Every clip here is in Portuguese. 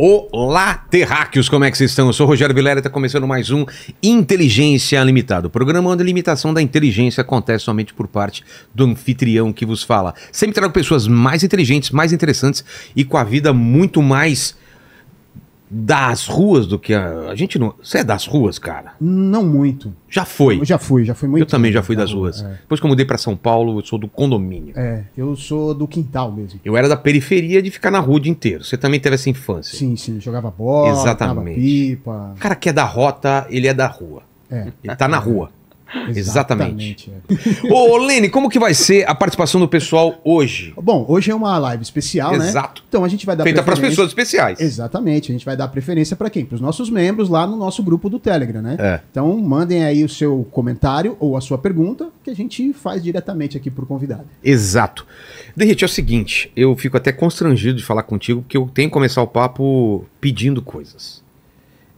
Olá, terráqueos, como é que vocês estão? Eu sou o Rogério Vilela e está começando mais um Inteligência Limitada, o programa onde a limitação da inteligência acontece somente por parte do anfitrião que vos fala. Sempre trago pessoas mais inteligentes, mais interessantes e com a vida muito mais das ruas do que a, a gente não. Você é das ruas, cara? Não muito. Já foi? Eu já fui, já fui muito. Eu também já fui das rua, ruas. É. Depois que eu mudei para São Paulo, eu sou do condomínio. É, eu sou do quintal mesmo. Eu era da periferia de ficar na rua o dia inteiro. Você também teve essa infância? Sim, sim. Jogava bola, Exatamente. pipa. O cara que é da rota, ele é da rua. É. Ele tá na rua. Exatamente. Ô, Lene, como que vai ser a participação do pessoal hoje? Bom, hoje é uma live especial, Exato. né? Exato. Então a gente vai dar Feita para as pessoas especiais. Exatamente. A gente vai dar preferência para quem? Para os nossos membros lá no nosso grupo do Telegram, né? É. Então mandem aí o seu comentário ou a sua pergunta que a gente faz diretamente aqui para o convidado. Exato. Derrete, é o seguinte, eu fico até constrangido de falar contigo porque eu tenho que começar o papo pedindo coisas.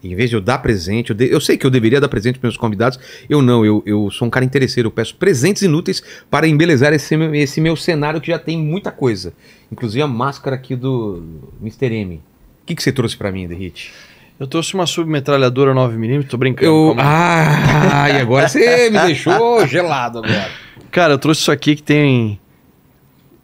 Em vez de eu dar presente, eu, de... eu sei que eu deveria dar presente para meus convidados, eu não, eu, eu sou um cara interesseiro, eu peço presentes inúteis para embelezar esse meu, esse meu cenário que já tem muita coisa. Inclusive a máscara aqui do Mr. M. O que, que você trouxe para mim, Derrit? Eu trouxe uma submetralhadora 9mm, tô brincando. Eu... Ah, e agora você me deixou gelado agora. Cara, eu trouxe isso aqui que tem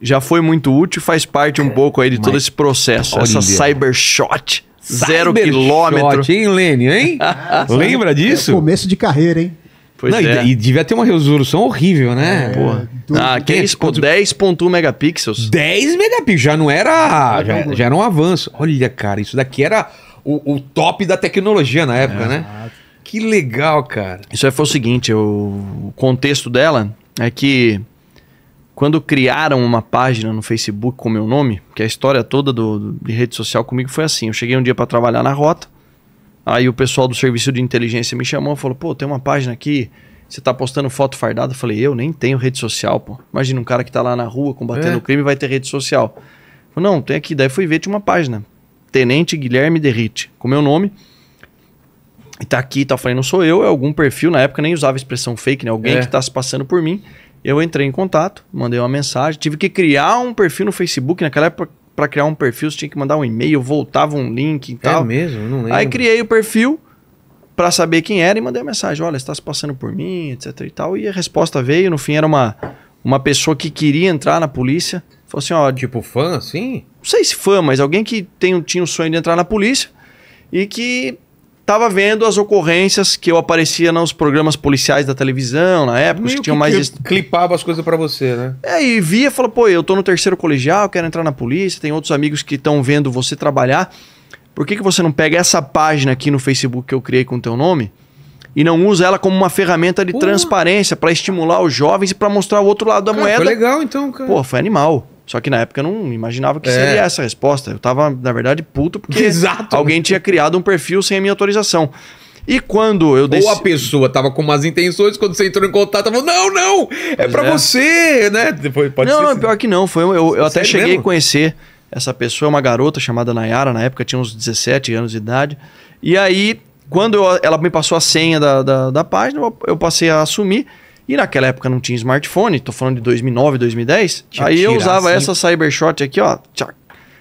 já foi muito útil, faz parte um é, pouco aí de todo esse processo, Essa essa cybershot Zero quilômetro. hein, Lênin, hein? Lembra é disso? É começo de carreira, hein? Pois Não, é. e, devia ter uma resolução horrível, né? É, Porra. Do, ah, que é isso? 10.1 megapixels. 10 megapixels, já não era. Ah, já, já, era um avanço. Olha, cara, isso daqui era o, o top da tecnologia na época, é. né? Que legal, cara. Isso aí é, foi o seguinte: o contexto dela é que quando criaram uma página no Facebook com meu nome, que a história toda do, do de rede social comigo foi assim. Eu cheguei um dia para trabalhar na rota, aí o pessoal do serviço de inteligência me chamou e falou: pô, tem uma página aqui, você tá postando foto fardada? Eu falei: eu nem tenho rede social, pô. Imagina um cara que tá lá na rua combatendo é. o crime vai ter rede social. Eu falei, não, tem aqui. Daí fui ver, tinha uma página. Tenente Guilherme Derrite, com meu nome. E tá aqui, tá falando, não sou eu, é algum perfil, na época nem usava a expressão fake, né? Alguém é. que tá se passando por mim. Eu entrei em contato, mandei uma mensagem, tive que criar um perfil no Facebook. Naquela época, para criar um perfil, você tinha que mandar um e-mail, voltava um link e é tal. É mesmo? Não lembro. Aí criei o perfil para saber quem era e mandei a mensagem: olha, está se passando por mim, etc e tal. E a resposta veio. No fim, era uma, uma pessoa que queria entrar na polícia. Falou assim: ó. Tipo fã, assim? Não sei se fã, mas alguém que tem, tinha o sonho de entrar na polícia e que Tava vendo as ocorrências que eu aparecia nos programas policiais da televisão, na época, os que tinham que mais. Est... Clipava as coisas para você, né? É, e via, falou, pô, eu tô no terceiro colegial, quero entrar na polícia, tem outros amigos que estão vendo você trabalhar. Por que, que você não pega essa página aqui no Facebook que eu criei com o teu nome? e não usa ela como uma ferramenta de transparência para estimular os jovens e para mostrar o outro lado da cara, moeda. Foi legal então, cara. Pô, foi animal. Só que na época eu não imaginava que é. seria essa a resposta. Eu tava, na verdade, puto porque Exato. alguém tinha criado um perfil sem a minha autorização. E quando eu deixei. Ou a pessoa tava com umas intenções, quando você entrou em contato, falou, não, não, é pois pra é. você, né? Depois pode não, ser. Não, assim. pior que não. Foi, eu eu, eu até é cheguei mesmo? a conhecer essa pessoa, uma garota chamada Nayara, na época tinha uns 17 anos de idade. E aí, quando eu, ela me passou a senha da, da, da página, eu passei a assumir. E naquela época não tinha smartphone, tô falando de 2009, 2010. Tinha aí eu usava assim. essa Cybershot aqui, ó. Tchac,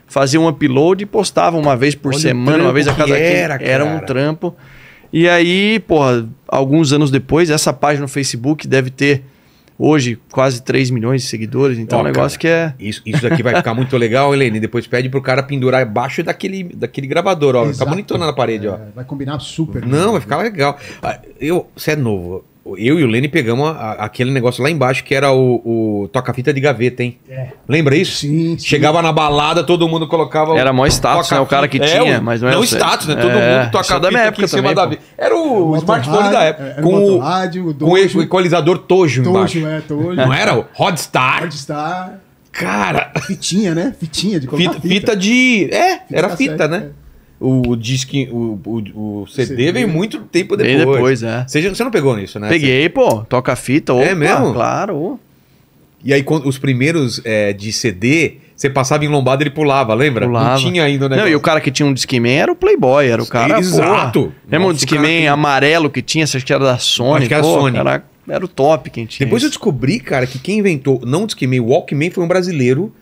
fazia um upload e postava uma vez por Olha semana, uma vez a cada era, era um trampo. E aí, porra, alguns anos depois, essa página no Facebook deve ter hoje quase 3 milhões de seguidores. Então, é um negócio cara, que é. Isso, isso daqui vai ficar muito legal, Helene. Depois pede pro cara pendurar abaixo daquele, daquele gravador, ó. Tá Exato. Ficar monitorando a parede, é, ó. Vai combinar super. Não, vai ficar legal. Ah, eu, você é novo eu e o Lenny pegamos a, a, aquele negócio lá embaixo que era o, o toca-fita de gaveta, hein? É. Lembra isso? Sim, sim, Chegava na balada, todo mundo colocava. Era maior status, né? O cara que é, tinha, é, mas não era. Não o status, né? Todo é, mundo é tocava da minha época também, da... Era o, o smartphone rádio, da época. com o, rádio, o com o equalizador Tojo, Tojo embaixo. Tojo, é, Tojo. Não era o Hotstar. Rodstar. Cara. Fitinha, né? Fitinha de fita, fita. fita de. É, fita era fita, né? É. O, disque, o, o, o CD, CD veio muito tempo depois. Bem depois, é. Você, você não pegou nisso, né? Peguei, pô. Toca fita. ou é mesmo? Claro. E aí, quando, os primeiros é, de CD, você passava em lombada e ele pulava, lembra? Pulava. Não tinha ainda, né? Não, e o cara que tinha um Discman era o Playboy, era o cara. Exato. Lembra um o Discman amarelo que tinha, acho que era da Sony. Acho que era pô, Sony. Era, era o top quem tinha. Depois isso. eu descobri, cara, que quem inventou, não o Discman, o Walkman foi um brasileiro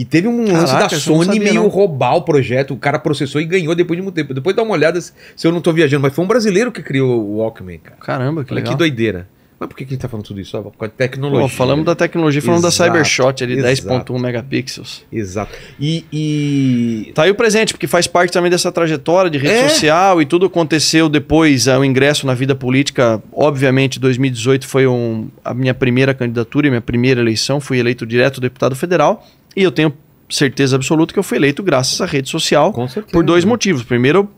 e teve um Caraca, lance da Sony sabia, meio não. roubar o projeto. O cara processou e ganhou depois de muito tempo. Depois dá uma olhada se eu não tô viajando. Mas foi um brasileiro que criou o Walkman, cara. Caramba, que Olha legal. que doideira. Mas por que, que a gente tá falando tudo isso? Por causa da tecnologia. Pô, falamos da tecnologia, falando exato, da Cybershot ali, 10.1 megapixels. Exato. E, e, Tá aí o presente, porque faz parte também dessa trajetória de rede é? social e tudo aconteceu depois. É, o ingresso na vida política, obviamente, 2018 foi um, a minha primeira candidatura e minha primeira eleição. Fui eleito direto deputado federal. E eu tenho certeza absoluta que eu fui eleito graças à rede social por dois motivos. Primeiro,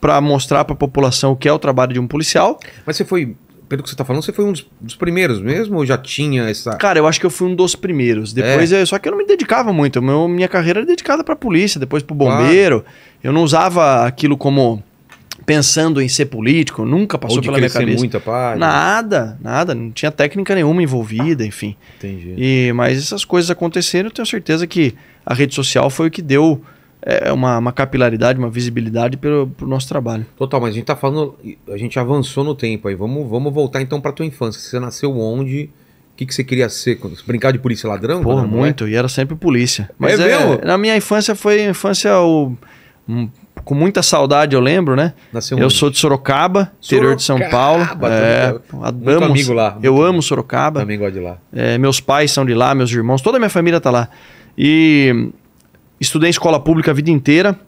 para mostrar para a população o que é o trabalho de um policial. Mas você foi pelo que você está falando, você foi um dos, dos, primeiros mesmo ou já tinha essa. Cara, eu acho que eu fui um dos primeiros. Depois, é. eu, só que eu não me dedicava muito. Meu, minha carreira era dedicada para a polícia, depois para o bombeiro. Claro. Eu não usava aquilo como pensando em ser político, nunca passou Ou de pela minha cabeça. muita página. Nada, nada, não tinha técnica nenhuma envolvida, enfim. Entendi. E, mas essas coisas aconteceram, eu tenho certeza que a rede social foi o que deu é, uma, uma capilaridade, uma visibilidade para o nosso trabalho. Total, mas a gente tá falando, a gente avançou no tempo aí, vamos, vamos voltar então para tua infância, você nasceu onde... O que, que você queria ser? Brincar de polícia ladrão? Porra, muito. É? E era sempre polícia. É mas é, é, na minha infância foi infância o, hum, com muita saudade, eu lembro, né? Nasceu eu onde? sou de Sorocaba, Sorocaba, interior de São Paulo. É, amo, amigo lá. Eu amo Sorocaba. Também gosto de lá. É, meus pais são de lá, meus irmãos, toda a minha família tá lá. E estudei em escola pública a vida inteira.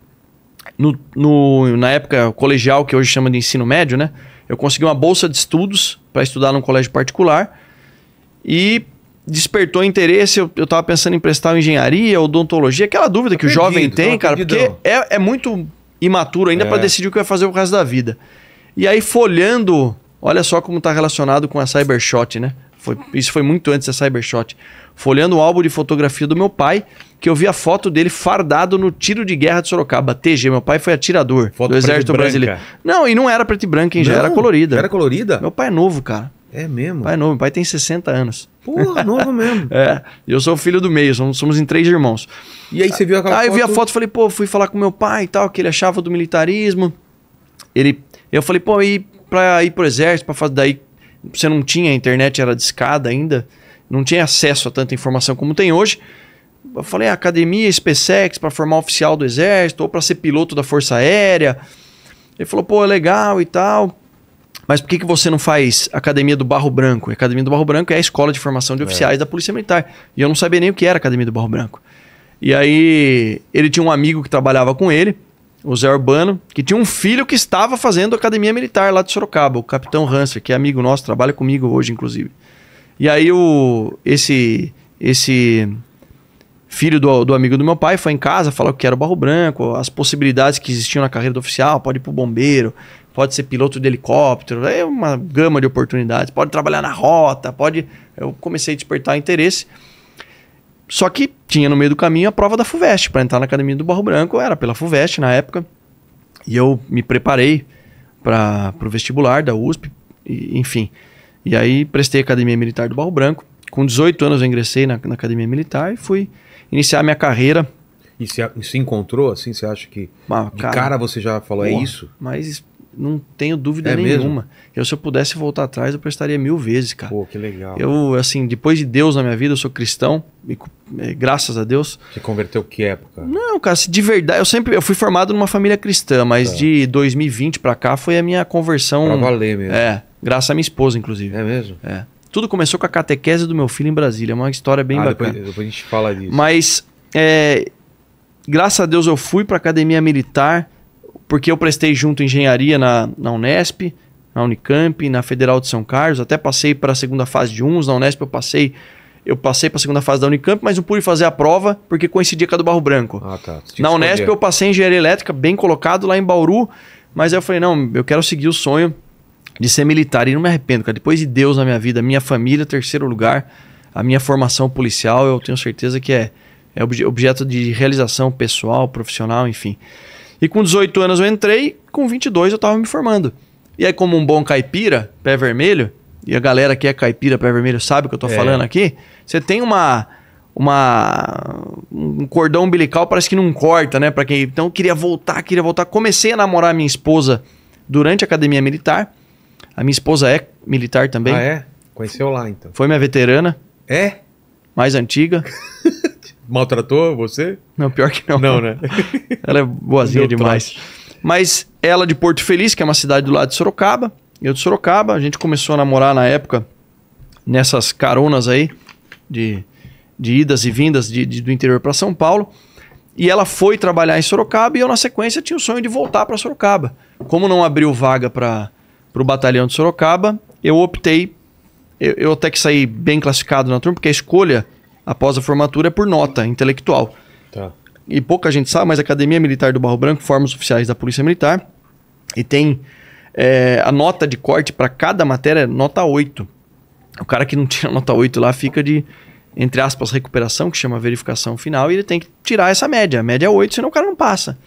No, no, na época colegial, que hoje chama de ensino médio, né? Eu consegui uma bolsa de estudos para estudar num colégio particular. E despertou interesse, eu, eu tava pensando em prestar engenharia, odontologia, aquela dúvida tá que perdido, o jovem tem, cara, perdidão. porque é, é muito imaturo ainda é. para decidir o que vai fazer o resto da vida. E aí, folhando, olha só como está relacionado com a Cybershot, né? Foi, isso foi muito antes da Cybershot. Folhando o um álbum de fotografia do meu pai, que eu vi a foto dele fardado no tiro de guerra de Sorocaba, TG. Meu pai foi atirador foto do Exército Brasileiro. Não, e não era preto e branco, hein? Não, já era colorida. Já era colorida? Meu pai é novo, cara. É mesmo? pai é novo, meu pai tem 60 anos. Porra, novo mesmo. é, eu sou filho do meio, somos, somos em três irmãos. E aí você viu aquela aí foto? Aí eu vi a foto e falei, pô, fui falar com meu pai e tal, que ele achava do militarismo. Ele, eu falei, pô, e pra ir pro exército, pra fazer daí, você não tinha, a internet era escada ainda, não tinha acesso a tanta informação como tem hoje. Eu falei, ah, academia, SpaceX, para formar oficial do exército, ou para ser piloto da Força Aérea. Ele falou, pô, é legal e tal. Mas por que, que você não faz Academia do Barro Branco? A Academia do Barro Branco é a escola de formação de é. oficiais é. da Polícia Militar. E eu não sabia nem o que era Academia do Barro Branco. E aí ele tinha um amigo que trabalhava com ele, o Zé Urbano, que tinha um filho que estava fazendo Academia Militar lá de Sorocaba, o Capitão Hanser, que é amigo nosso, trabalha comigo hoje, inclusive. E aí o, esse, esse filho do, do amigo do meu pai foi em casa, falou que era o Barro Branco, as possibilidades que existiam na carreira do oficial, pode ir pro bombeiro, pode ser piloto de helicóptero, é uma gama de oportunidades, pode trabalhar na rota, pode. Eu comecei a despertar interesse. Só que tinha no meio do caminho a prova da FUVEST. Para entrar na academia do Barro Branco, era pela FUVEST na época. E eu me preparei para o vestibular da USP, e, enfim. E aí prestei a Academia Militar do Barro Branco. Com 18 anos eu ingressei na, na Academia Militar e fui iniciar minha carreira. E se, se encontrou, assim, você acha que... Ah, de cara, cara, você já falou, é porra, é isso? Mas não tenho dúvida é nenhuma. Mesmo? Eu, se eu pudesse voltar atrás, eu prestaria mil vezes, cara. Pô, que legal. Eu, assim, depois de Deus na minha vida, eu sou cristão, e, eh, graças a Deus. Você converteu que época? Não, cara, de verdade, eu sempre eu fui formado numa família cristã, mas tá. de 2020 para cá foi a minha conversão. Pra valer mesmo. É, graças à minha esposa, inclusive. É mesmo? É. Tudo começou com a catequese do meu filho em Brasília, é uma história bem ah, bacana. Depois, depois a gente fala disso. Mas, é, graças a Deus, eu fui pra academia militar porque eu prestei junto engenharia na, na Unesp, na Unicamp, na Federal de São Carlos, até passei para a segunda fase de uns, na Unesp eu passei eu passei para a segunda fase da Unicamp, mas não pude fazer a prova porque coincidia com a do Barro Branco. Ah, tá. Na Unesp escolher. eu passei em engenharia elétrica, bem colocado lá em Bauru, mas aí eu falei, não, eu quero seguir o sonho de ser militar e não me arrependo, cara. Depois de Deus na minha vida, minha família, terceiro lugar, a minha formação policial, eu tenho certeza que é, é objeto de realização pessoal, profissional, enfim. E com 18 anos eu entrei, com 22 eu tava me formando. E aí, como um bom caipira, pé vermelho, e a galera que é caipira, pé vermelho, sabe o que eu tô é. falando aqui, você tem uma uma um cordão umbilical parece que não corta, né, para quem então queria voltar, queria voltar. Comecei a namorar minha esposa durante a academia militar. A minha esposa é militar também. Ah, é? Conheceu lá então. Foi minha veterana. É? Mais antiga. maltratou você? Não, pior que não. Não, né? ela é boazinha demais. Troço. Mas ela de Porto Feliz, que é uma cidade do lado de Sorocaba, eu de Sorocaba, a gente começou a namorar na época nessas caronas aí de, de idas e vindas de, de do interior para São Paulo. E ela foi trabalhar em Sorocaba e eu, na sequência, tinha o sonho de voltar para Sorocaba. Como não abriu vaga para o batalhão de Sorocaba, eu optei. Eu, eu até que saí bem classificado na turma, porque a escolha após a formatura é por nota intelectual. Tá. E pouca gente sabe, mas a Academia Militar do Barro Branco forma os oficiais da Polícia Militar e tem é, a nota de corte para cada matéria nota 8. O cara que não tira nota 8 lá fica de, entre aspas, recuperação, que chama verificação final, e ele tem que tirar essa média. A média é 8, senão o cara não passa.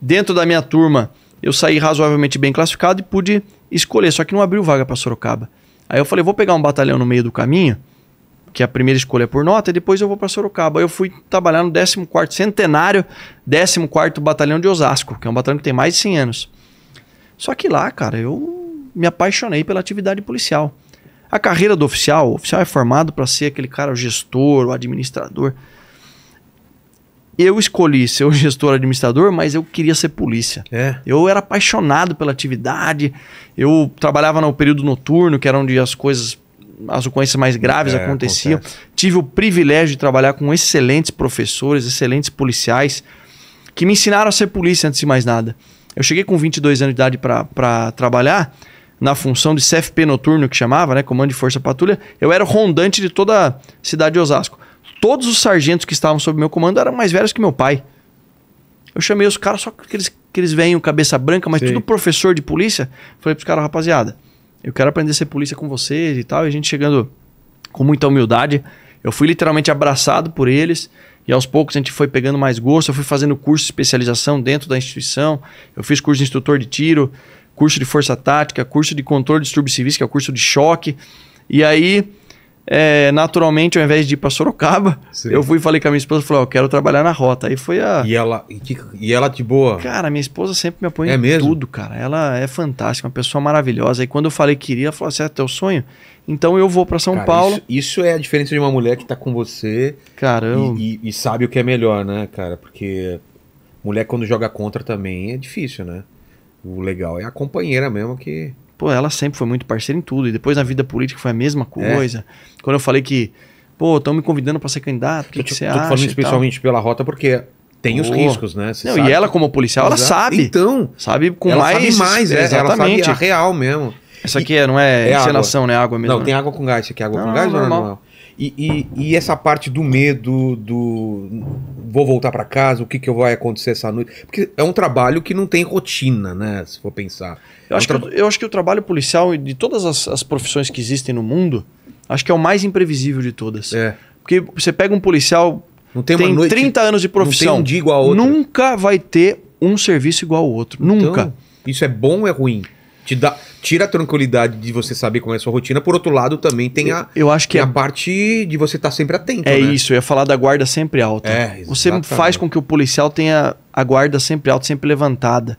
Dentro da minha turma, eu saí razoavelmente bem classificado e pude escolher, só que não abriu vaga para Sorocaba. Aí eu falei, vou pegar um batalhão no meio do caminho que é a primeira escolha é por nota, e depois eu vou para Sorocaba. Eu fui trabalhar no 14 Centenário, 14 Batalhão de Osasco, que é um batalhão que tem mais de 100 anos. Só que lá, cara, eu me apaixonei pela atividade policial. A carreira do oficial, o oficial é formado para ser aquele cara, o gestor, o administrador. Eu escolhi ser o gestor administrador, mas eu queria ser polícia. É. Eu era apaixonado pela atividade. Eu trabalhava no período noturno, que era onde as coisas as ocorrências mais graves é, aconteciam. Acontece. Tive o privilégio de trabalhar com excelentes professores, excelentes policiais, que me ensinaram a ser polícia antes de mais nada. Eu cheguei com 22 anos de idade para trabalhar na função de CFP noturno, que chamava, né? Comando de Força Patrulha. Eu era rondante de toda a cidade de Osasco. Todos os sargentos que estavam sob meu comando eram mais velhos que meu pai. Eu chamei os caras, só que eles, que eles venham cabeça branca, mas Sim. tudo professor de polícia. Falei pros caras, rapaziada, eu quero aprender a ser polícia com vocês e tal. E a gente chegando com muita humildade. Eu fui literalmente abraçado por eles. E aos poucos a gente foi pegando mais gosto. Eu fui fazendo curso de especialização dentro da instituição. Eu fiz curso de instrutor de tiro, curso de força tática, curso de controle de distúrbio civis, que é o curso de choque. E aí é, naturalmente, ao invés de ir para Sorocaba, Sim. eu fui e falei com a minha esposa, falei, quero trabalhar na rota. Aí foi a... E ela, e, que, e ela de boa? Cara, minha esposa sempre me apoia é em mesmo? tudo, cara. Ela é fantástica, uma pessoa maravilhosa. E quando eu falei que iria, ela falou, certo, é teu sonho? Então eu vou para São cara, Paulo. Isso, isso, é a diferença de uma mulher que tá com você Caramba. E, e, e sabe o que é melhor, né, cara? Porque mulher quando joga contra também é difícil, né? O legal é a companheira mesmo que pô, ela sempre foi muito parceira em tudo. E depois na vida política foi a mesma é. coisa. É. Quando eu falei que, pô, estão me convidando para ser candidato, o que, que, você tô acha? Tô falando especialmente pela rota porque tem pô. os riscos, né? não, sabe. e ela como policial, ela Exato. sabe. Então. Sabe com ela mais... Sabe mais, é, exatamente. Ela sabe a real mesmo. Essa aqui e, é, não é, é encenação, água. né? Água mesmo. Não, né? tem água com gás. Isso aqui é água não, com gás? Não, é normal. normal. E, e, e, essa parte do medo, do vou voltar para casa, o que, que vai acontecer essa noite? Porque é um trabalho que não tem rotina, né? Se for pensar. Eu, é acho, um tra... que, eu acho que o trabalho policial, de todas as, as, profissões que existem no mundo, acho que é o mais imprevisível de todas. É. Porque você pega um policial. Não tem, tem noite, 30 anos de profissão. Não tem um dia igual Nunca vai ter um serviço igual ao outro. Então, nunca. Então, isso é bom ou é ruim? Te dá, tira a tranquilidade de você saber como é a sua rotina. Por outro lado, também tem a, eu acho que é... a parte de você estar tá sempre atento. É né? isso, eu ia falar da guarda sempre alta. É, você faz com que o policial tenha a guarda sempre alta, sempre levantada.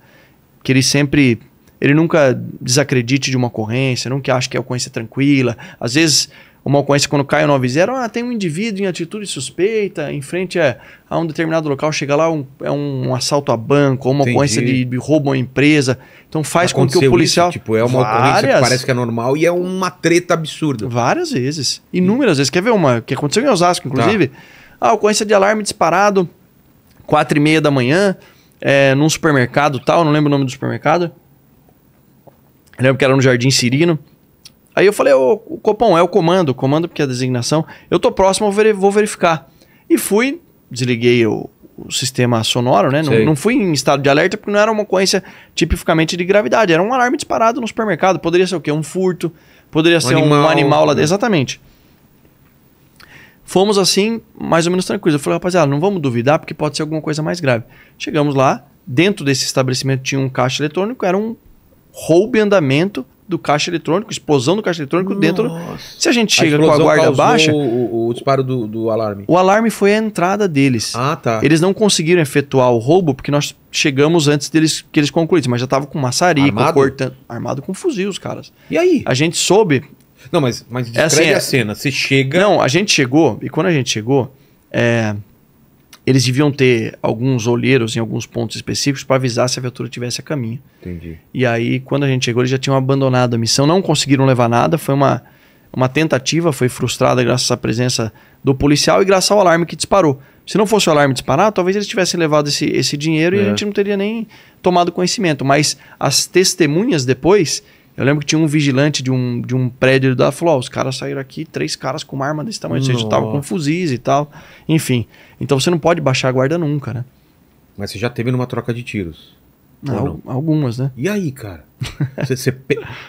Que ele sempre. Ele nunca desacredite de uma ocorrência, nunca ache que é ocorrência tranquila. Às vezes uma ocorrência quando cai o 90, ah, tem um indivíduo em atitude suspeita, em frente a, a um determinado local, chega lá, um, é um assalto a banco, ou uma Entendi. ocorrência de, de, roubo a empresa. Então faz Aconteceu com que o policial. Isso, tipo, é uma várias, ocorrência que parece que é normal e é uma treta absurda. Várias vezes. Inúmeras vezes. Quer ver uma que aconteceu em Osasco, inclusive? Tá. ocorrência de alarme disparado, quatro e meia da manhã, é, num supermercado tal, não lembro o nome do supermercado. Eu lembro que era no Jardim Cirino. Aí eu falei, o Copom, é o comando, comando porque é a designação. Eu tô próximo, vou verificar. E fui, desliguei o, o sistema sonoro, né? Não, não, fui em estado de alerta porque não era uma ocorrência tipificamente de gravidade. Era um alarme disparado no supermercado. Poderia ser o quê? Um furto, poderia um ser animal, um animal lá Né? Exatamente. Fomos assim, mais ou menos tranquilos. Eu falei, rapaziada, não vamos duvidar porque pode ser alguma coisa mais grave. Chegamos lá, dentro desse estabelecimento tinha um caixa eletrônico, era um roubo em andamento do caixa eletrônico, explosão do caixa eletrônico Nossa. dentro. Se a gente chega a com a guarda baixa. O, o, disparo do, do, alarme. O alarme foi a entrada deles. Ah, tá. Eles não conseguiram efetuar o roubo porque nós chegamos antes deles que eles concluíssem, mas já tava com maçarico, cortando. Armado com fuzil, os caras. E aí? A gente soube. Não, mas, mas é assim, descreve é assim, a cena. Você chega. Não, a gente chegou, e quando a gente chegou. É, eles deviam ter alguns olheiros em alguns pontos específicos para avisar se a viatura tivesse a caminho. Entendi. E aí, quando a gente chegou, eles já tinham abandonado a missão, não conseguiram levar nada, foi uma, uma tentativa, foi frustrada graças à presença do policial e graças ao alarme que disparou. Se não fosse o alarme disparar, talvez eles tivessem levado esse, esse dinheiro é. e a é. gente não teria nem tomado conhecimento. Mas as testemunhas depois eu lembro que tinha um vigilante de um, de um prédio da falou: oh, os caras saíram aqui, três caras com uma arma desse tamanho, Nossa. ou seja, tava com fuzis e tal. Enfim. Então você não pode baixar a guarda nunca, né? Mas você já teve numa troca de tiros. não? Algumas, né? E aí, cara? você, você,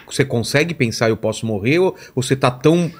você, consegue pensar eu posso morrer ou, ou você tá tão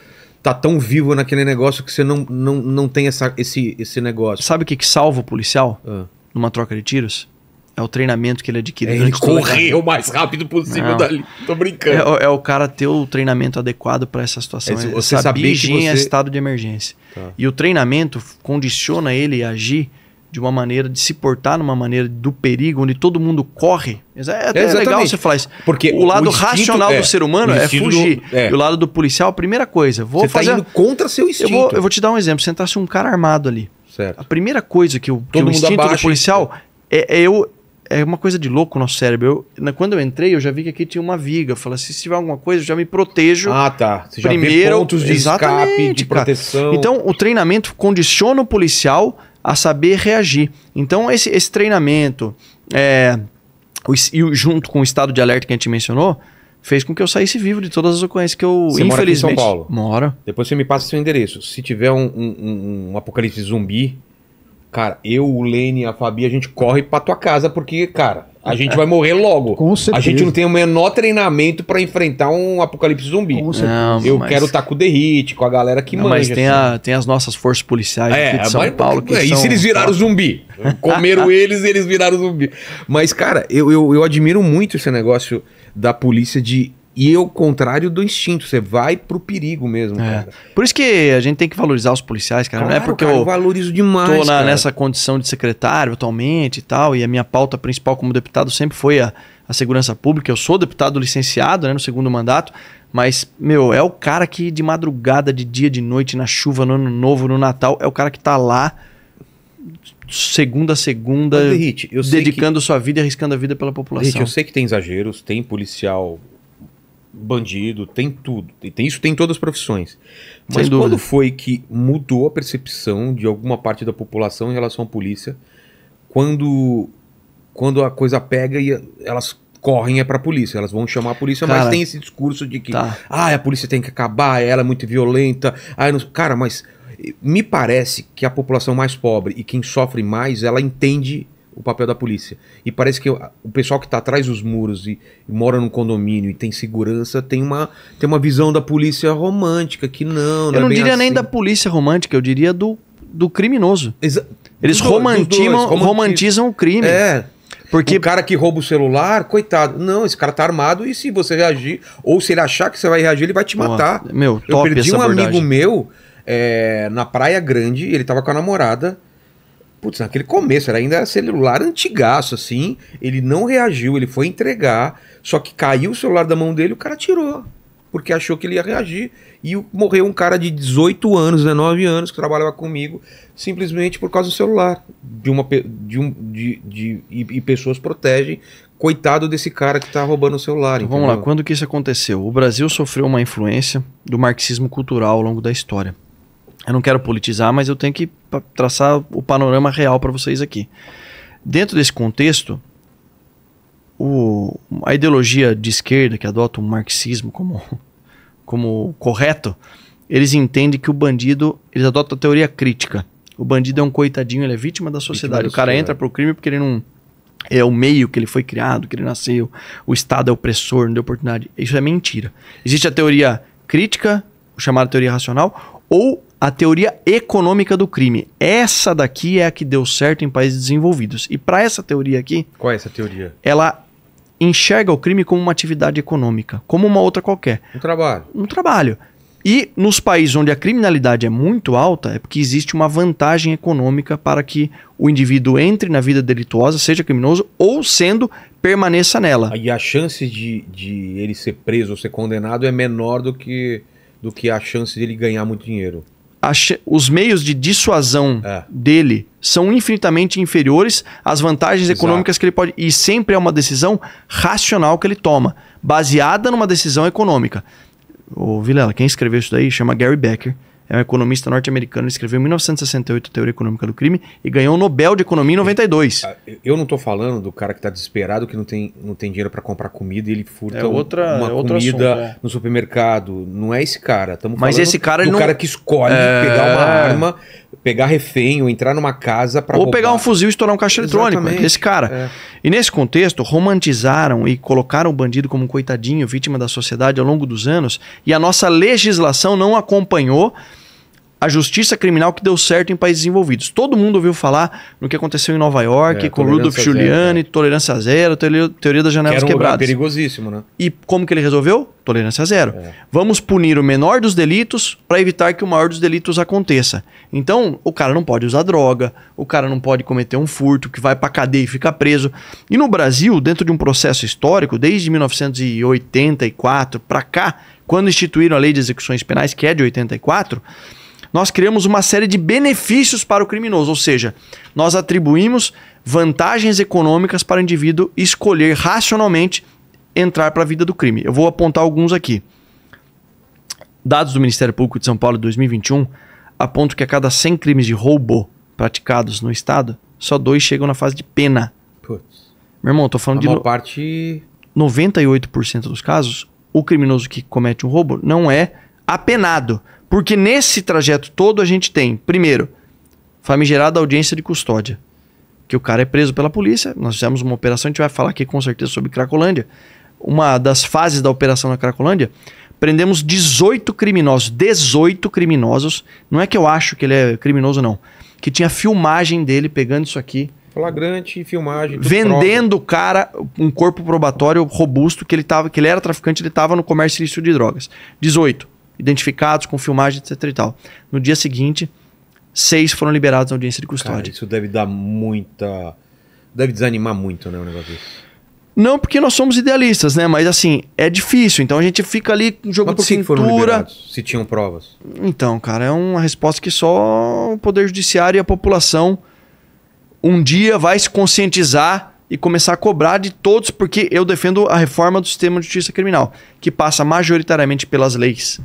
tá tão vivo naquele negócio que você não, não, não tem essa, esse, esse negócio. Sabe o que, que salva o policial ah. numa troca de tiros? É o treinamento que ele adquire. É ele correr o mais rápido possível não. É. dali. Tô brincando. É, é, o cara ter o treinamento adequado para essa situação. É, é você saber que é você... é estado de emergência. Tá. E o treinamento condiciona ele a agir de uma maneira de se portar numa maneira do perigo onde todo mundo corre. É é legal você falar isso. Porque o, o lado o racional é, do ser humano é fugir. Do, é. E o lado do policial, a primeira coisa, vou você tá fazer tá indo contra seu instinto. Eu vou, eu vou te dar um exemplo, sentasse um cara armado ali. Certo. A primeira coisa que o, que o instinto do policial é, eu é uma coisa de louco no nosso cérebro. Eu, na, quando eu entrei, eu já vi que aqui tinha uma viga. Falou assim, se tiver alguma coisa, eu já me protejo. Ah, tá. Você primeiro, já pontos de escape, de proteção. Cara. Então, o treinamento condiciona o policial a saber reagir. Então, esse, esse treinamento, é, e junto com o estado de alerta que a gente mencionou, fez com que eu saísse vivo de todas as ocorrências que eu, você infelizmente... Mora aqui em São Paulo? Mora. Depois você me passa seu endereço. Se tiver um, um, um apocalipse zumbi Cara, eu, o Lene, a Fabi, a gente corre pra tua casa, porque, cara, a gente vai morrer logo. Com certeza. A gente não tem o menor treinamento para enfrentar um apocalipse zumbi. Com certeza. Não, eu mas... quero estar tá com o Derrite, com a galera que não, manja. Mas tem, assim. a, tem as nossas forças policiais é, aqui de São mas, Paulo. É que é, são... E se eles viraram zumbi? Comeram eles eles viraram zumbi. Mas, cara, eu, eu, eu admiro muito esse negócio da polícia de e é o contrário do instinto, você vai pro perigo mesmo, é. Por isso que a gente tem que valorizar os policiais, cara. Claro, não é porque cara, eu, eu, valorizo demais. Tô na, nessa condição de secretário atualmente e tal, e a minha pauta principal como deputado sempre foi a, a segurança pública. Eu sou deputado licenciado, né, no segundo mandato, mas, meu, é o cara que de madrugada, de dia, de noite, na chuva, no ano novo, no Natal, é o cara que tá lá segunda a segunda, Hit, dedicando que... sua vida e arriscando a vida pela população. Hit, eu sei que tem exageros, tem policial bandido, tem tudo. Tem, isso tem em todas as profissões. Mas quando foi que mudou a percepção de alguma parte da população em relação à polícia? Quando, quando a coisa pega e elas correm é para a polícia, elas vão chamar a polícia, cara, mas tem esse discurso de que tá. ah, a polícia tem que acabar, ela é muito violenta. Ah, não... Cara, mas me parece que a população mais pobre e quem sofre mais, ela entende o papel da polícia. E parece que o pessoal que está atrás dos muros e, e, mora num condomínio e tem segurança tem uma, tem uma visão da polícia romântica que não. não eu é não é diria assim. nem da polícia romântica, eu diria do, do criminoso. Exa Eles do, romantizam, dois, romantizam, o crime. É. Porque o cara que rouba o celular, coitado. Não, esse cara tá armado e se você reagir, ou se ele achar que você vai reagir, ele vai te matar. Oh, meu, top Eu perdi um abordagem. amigo meu é, na Praia Grande, ele tava com a namorada. Putz, naquele começo, era ainda celular antigaço, assim. Ele não reagiu, ele foi entregar. Só que caiu o celular da mão dele, o cara tirou. Porque achou que ele ia reagir. E morreu um cara de 18 anos, 19 anos, que trabalhava comigo, simplesmente por causa do celular. De uma. De um, de, de, e, e pessoas protegem coitado desse cara que está roubando o celular. Então, vamos lá, quando que isso aconteceu? O Brasil sofreu uma influência do marxismo cultural ao longo da história. Eu não quero politizar, mas eu tenho que traçar o panorama real para vocês aqui. Dentro desse contexto, o, a ideologia de esquerda que adota o marxismo como, como correto, eles entendem que o bandido, eles adotam a teoria crítica. O bandido é um coitadinho, ele é vítima da sociedade. Vítima o cara entra pro crime porque ele não é o meio que ele foi criado, que ele nasceu, o Estado é opressor, não deu oportunidade. Isso é mentira. Existe a teoria crítica, chamada teoria racional, ou a teoria econômica do crime. Essa daqui é a que deu certo em países desenvolvidos. E para essa teoria aqui. Qual é essa teoria? Ela enxerga o crime como uma atividade econômica, como uma outra qualquer. Um trabalho. Um trabalho. E nos países onde a criminalidade é muito alta, é porque existe uma vantagem econômica para que o indivíduo entre na vida delituosa, seja criminoso, ou sendo, permaneça nela. E a chance de, de ele ser preso ou ser condenado é menor do que, do que a chance dele ganhar muito dinheiro os meios de dissuasão é. dele são infinitamente inferiores às vantagens Exato. econômicas que ele pode. E sempre é uma decisão racional que ele toma, baseada numa decisão econômica. Ô, Vilela, quem escreveu isso daí chama Gary Becker é um economista norte-americano, escreveu em 1968 a Teoria Econômica do Crime e ganhou o Nobel de Economia em 92. Ah, eu não estou falando do cara que está desesperado, que não tem, não tem dinheiro para comprar comida e ele furta é outra, uma é comida assunto, é. no supermercado. Não é esse cara. Tamo Mas esse cara... O não... cara que escolhe é. pegar uma arma, pegar refém ou entrar numa casa para Ou roubar. pegar um fuzil e estourar um caixa eletrônico. Esse cara. É. E nesse contexto, romantizaram e colocaram o bandido como um coitadinho, vítima da sociedade ao longo dos anos, e a nossa legislação não acompanhou a justiça criminal que deu certo em países desenvolvidos. Todo mundo ouviu falar no que aconteceu em Nova York, é, com Rudolf Giuliani, é. tolerância zero, teoria das janelas que um quebradas. perigosíssimo, né? E como que ele resolveu? Tolerância zero. É. Vamos punir o menor dos delitos para evitar que o maior dos delitos aconteça. Então, o cara não pode usar droga, o cara não pode cometer um furto, que vai para cadeia e fica preso. E no Brasil, dentro de um processo histórico, desde 1984 para cá, quando instituíram a lei de execuções penais, que é de 84, nós criamos uma série de benefícios para o criminoso, ou seja, nós atribuímos vantagens econômicas para o indivíduo escolher racionalmente entrar para a vida do crime. Eu vou apontar alguns aqui. Dados do Ministério Público de São Paulo de 2021 apontam que a cada 100 crimes de roubo praticados no estado, só dois chegam na fase de pena. Putz. Meu irmão, tô falando a de. Uma no... parte. 98% dos casos, o criminoso que comete um roubo não é apenado. Porque nesse trajeto todo a gente tem, primeiro, famigerada audiência de custódia. Que o cara é preso pela polícia. Nós fizemos uma operação, a gente vai falar aqui com certeza sobre Cracolândia. Uma das fases da operação na Cracolândia, prendemos 18 criminosos. 18 criminosos. Não é que eu acho que ele é criminoso, não. Que tinha filmagem dele pegando isso aqui. Flagrante, filmagem. Vendendo o cara um corpo probatório robusto que ele, tava, que ele era traficante, ele estava no comércio ilícito de drogas. 18 identificados com filmagem, etc e tal. No dia seguinte, seis foram liberados na audiência de custódia. Cara, isso deve dar muita... Deve desanimar muito, né, o negócio desse. Não porque nós somos idealistas, né? Mas assim, é difícil. Então a gente fica ali jogo de cintura. Foram liberados, se tinham provas. Então, cara, é uma resposta que só o Poder Judiciário e a população um dia vai se conscientizar e começar a cobrar de todos, porque eu defendo a reforma do sistema de justiça criminal, que passa majoritariamente pelas leis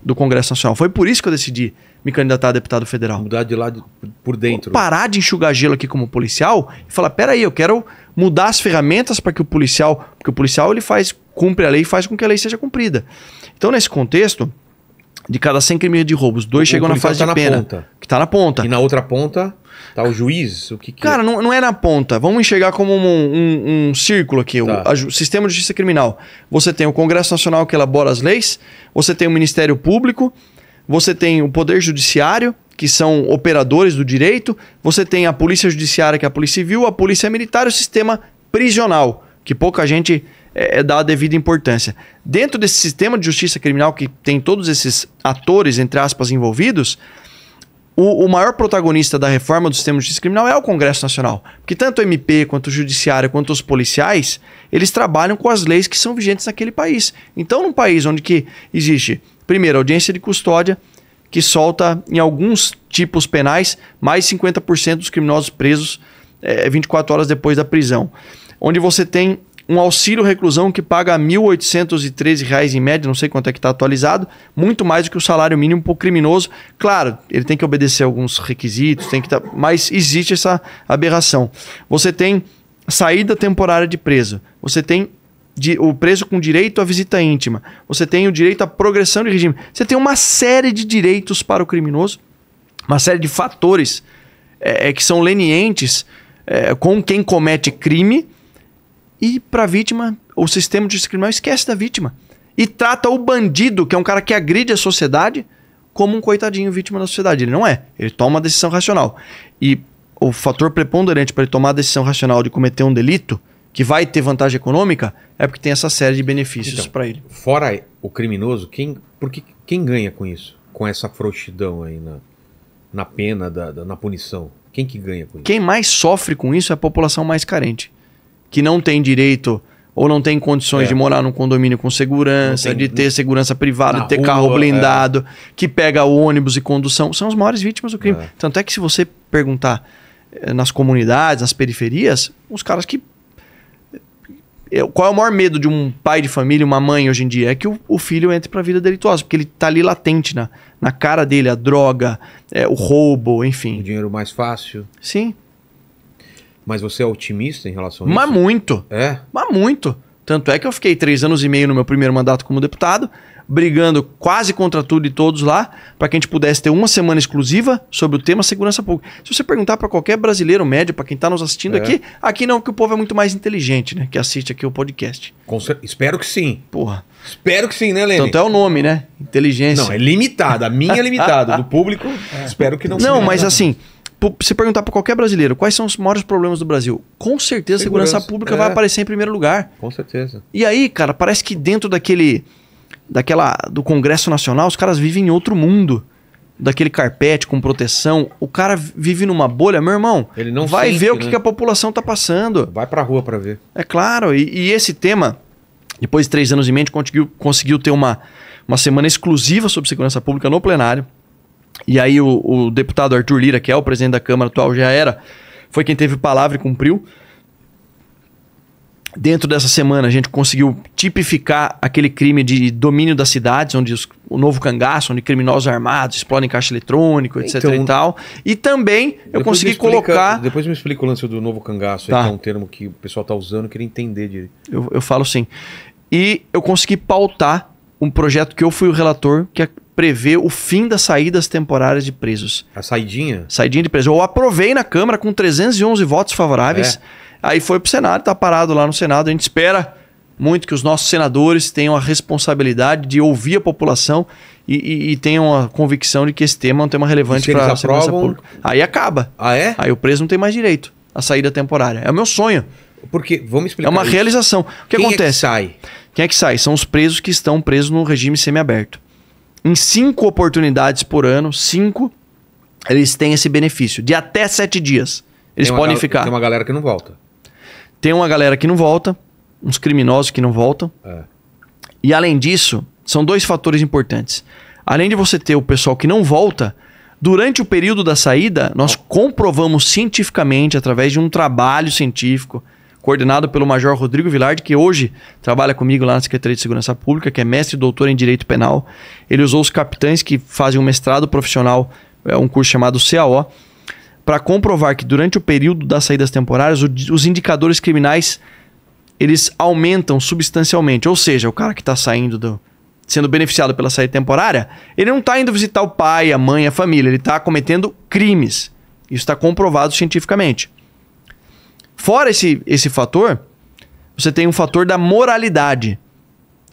do Congresso Nacional. Foi por isso que eu decidi me candidatar a deputado federal. Mudar de lado por dentro. Parar de enxugar gelo aqui como policial e falar: peraí, eu quero mudar as ferramentas para que o policial. Porque o policial ele faz, cumpre a lei e faz com que a lei seja cumprida. Então, nesse contexto, de cada 100 crimes de roubos, dois o chegam na fase tá de na pena. Ponta. Que tá na ponta. E na outra ponta tá o juiz? O que, que Cara, é? não, não é na ponta. Vamos enxergar como um, um, um círculo aqui. Tá. O, a, o sistema de justiça criminal. Você tem o Congresso Nacional que elabora as leis, você tem o Ministério Público, você tem o Poder Judiciário, que são operadores do direito, você tem a Polícia Judiciária, que é a Polícia Civil, a Polícia Militar e o sistema prisional, que pouca gente é, é, dar a devida importância. Dentro desse sistema de justiça criminal que tem todos esses atores, entre aspas, envolvidos, o, o, maior protagonista da reforma do sistema de justiça criminal é o Congresso Nacional. Porque tanto o MP, quanto o Judiciário, quanto os policiais, eles trabalham com as leis que são vigentes naquele país. Então, num país onde que existe, primeiro, audiência de custódia, que solta, em alguns tipos penais, mais 50% dos criminosos presos é, 24 horas depois da prisão. Onde você tem um auxílio reclusão que paga R$ 1.813 em média, não sei quanto é que está atualizado, muito mais do que o salário mínimo para o criminoso. Claro, ele tem que obedecer alguns requisitos, tem que tá, mas existe essa aberração. Você tem saída temporária de preso, você tem de, o preso com direito à visita íntima, você tem o direito à progressão de regime, você tem uma série de direitos para o criminoso, uma série de fatores é, é que são lenientes é, com quem comete crime e para a vítima, o sistema de justiça criminal esquece da vítima. E trata o bandido, que é um cara que agride a sociedade, como um coitadinho vítima da sociedade. Ele não é. Ele toma uma decisão racional. E o fator preponderante para ele tomar a decisão racional de cometer um delito, que vai ter vantagem econômica, é porque tem essa série de benefícios então, para ele. Fora o criminoso, quem, porque, quem ganha com isso? Com essa frouxidão aí na, na pena, da, da na punição? Quem que ganha com isso? Quem mais sofre com isso é a população mais carente que não tem direito ou não tem condições é. de morar num condomínio com segurança, tem, de ter segurança privada, de ter rua, carro é. blindado, é. que pega ônibus e condução, são as maiores vítimas do crime. É. Tanto é que se você perguntar eh, nas comunidades, nas periferias, os caras que eh, qual é o maior medo de um pai de família, uma mãe hoje em dia? É que o, o filho entre para a vida delituosa, porque ele tá ali latente na, na cara dele, a droga, é, o roubo, enfim. O dinheiro mais fácil. Sim. Mas você é otimista em relação a isso? Mas muito. É? Mas muito. Tanto é que eu fiquei três anos e meio no meu primeiro mandato como deputado, brigando quase contra tudo e todos lá, para que a gente pudesse ter uma semana exclusiva sobre o tema segurança pública. Se você perguntar para qualquer brasileiro médio, para quem está nos assistindo é. aqui, aqui não, que o povo é muito mais inteligente, né? Que assiste aqui o podcast. Espero que sim. Porra. Espero que sim, né, Lene? Tanto é o nome, né? Inteligência. Não, é limitada. A minha é limitada. do público, é. espero que não. Não, mas assim se perguntar para qualquer brasileiro quais são os maiores problemas do Brasil, com certeza segurança, segurança pública é. vai aparecer em primeiro lugar. Com certeza. E aí, cara, parece que dentro daquele daquela do Congresso Nacional, os caras vivem em outro mundo. Daquele carpete com proteção, o cara vive numa bolha, meu irmão. Ele não vai sente, ver o né? que, né? que, a população tá passando. Vai pra rua para ver. É claro, e, e, esse tema, depois de três anos em mente, conseguiu, conseguiu ter uma, uma semana exclusiva sobre segurança pública no plenário. E aí o, o, deputado Arthur Lira, que é o presidente da Câmara atual, já era, foi quem teve palavra e cumpriu. Dentro dessa semana a gente conseguiu tipificar aquele crime de domínio das cidades, onde os, o novo cangaço, onde criminosos armados explodem caixa eletrônico, etc então, e tal. E também eu consegui explica, colocar... Depois me explica o lance do novo cangaço, tá. que é um termo que o pessoal está usando, eu queria entender direito. Eu, eu falo sim. E eu consegui pautar um projeto que eu fui o relator, que é prevê o fim das saídas temporárias de presos. A saidinha? Saidinha de presos. Eu aprovei na Câmara com 311 votos favoráveis. É. Aí foi pro Senado, tá parado lá no Senado. A gente espera muito que os nossos senadores tenham a responsabilidade de ouvir a população e, e, e tenham a convicção de que esse tema é um tema relevante para a segurança pública. Aí acaba. Ah, é? Aí o preso não tem mais direito à saída temporária. É o meu sonho. Porque, vamos explicar. É uma isso. realização. O que Quem acontece? É que sai? Quem é que sai? São os presos que estão presos no regime semiaberto em cinco oportunidades por ano, cinco, eles têm esse benefício de até sete dias. Eles podem ficar. Tem uma galera que não volta. Tem uma galera que não volta, uns criminosos que não voltam. É. E além disso, são dois fatores importantes. Além de você ter o pessoal que não volta, durante o período da saída, nós comprovamos cientificamente, através de um trabalho científico, coordenado pelo Major Rodrigo Vilard, que hoje trabalha comigo lá na Secretaria de Segurança Pública, que é mestre e doutor em Direito Penal. Ele usou os capitães que fazem um mestrado profissional, é um curso chamado CAO, para comprovar que durante o período das saídas temporárias, o, os indicadores criminais eles aumentam substancialmente. Ou seja, o cara que está saindo do, sendo beneficiado pela saída temporária, ele não está indo visitar o pai, a mãe, a família, ele está cometendo crimes. Isso está comprovado cientificamente. Fora esse, esse fator, você tem um fator da moralidade.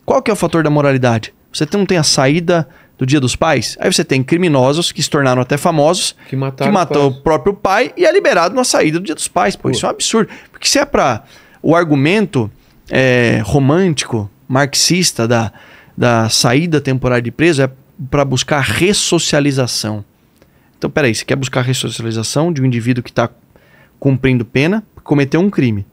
Qual que é o fator da moralidade? Você não tem a saída do Dia dos Pais? Aí você tem criminosos que se tornaram até famosos, que, mataram que matou o, o, próprio pai e é liberado na saída do Dia dos Pais. Pô, Pô. isso é um absurdo. Porque se é para o argumento é, romântico, marxista da, da saída temporária de preso é para buscar ressocialização. Então, peraí, você quer buscar ressocialização de um indivíduo que está cumprindo pena, cometeu um crime.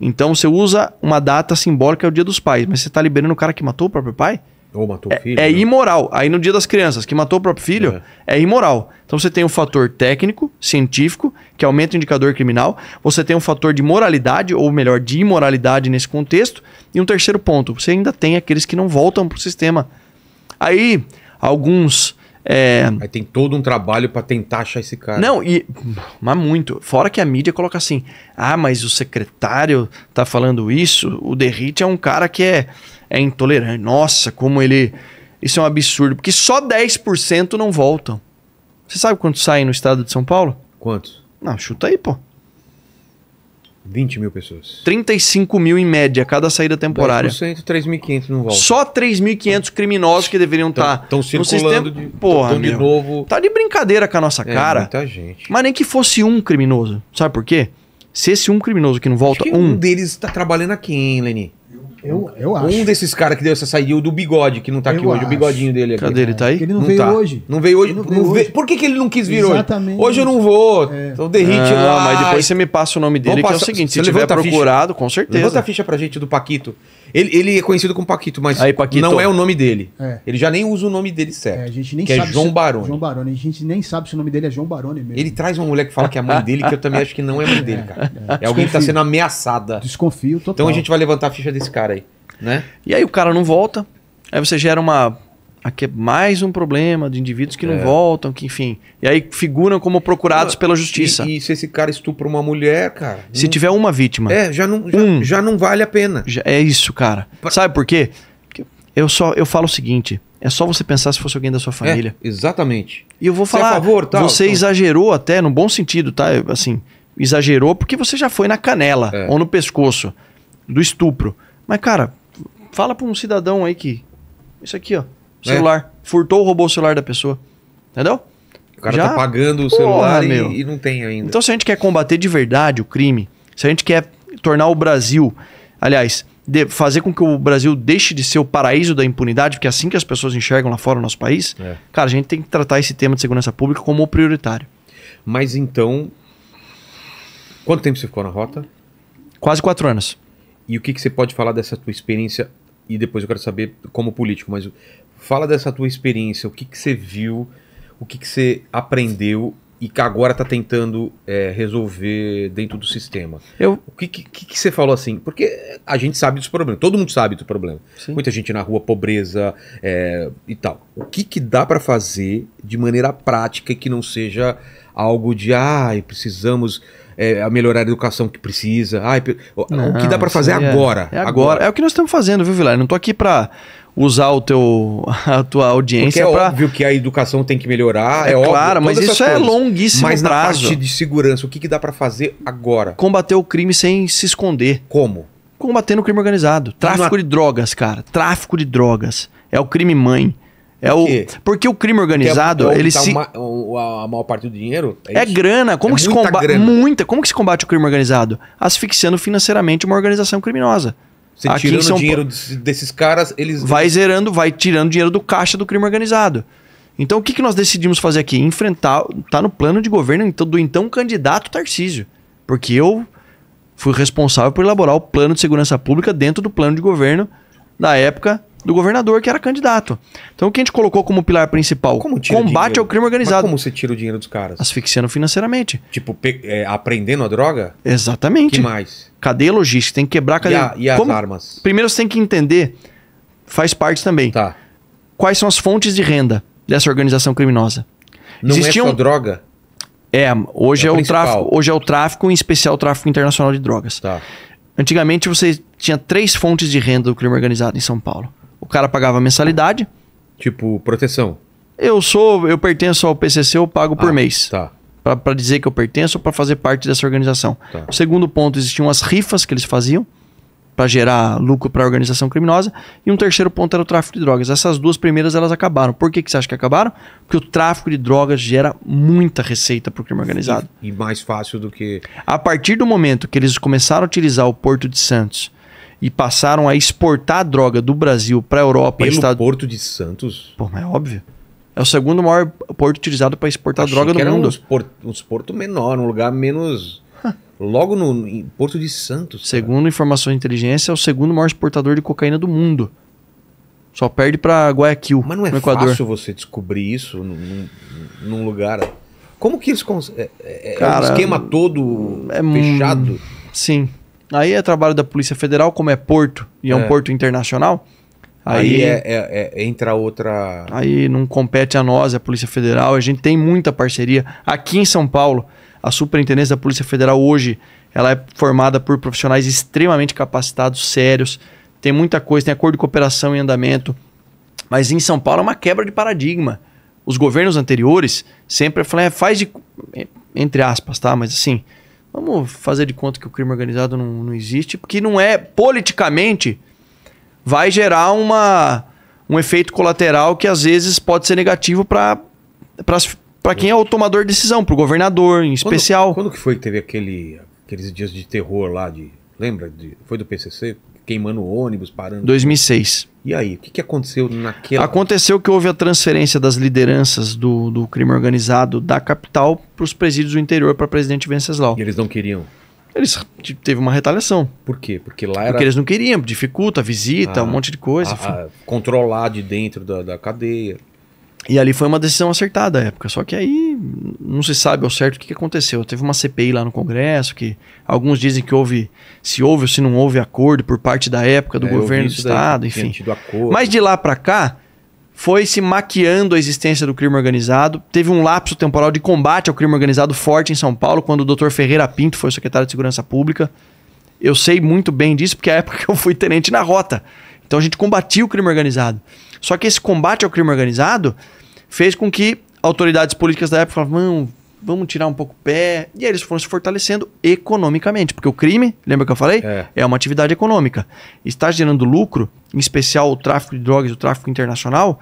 Então você usa uma data simbólica, é o dia dos pais, mas você está liberando o cara que matou o próprio pai? Ou matou o é, filho. É, né? imoral. Aí no dia das crianças, que matou o próprio filho, é. é imoral. Então você tem um fator técnico, científico, que aumenta o indicador criminal. Você tem um fator de moralidade, ou melhor, de imoralidade nesse contexto. E um terceiro ponto, você ainda tem aqueles que não voltam para o sistema. Aí, alguns é... Aí tem todo um trabalho para tentar achar esse cara. Não, e. Mas muito. Fora que a mídia coloca assim: ah, mas o secretário tá falando isso, o Derrite é um cara que é, é intolerante. Nossa, como ele. Isso é um absurdo. Porque só 10% não voltam. Você sabe quantos saem no estado de São Paulo? Quantos? Não, chuta aí, pô. 20 mil pessoas. 35 mil em média, cada saída temporária. 10%, 3.500 não volta. Só 3.500 criminosos que deveriam estar. Estão tá circulando sistema... de, Porra, meu, de novo. Tá de brincadeira com a nossa é, cara. Muita gente. Mas nem que fosse um criminoso. Sabe por quê? Se esse um criminoso que não volta, Acho que um... um deles está trabalhando aqui, hein, Leni? Eu, eu acho. Um desses caras que deu essa saiu do bigode, que não tá aqui eu hoje, acho. o bigodinho dele aqui. Cadê ele? Tá aí? Ele não, não veio tá. hoje. Não veio hoje. Não veio hoje. Veio... Por que, que ele não quis vir Exatamente. hoje? Hoje eu não vou. É. Então derrite lá. Mas depois você me passa o nome dele, Vamos que passar... é o seguinte: se, se tiver procurado, ficha. com certeza. Levanta a ficha pra gente do Paquito. Ele, ele é conhecido como Paquito, mas Aí, Paquito. não é o nome dele. É. Ele já nem usa o nome dele certo. É, a gente nem que é sabe é João se, Barone. João Barone. A gente nem sabe se o nome dele é João Barone mesmo. Ele traz uma mulher que fala que é a mãe dele, que eu também acho que não é mãe dele, é, cara. É, é alguém que tá sendo ameaçada. Desconfio total. Então a gente vai levantar a ficha desse cara aí, né? E aí o cara não volta. Aí você gera uma Aqui é mais um problema de indivíduos que é. não voltam, que enfim. E aí figuram como procurados pela justiça. E, e, se esse cara estupra uma mulher, cara. Se não... tiver uma vítima. É, já não, já, um, já não vale a pena. Já, é isso, cara. Pra... Sabe por quê? Eu só eu falo o seguinte: é só você pensar se fosse alguém da sua é, família. É, exatamente. E eu vou falar. Você, é favor, tal, você tal. exagerou até, no bom sentido, tá? Assim, exagerou porque você já foi na canela é. ou no pescoço do estupro. Mas, cara, fala pra um cidadão aí que. Isso aqui, ó. É. celular. Furtou, roubou o celular da pessoa. Entendeu? O cara tá Já? tá pagando o Porra, celular e, e, não tem ainda. Então, se a gente quer combater de verdade o crime, se a gente quer tornar o Brasil, aliás, fazer com que o Brasil deixe de ser o paraíso da impunidade, porque é assim que as pessoas enxergam lá fora o nosso país, é. cara, a gente tem que tratar esse tema de segurança pública como prioritário. Mas então. Quanto tempo você ficou na rota? Quase quatro anos. E o que, que você pode falar dessa tua experiência? E depois eu quero saber como político, mas Fala dessa tua experiência, o que, que você viu, o que, que você aprendeu e que agora está tentando é, resolver dentro do sistema. Eu... O que, que, que, você falou assim? Porque a gente sabe dos problemas, todo mundo sabe do problema. Sim. Muita gente na rua, pobreza é, e tal. O que, que dá para fazer de maneira prática que não seja algo de, ah, precisamos é, melhorar a educação que precisa. ah, o que dá para fazer é, agora, é agora, agora. É o que nós estamos fazendo, viu, Vilar? Não estou aqui para usar o teu, a tua audiência. Porque é pra... óbvio que a educação tem que melhorar, é, é óbvio. Claro, mas isso é longuíssimo mas prazo. Mas na parte de segurança, o que, que dá para fazer agora? Combater o crime sem se esconder. Como? Combatendo o crime organizado. Tráfico é- de drogas, cara. Tráfico de drogas. É o crime mãe. É o porque o crime é organizado é, ele tá se uma, a maior parte do dinheiro é, é grana. Como é que se combate muita? Como que se combate o crime organizado? Asfixiando financeiramente uma organização criminosa. Você Aqui tirando São dinheiro desses caras, eles. Vai zerando, vai tirando dinheiro do caixa do crime organizado. Então o que, que nós decidimos fazer aqui? Enfrentar. Tá no plano de governo então, do então candidato Tarcísio. Porque eu fui responsável por elaborar o plano de segurança pública dentro do plano de governo da época do governador que era candidato. Então o que a gente colocou como pilar principal? Combate ao crime organizado. Mas como você tira o dinheiro dos caras? Asfixiando financeiramente. Tipo, é, aprendendo a droga? Exatamente. que mais? Cadeia logística, tem que quebrar a cadeia. E, a, e como... as armas? Primeiro você tem que entender, faz parte também. Tá. Quais são as fontes de renda dessa organização criminosa? Não Existiam... é só droga? É, hoje é, é o tráfico, hoje é o tráfico, em especial o tráfico internacional de drogas. Tá. Antigamente você tinha três fontes de renda do crime organizado em São Paulo o cara pagava mensalidade. Tipo, proteção. Eu sou, eu pertenço ao PCC, eu pago ah, por mês. Tá. Para dizer que eu pertenço ou para fazer parte dessa organização. Tá. O segundo ponto, existiam as rifas que eles faziam para gerar lucro para a organização criminosa. E um terceiro ponto era o tráfico de drogas. Essas duas primeiras elas acabaram. Por que, que você acha que acabaram? Porque o tráfico de drogas gera muita receita para o crime organizado. E, e, mais fácil do que. A partir do momento que eles começaram a utilizar o Porto de Santos e passaram a exportar droga do Brasil para a Europa. Pelo Estado... Porto de Santos? Pô, mas é óbvio. É o segundo maior porto utilizado para exportar Achei droga que do mundo. Um porto, porto menor, um lugar menos. Logo no Porto de Santos. Segundo informações de inteligência, é o segundo maior exportador de cocaína do mundo. Só perde para Guayaquil. Mas não é fácil você descobrir isso num, num lugar. Como que eles conseguem? É, é, é, é cara, um esquema todo é, fechado. Sim. Aí é trabalho da Polícia Federal, como é porto e é, é. um porto internacional. Aí, aí é, é, é, entra outra. Aí não compete a nós, a Polícia Federal. A gente tem muita parceria. Aqui em São Paulo, a Superintendência da Polícia Federal hoje ela é formada por profissionais extremamente capacitados, sérios. Tem muita coisa, tem acordo de cooperação em andamento. Mas em São Paulo é uma quebra de paradigma. Os governos anteriores sempre falaram, é, faz de. É, entre aspas, tá? Mas assim, Vamos fazer de conta que o crime organizado não, não existe, porque não é politicamente vai gerar uma, um efeito colateral que às vezes pode ser negativo para quem é o tomador de decisão, para o governador em especial. Quando, quando que foi que teve aquele, aqueles dias de terror lá de lembra? De, foi do PCC queimando ônibus, parando. 2006. E aí, o que, que aconteceu naquela. Aconteceu que houve a transferência das lideranças do, do crime organizado da capital para os presídios do interior para presidente Venceslau. E eles não queriam? Eles teve uma retaliação. Por quê? Porque lá era. Porque eles não queriam, dificulta, a visita, ah, um monte de coisa. A, a, controlar de dentro da, da cadeia. E ali foi uma decisão acertada à época. Só que aí não se sabe ao certo o que aconteceu. Teve uma CPI lá no Congresso, que alguns dizem que houve, se houve ou se não houve acordo por parte da época do é, governo do Estado, daí, enfim. Mas de lá para cá, foi se maquiando a existência do crime organizado. Teve um lapso temporal de combate ao crime organizado forte em São Paulo, quando o Dr. Ferreira Pinto foi secretário de Segurança Pública. Eu sei muito bem disso, porque é a época que eu fui tenente na rota. Então a gente combatia o crime organizado. Só que esse combate ao crime organizado fez com que autoridades políticas da época falavam, vamos tirar um pouco o pé. E aí eles foram se fortalecendo economicamente, porque o crime, lembra que eu falei? É, é uma atividade econômica. Está gerando lucro, em especial o tráfico de drogas, o tráfico internacional.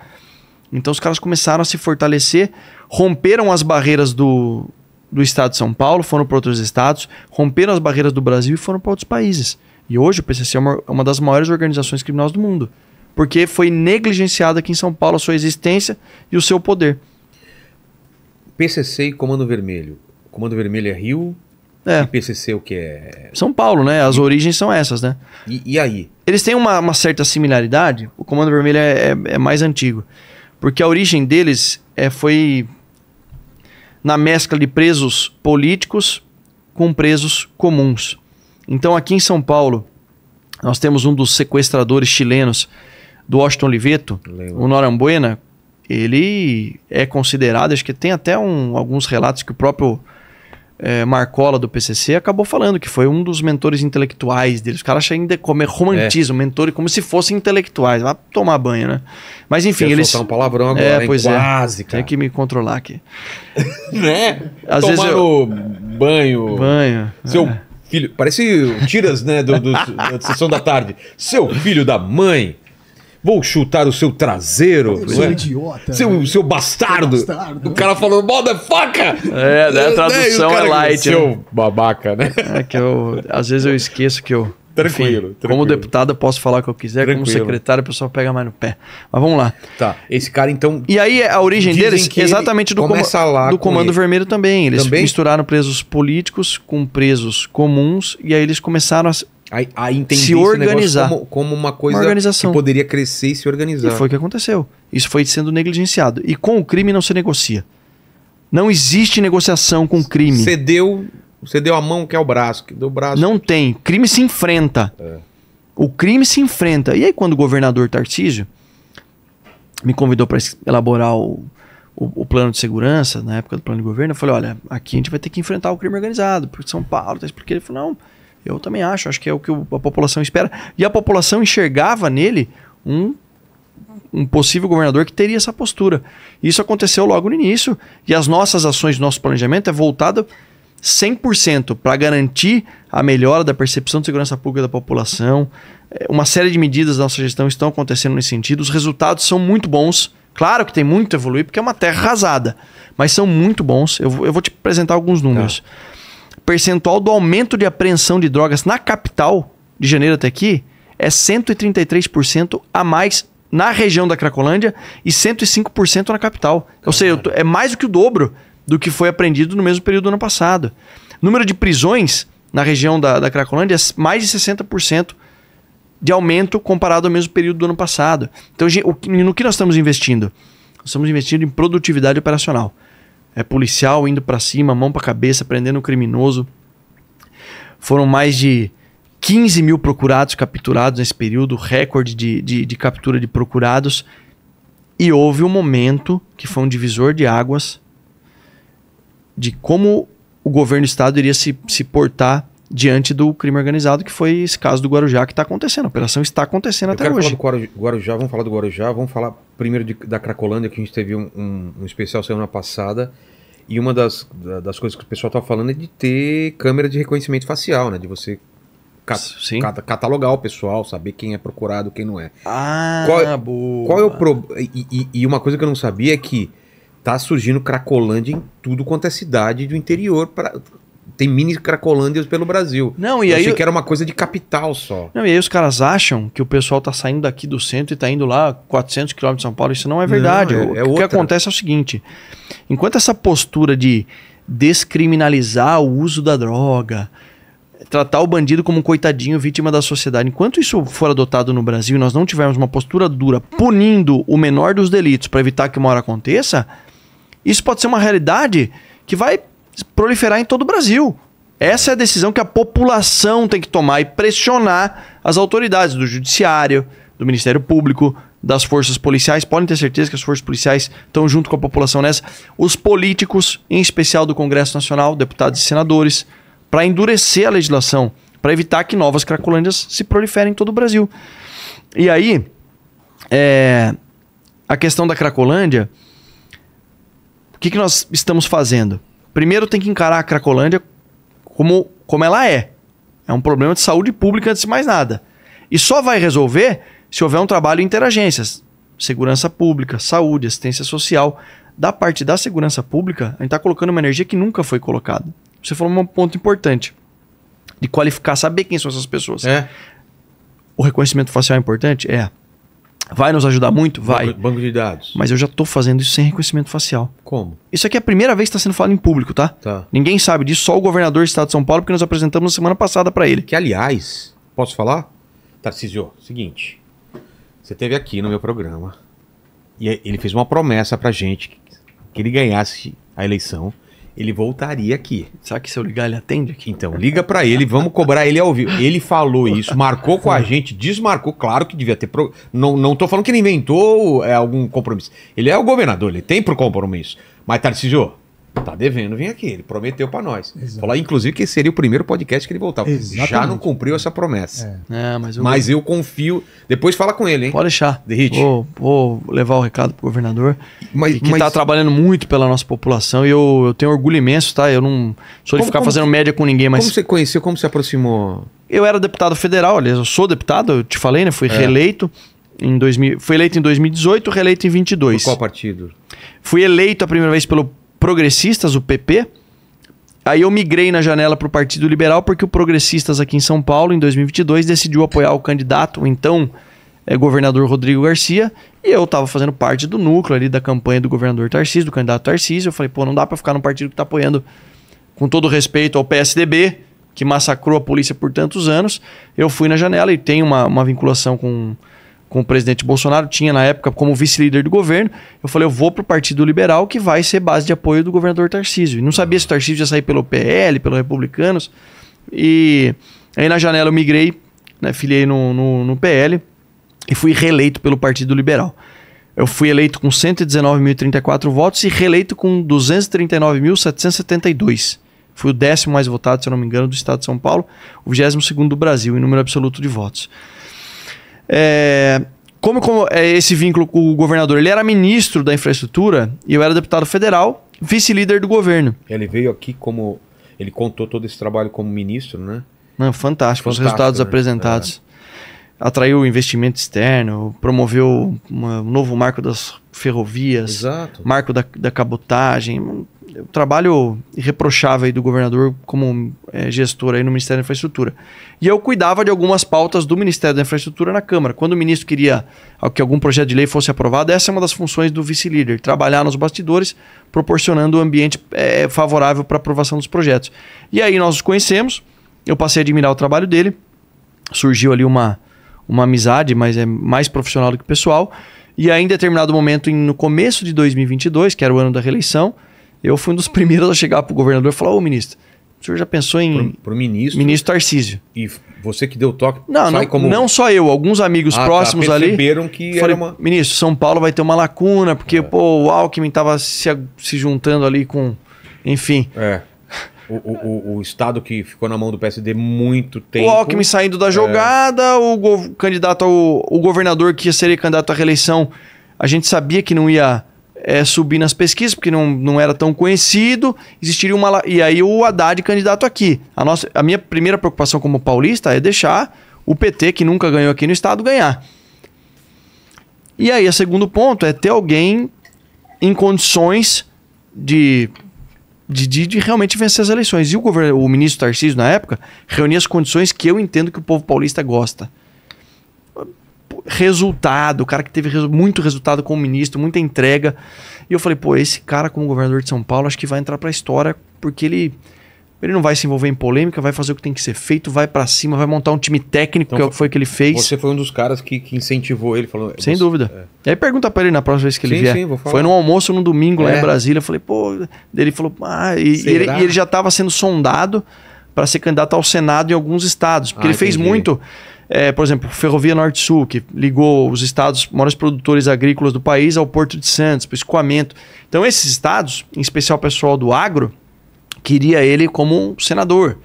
Então os caras começaram a se fortalecer, romperam as barreiras do, do estado de São Paulo, foram para outros estados, romperam as barreiras do Brasil e foram para outros países. E hoje o PCC é uma, uma das maiores organizações criminais do mundo, porque foi negligenciada aqui em São Paulo a sua existência e o seu poder. PCC e Comando Vermelho. Comando Vermelho é Rio, é. E PCC é o que é? São Paulo, né? As e... origens são essas, né? E, e aí? Eles têm uma, uma, certa similaridade. O Comando Vermelho é, é, é, mais antigo. Porque a origem deles é, foi na mescla de presos políticos com presos comuns. Então, aqui em São Paulo, nós temos um dos sequestradores chilenos do Washington Oliveto, o Norambuena. Ele é considerado, acho que tem até um, alguns relatos que o próprio é, Marcola do PCC acabou falando que foi um dos mentores intelectuais deles. Os caras ainda como romantismo é. mentor como se fossem intelectuais. Vai tomar banho, né? Mas enfim, eles. Soltar um palavrão agora, é, hein? É. quase, é. cara. Tem que me controlar aqui. né? Às tomar vezes eu... banho. Banho. Seu é filho. Parece tiras, né? Do, do, da sessão da tarde. Seu filho da mãe. Vou chutar o seu traseiro. Seu é? idiota. Seu, né? seu bastardo. Seu bastardo. O cara falou, motherfucker! É, né? a tradução é, é light. Seu né? babaca, né? É que eu. Às vezes eu esqueço que eu Tranquilo, Enfim, tranquilo. Como deputado, eu posso falar o que eu quiser. Tranquilo. Como secretário, o pessoal pega mais no pé. Mas vamos lá. Tá. Esse cara, então. E aí, a origem deles exatamente do, com... do Comando Vermelho também. Eles também? misturaram presos políticos com presos comuns. E aí, eles começaram a a, a entender se organizar como, como, uma coisa uma organização. que poderia crescer e se organizar. E foi o que aconteceu. Isso foi sendo negligenciado. E com o crime não se negocia. Não existe negociação com crime. Cedeu, você deu a mão, que é o braço. Que deu o braço. Não tem. Crime se enfrenta. É. O crime se enfrenta. E aí, quando o governador Tarcísio me convidou para elaborar o, o, o, plano de segurança, na época do plano de governo, eu falei: olha, aqui a gente vai ter que enfrentar o crime organizado, porque São Paulo, tá porque ele falou: não, eu também acho, acho que é o que a população espera. E a população enxergava nele um, um possível governador que teria essa postura. Isso aconteceu logo no início, e as nossas ações, nosso planejamento é voltado 100% para garantir a melhora da percepção de segurança pública da população. É, uma série de medidas da nossa gestão estão acontecendo nesse sentido. Os resultados são muito bons. Claro que tem muito a evoluir, porque é uma terra arrasada, mas são muito bons. Eu, eu vou te apresentar alguns números. É. Percentual do aumento de apreensão de drogas na capital, de janeiro até aqui, é 133% a mais na região da Cracolândia e 105% na capital. Caramba. Ou seja, é mais do que o dobro do que foi apreendido no mesmo período do ano passado. Número de prisões na região da, da Cracolândia, mais de 60% de aumento comparado ao mesmo período do ano passado. Então, no que nós estamos investindo? Nós estamos investindo em produtividade operacional. É policial indo para cima, mão para cabeça, prendendo o criminoso. Foram mais de 15 mil procurados capturados nesse período, recorde de, de, de captura de procurados. E houve um momento que foi um divisor de águas de como o governo do estado iria se, se portar diante do crime organizado, que foi esse caso do Guarujá que está acontecendo. A operação está acontecendo Eu até quero hoje. Falar do Guarujá, vamos falar do Guarujá, vamos falar primeiro de, da Cracolândia, que a gente teve um, um, um especial semana passada. E uma das, das coisas que o pessoal está falando é de ter câmera de reconhecimento facial, né? De você cat, catalogar o pessoal, saber quem é procurado, quem não é. Ah, qual, é, boa. Qual é o problema e, e, e uma coisa que eu não sabia é que tá surgindo Cracolândia em tudo quanto é cidade do interior. para tem mini Cracolândias pelo Brasil. Não, e eu aí. Achei que era uma coisa de capital só. Não, e aí os caras acham que o pessoal tá saindo daqui do centro e tá indo lá 400 quilômetros de São Paulo. Isso não é verdade. Não, é, o, é o que acontece é o seguinte: enquanto essa postura de descriminalizar o uso da droga, tratar o bandido como um coitadinho, vítima da sociedade. Enquanto isso for adotado no Brasil e nós não tivermos uma postura dura punindo o menor dos delitos para evitar que uma hora aconteça, isso pode ser uma realidade que vai proliferar em todo o Brasil. Essa é a decisão que a população tem que tomar e pressionar as autoridades do judiciário, do Ministério Público, das forças policiais. Podem ter certeza que as forças policiais estão junto com a população nessa. Os políticos, em especial do Congresso Nacional, deputados e senadores, para endurecer a legislação, para evitar que novas cracolândias se proliferem em todo o Brasil. E aí, é, a questão da cracolândia que, que nós estamos fazendo? Primeiro tem que encarar a Cracolândia como, como ela é. É um problema de saúde pública antes de mais nada. E só vai resolver se houver um trabalho em interagências. Segurança pública, saúde, assistência social. Da parte da segurança pública, a gente está colocando uma energia que nunca foi colocada. Você falou um ponto importante. De qualificar, saber quem são essas pessoas. É. O reconhecimento facial é importante? É. Vai nos ajudar muito? Vai. Banco, banco de dados. Mas eu já estou fazendo isso sem reconhecimento facial. Como? Isso aqui é a primeira vez que está sendo falado em público, tá? Tá. Ninguém sabe disso, só o governador do estado de São Paulo, porque nós apresentamos na semana passada para ele. Que, aliás, posso falar? Tarcísio, seguinte. Você teve aqui no meu programa e ele fez uma promessa para gente que ele ganhasse a eleição ele voltaria aqui. Será que se eu ligar ele atende aqui? Então, liga para ele, vamos cobrar ele ao vivo. Ele falou isso, marcou com a gente, desmarcou, claro que devia ter. Pro... Não, não tô falando que ele inventou é, algum compromisso. Ele é o governador, ele tem pro compromisso. Mas, Tarcísio, Tá devendo vir aqui, ele prometeu para nós. Exato. Falar, inclusive, que seria o primeiro podcast que ele voltava. Exatamente. Já não cumpriu essa promessa. É. É, mas, eu... mas, eu... confio. Depois fala com ele, hein? Pode deixar. vou, vou, levar o recado pro governador. Mas, que tá mas... tá trabalhando muito pela nossa população e eu, eu tenho orgulho imenso, tá? Eu não sou de como, ficar como fazendo média com ninguém, mas. Como você conheceu, como se aproximou? Eu era deputado federal, aliás, eu sou deputado, eu te falei, né? Fui é. reeleito em mil fui eleito em 2018, reeleito em 22. Por qual partido? Fui eleito a primeira vez pelo progressistas, o PP. Aí eu migrei na janela para o Partido Liberal porque o Progressistas aqui em São Paulo, em 2022, decidiu apoiar o candidato, então é, governador Rodrigo Garcia, e eu estava fazendo parte do núcleo ali da campanha do governador Tarcísio, do candidato Tarcísio. Eu falei, pô, não dá para ficar num partido que está apoiando, com todo respeito ao PSDB, que massacrou a polícia por tantos anos. Eu fui na janela e tenho uma, uma vinculação com com o presidente Bolsonaro, tinha na época como vice-líder do governo. Eu falei, eu vou para o Partido Liberal, que vai ser base de apoio do governador Tarcísio. E não sabia se o Tarcísio ia sair pelo PL, pelos republicanos. E aí na janela eu migrei, né, filiei no, no, no PL e fui reeleito pelo Partido Liberal. Eu fui eleito com 119.034 votos e reeleito com 239.772. Fui o décimo mais votado, se eu não me engano, do estado de São Paulo, o 22 do Brasil, em número absoluto de votos. É, como, como é esse vínculo com o governador? Ele era ministro da infraestrutura e eu era deputado federal, vice-líder do governo. Ele veio aqui como. Ele contou todo esse trabalho como ministro, né? Não, fantástico, fantástico os resultados né? apresentados. É. Atraiu investimento externo, promoveu uma, um novo marco das ferrovias, Exato. marco da, da cabotagem, o trabalho irreprochável do governador como é, gestor aí no Ministério da Infraestrutura. E eu cuidava de algumas pautas do Ministério da Infraestrutura na Câmara. Quando o ministro queria que algum projeto de lei fosse aprovado, essa é uma das funções do vice-líder, trabalhar nos bastidores, proporcionando o um ambiente é, favorável para aprovação dos projetos. E aí nós os conhecemos, eu passei a admirar o trabalho dele, surgiu ali uma, uma amizade, mas é mais profissional do que pessoal. E aí, em determinado momento, no começo de 2022, que era o ano da reeleição, eu fui um dos primeiros a chegar pro governador e falar, ô ministro, o senhor já pensou em. Pro, o ministro. Ministro Tarcísio. E você que deu toque. Não, não, como... não só eu, alguns amigos ah, tá, próximos tá, perceberam ali. que falei, uma... Ministro, São Paulo vai ter uma lacuna, porque, é. pô, o Alckmin estava se, se juntando ali com. Enfim. É. O, o, o, Estado que ficou na mão do PSD muito tempo. O Alckmin saindo da é. jogada, é. o candidato ao, o governador que ia ser candidato à reeleição, a gente sabia que não ia é, subir nas pesquisas, porque não, não era tão conhecido, existiria uma. E aí o Haddad candidato aqui. A, nossa, a minha primeira preocupação como paulista é deixar o PT, que nunca ganhou aqui no Estado, ganhar. E aí, o segundo ponto é ter alguém em condições de, de, de, de realmente vencer as eleições. E o, governo, o ministro Tarcísio, na época, reunia as condições que eu entendo que o povo paulista gosta resultado, o cara que teve muito resultado como ministro, muita entrega. E eu falei, pô, esse cara como governador de São Paulo acho que vai entrar para a história porque ele ele não vai se envolver em polêmica, vai fazer o que tem que ser feito, vai para cima, vai montar um time técnico, então, que é foi o que ele fez. Você foi um dos caras que, que incentivou ele, falou? Sem você, dúvida. É. E aí pergunta para ele na próxima vez que ele vier. Sim, vou falar. Foi no almoço no domingo é. lá em é. Brasília, eu falei, pô, ele falou, ah, e, e, ele, e ele, já estava sendo sondado para ser candidato ao Senado em alguns estados, porque ah, ele entendi. fez muito é, por exemplo, Ferrovia Norte-Sul, que ligou os estados, maiores produtores agrícolas do país, ao Porto de Santos, para escoamento. Então, esses estados, em especial o pessoal do agro, queria ele como um senador,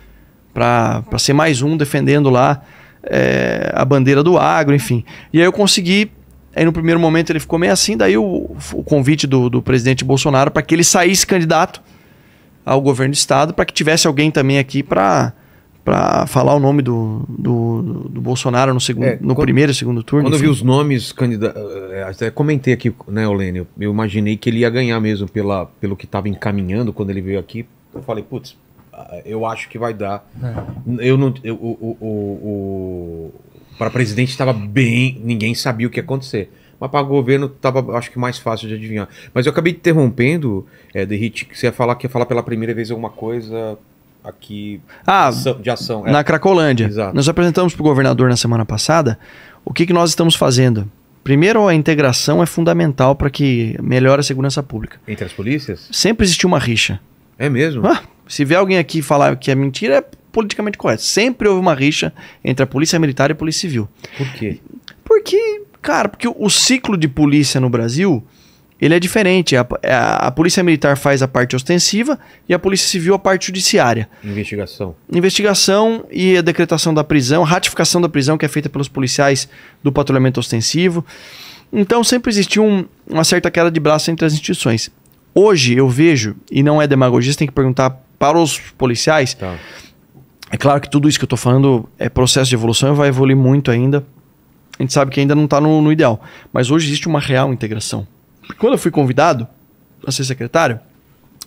para ser mais um defendendo lá é, a bandeira do agro, enfim. E aí eu consegui. Aí no primeiro momento ele ficou meio assim, daí o, o convite do, do presidente Bolsonaro para que ele saísse candidato ao governo do estado, para que tivesse alguém também aqui para para falar o nome do, do, do Bolsonaro no, segundo, é, no primeiro e segundo turno. Quando enfim. eu vi assim? os nomes, candida eh, até comentei aqui, né, Olênio? Eu imaginei que ele ia ganhar mesmo pela, pelo que estava encaminhando quando ele veio aqui. Eu falei, putz, eh, eu acho que vai dar. É. Eu não. Eu, o, o, o, para presidente estava bem, ninguém sabia o que ia acontecer. Mas para o governo estava, acho que mais fácil de adivinhar. Mas eu acabei interrompendo, é, eh, The que você ia falar que ia falar pela primeira vez alguma coisa aqui ah, de ação. É. Na Cracolândia. Exato. Nós apresentamos para o governador na semana passada o que, que nós estamos fazendo. Primeiro, a integração é fundamental para que melhore a segurança pública. Entre as polícias? Sempre existiu uma rixa. É mesmo? Ah, se vê alguém aqui falar que é mentira, é politicamente correto. Sempre houve uma rixa entre a polícia militar e a polícia civil. Por quê? Porque, cara, porque o ciclo de polícia no Brasil ele é diferente. A, a, é, a, polícia militar faz a parte ostensiva e a polícia civil a parte judiciária. Investigação. Investigação e a decretação da prisão, ratificação da prisão que é feita pelos policiais do patrulhamento ostensivo. Então sempre existiu um, uma certa queda de braço entre as instituições. Hoje eu vejo, e não é demagogia, você tem que perguntar para os policiais. Tá. É claro que tudo isso que eu estou falando é processo de evolução e vai evoluir muito ainda. A gente sabe que ainda não está no, no ideal. Mas hoje existe uma real integração quando eu fui convidado a ser secretário,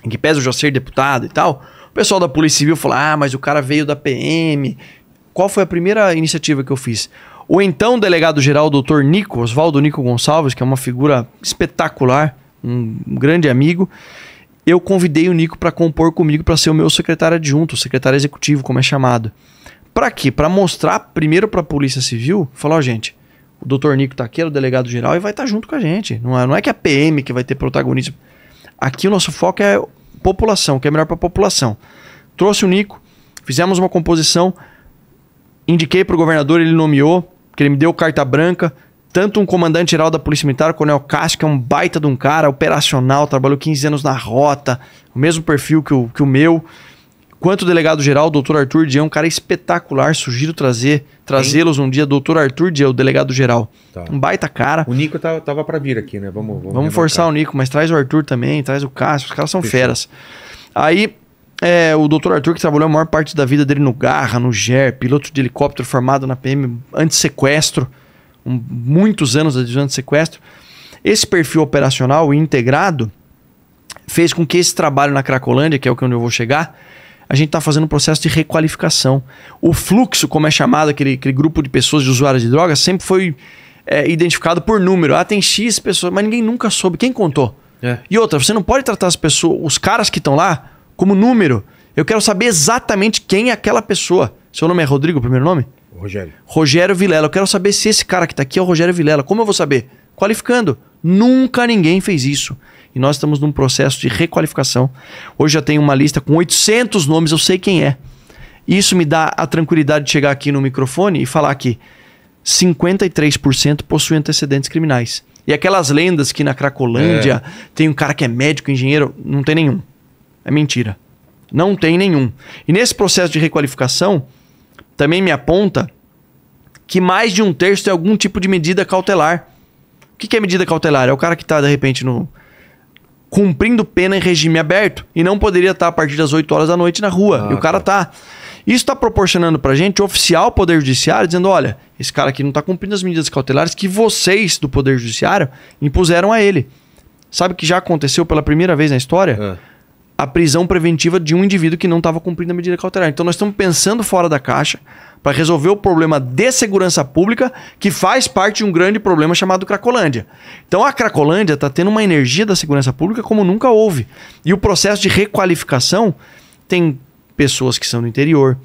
em que pese eu já ser deputado e tal, o pessoal da Polícia Civil falou: ah, mas o cara veio da PM. Qual foi a primeira iniciativa que eu fiz? O então delegado-geral, doutor Nico, Oswaldo Nico Gonçalves, que é uma figura espetacular, um grande amigo, eu convidei o Nico para compor comigo para ser o meu secretário adjunto, secretário executivo, como é chamado. Para quê? Para mostrar primeiro para a Polícia Civil, falar, ó, oh, gente, o doutor Nico tá aqui, é o delegado geral, e vai estar tá junto com a gente. Não é, não é que a é PM que vai ter protagonismo. Aqui o nosso foco é população, que é melhor para a população. Trouxe o Nico, fizemos uma composição, indiquei para o governador, ele nomeou, que ele me deu carta branca. Tanto um comandante geral da Polícia Militar, o Coronel Cássio, que é um baita de um cara, operacional, trabalhou 15 anos na rota, o mesmo perfil que o, que o meu. Quanto o delegado-geral, doutor Arthur Dia, é um cara espetacular. Sugiro trazer, trazê-los um dia. Doutor Arthur Dia, o delegado-geral. Tá. Um baita cara. O Nico tá, tava, tava para vir aqui, né? Vamos, vamos, vamos forçar o Nico, mas traz o Arthur também, traz o Cássio. Os caras são Fechou. feras. Aí, é, o doutor Arthur, que trabalhou a maior parte da vida dele no Garra, no GER, piloto de helicóptero formado na PM anti-sequestro, um, muitos anos da de sequestro. Esse perfil operacional integrado fez com que esse trabalho na Cracolândia, que é o que é eu vou chegar, a gente está fazendo um processo de requalificação. O fluxo, como é chamado aquele, aquele grupo de pessoas, de usuários de drogas, sempre foi é, identificado por número. Ah, tem X pessoas, mas ninguém nunca soube. Quem contou? É. E outra, você não pode tratar as pessoas, os caras que estão lá, como número. Eu quero saber exatamente quem é aquela pessoa. Seu nome é Rodrigo, o primeiro nome? Rogério. Rogério Vilela. Eu quero saber se esse cara que está aqui é o Rogério Vilela. Como eu vou saber? Qualificando. Nunca ninguém fez isso. E nós estamos num processo de requalificação. Hoje já tem uma lista com 800 nomes, eu sei quem é. Isso me dá a tranquilidade de chegar aqui no microfone e falar que 53% possuem antecedentes criminais. E aquelas lendas que na Cracolândia é. tem um cara que é médico, engenheiro, não tem nenhum. É mentira. Não tem nenhum. E nesse processo de requalificação, também me aponta que mais de um terço tem algum tipo de medida cautelar. O que, que é medida cautelar? É o cara que está, de repente, no cumprindo pena em regime aberto e não poderia estar a partir das 8 horas da noite na rua. Ah, e o cara tá. tá. Isso está proporcionando para a gente oficial Poder Judiciário dizendo: olha, esse cara aqui não está cumprindo as medidas cautelares que vocês do Poder Judiciário impuseram a ele. Sabe que já aconteceu pela primeira vez na história? É a prisão preventiva de um indivíduo que não estava cumprindo a medida cautelar. Então nós estamos pensando fora da caixa para resolver o problema de segurança pública que faz parte de um grande problema chamado Cracolândia. Então a Cracolândia está tendo uma energia da segurança pública como nunca houve. E o processo de requalificação tem pessoas que são do interior,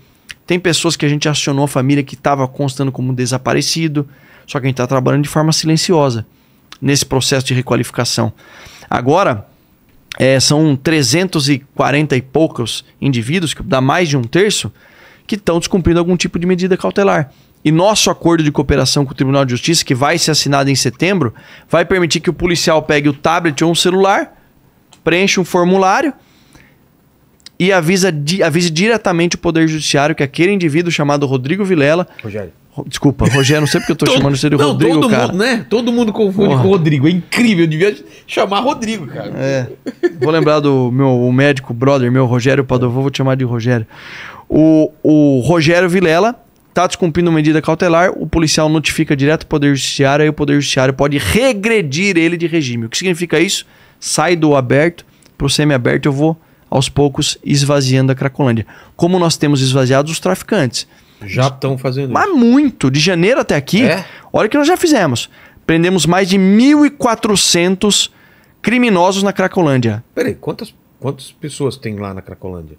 tem pessoas que a gente acionou a família que estava constando como desaparecido, só que a gente está trabalhando de forma silenciosa nesse processo de requalificação. Agora, é, são 340 e poucos indivíduos, que dá mais de um terço, que estão descumprindo algum tipo de medida cautelar. E nosso acordo de cooperação com o Tribunal de Justiça, que vai ser assinado em setembro, vai permitir que o policial pegue o tablet ou um celular, preencha um formulário e avisa, avise diretamente o Poder Judiciário que aquele indivíduo chamado Rodrigo Vilela. Rogério. Desculpa, Rogério, não sei porque eu tô todo, chamando você de não, Rodrigo, todo cara. Mundo, né? Todo mundo confunde Porra. com Rodrigo. É incrível, eu devia chamar Rodrigo, cara. É. Vou lembrar do meu médico, brother meu, Rogério Padovão, vou te chamar de Rogério. O, o Rogério Vilela tá descumprindo medida cautelar, o policial notifica direto o Poder Judiciário, aí o Poder Judiciário pode regredir ele de regime. O que significa isso? Sai do aberto pro semi-aberto, eu vou aos poucos esvaziando a Cracolândia. Como nós temos esvaziado os traficantes. Já estão fazendo Mas isso. muito, de janeiro até aqui, é? olha o que nós já fizemos. Prendemos mais de 1.400 criminosos na Cracolândia. Peraí, quantas, quantas pessoas tem lá na Cracolândia?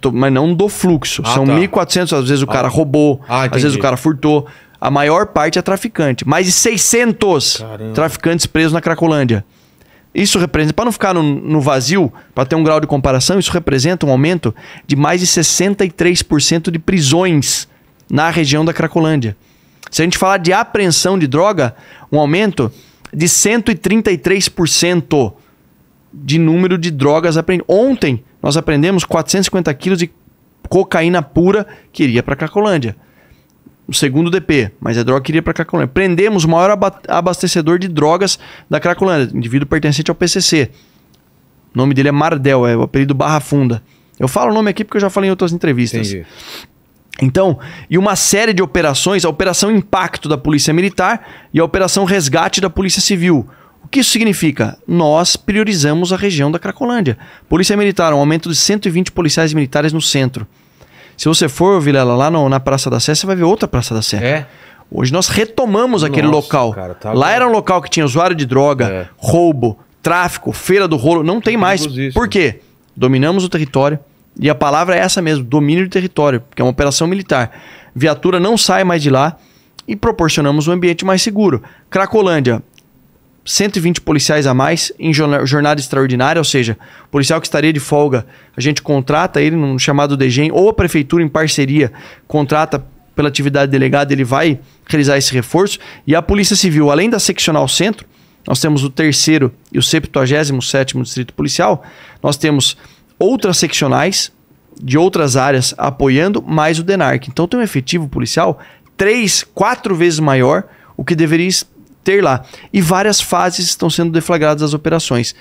Tô, mas não do fluxo. Ah, São tá. 1.400, às vezes o cara ah. roubou, ah, às vezes o cara furtou. A maior parte é traficante. Mais de 600 Caramba. traficantes presos na Cracolândia. Isso representa, para não ficar no, no vazio, para ter um grau de comparação, isso representa um aumento de mais de 63% de prisões na região da Cracolândia. Se a gente falar de apreensão de droga, um aumento de 133% de número de drogas apreendidas. Ontem nós aprendemos 450 quilos de cocaína pura que iria para Cracolândia. O segundo DP, mas a é droga que iria para Cracolândia. Prendemos o maior abastecedor de drogas da Cracolândia, indivíduo pertencente ao PCC. O nome dele é Mardel, é o apelido Barra Funda. Eu falo o nome aqui porque eu já falei em outras entrevistas. Entendi. Então, e uma série de operações, a Operação Impacto da Polícia Militar e a Operação Resgate da Polícia Civil. O que isso significa? Nós priorizamos a região da Cracolândia. Polícia Militar, um aumento de 120 policiais militares no centro. Se você for, Vilela, lá no, na Praça da Sé, você vai ver outra Praça da Sé. É. Hoje nós retomamos Nossa, aquele local. Cara, tá lá era um local que tinha usuário de droga, é. roubo, tráfico, feira do rolo. Não tem mais. Por quê? Dominamos o território e a palavra é essa mesmo: domínio de território, porque é uma operação militar. Viatura não sai mais de lá e proporcionamos um ambiente mais seguro. Cracolândia, 120 policiais a mais em jornada extraordinária, ou seja, policial que estaria de folga, a gente contrata ele num chamado DGEM, ou a prefeitura em parceria contrata pela atividade delegada, ele vai realizar esse reforço. E a Polícia Civil, além da seccional centro, nós temos o terceiro e o 77 Distrito Policial, nós temos outras seccionais de outras áreas apoiando, mais o DENARC. Então tem um efetivo policial três, quatro vezes maior o que deveria ter lá. E várias fases estão sendo deflagradas as operações,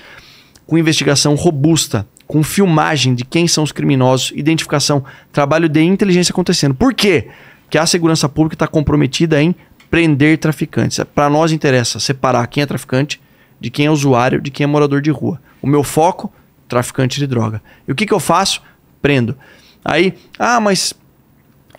com investigação robusta, com filmagem de quem são os criminosos, identificação, trabalho de inteligência acontecendo. Por quê? Porque a segurança pública está comprometida em prender traficantes. Para nós interessa separar quem é traficante de quem é usuário, de quem é morador de rua. O meu foco traficante de droga. E o que, que eu faço? Prendo. Aí, ah, mas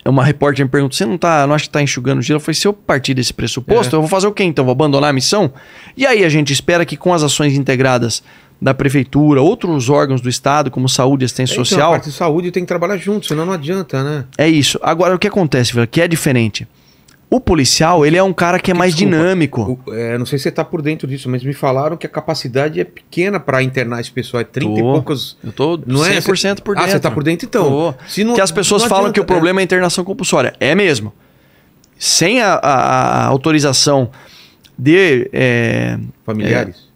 uma repórter me se você não tá, não acha que tá enxugando o dinheiro? Eu falei, se eu partir desse pressuposto, é. eu vou fazer o quê então? Vou abandonar a missão? E aí a gente espera que com as ações integradas da prefeitura, outros órgãos do estado, como saúde e assistência é, então, social. A parte de saúde tem que trabalhar junto, senão não adianta, né? É isso. Agora, o que acontece, O que é diferente. O policial, ele é um cara que é mais Desculpa, dinâmico. O, é, não sei se você tá por dentro disso, mas me falaram que a capacidade é pequena para internar esse pessoal. É 30 tô, e poucos. Eu tô não 100% é, por dentro. Ah, você tá por dentro então. Tô. Não, que as pessoas falam adianta, que o é. problema é, é internação compulsória. É mesmo. Sem a, a, a autorização de. É, Familiares?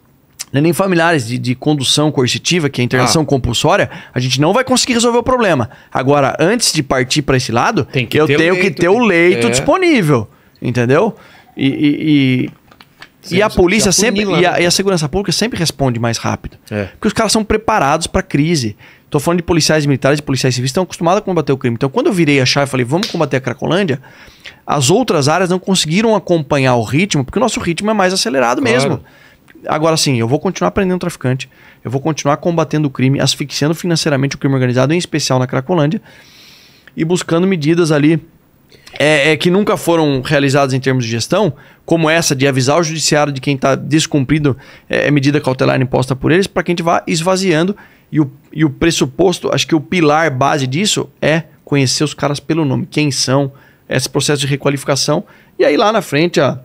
É nem familiares de, de, condução coercitiva, que é a internação ah. compulsória, a gente não vai conseguir resolver o problema. Agora, antes de partir para esse lado, eu tenho leito, que ter o leito é. disponível, entendeu? E, e, e... Sim, e a polícia sempre. Né? E a, e a, segurança pública sempre responde mais rápido. É. Porque os caras são preparados para crise. Tô falando de policiais militares e policiais civis estão acostumados a combater o crime. Então, quando eu virei a chave e falei, vamos combater a Cracolândia, as outras áreas não conseguiram acompanhar o ritmo, porque o nosso ritmo é mais acelerado claro. mesmo. Agora sim, eu vou continuar prendendo traficante, eu vou continuar combatendo o crime, asfixiando financeiramente o crime organizado, em especial na Cracolândia, e buscando medidas ali é, é, que nunca foram realizadas em termos de gestão, como essa de avisar o judiciário de quem está descumprido é, é, medida cautelar imposta por eles, para que a gente vá esvaziando. E o, e o pressuposto, acho que o pilar base disso é conhecer os caras pelo nome, quem são, esse processo de requalificação. E aí lá na frente, a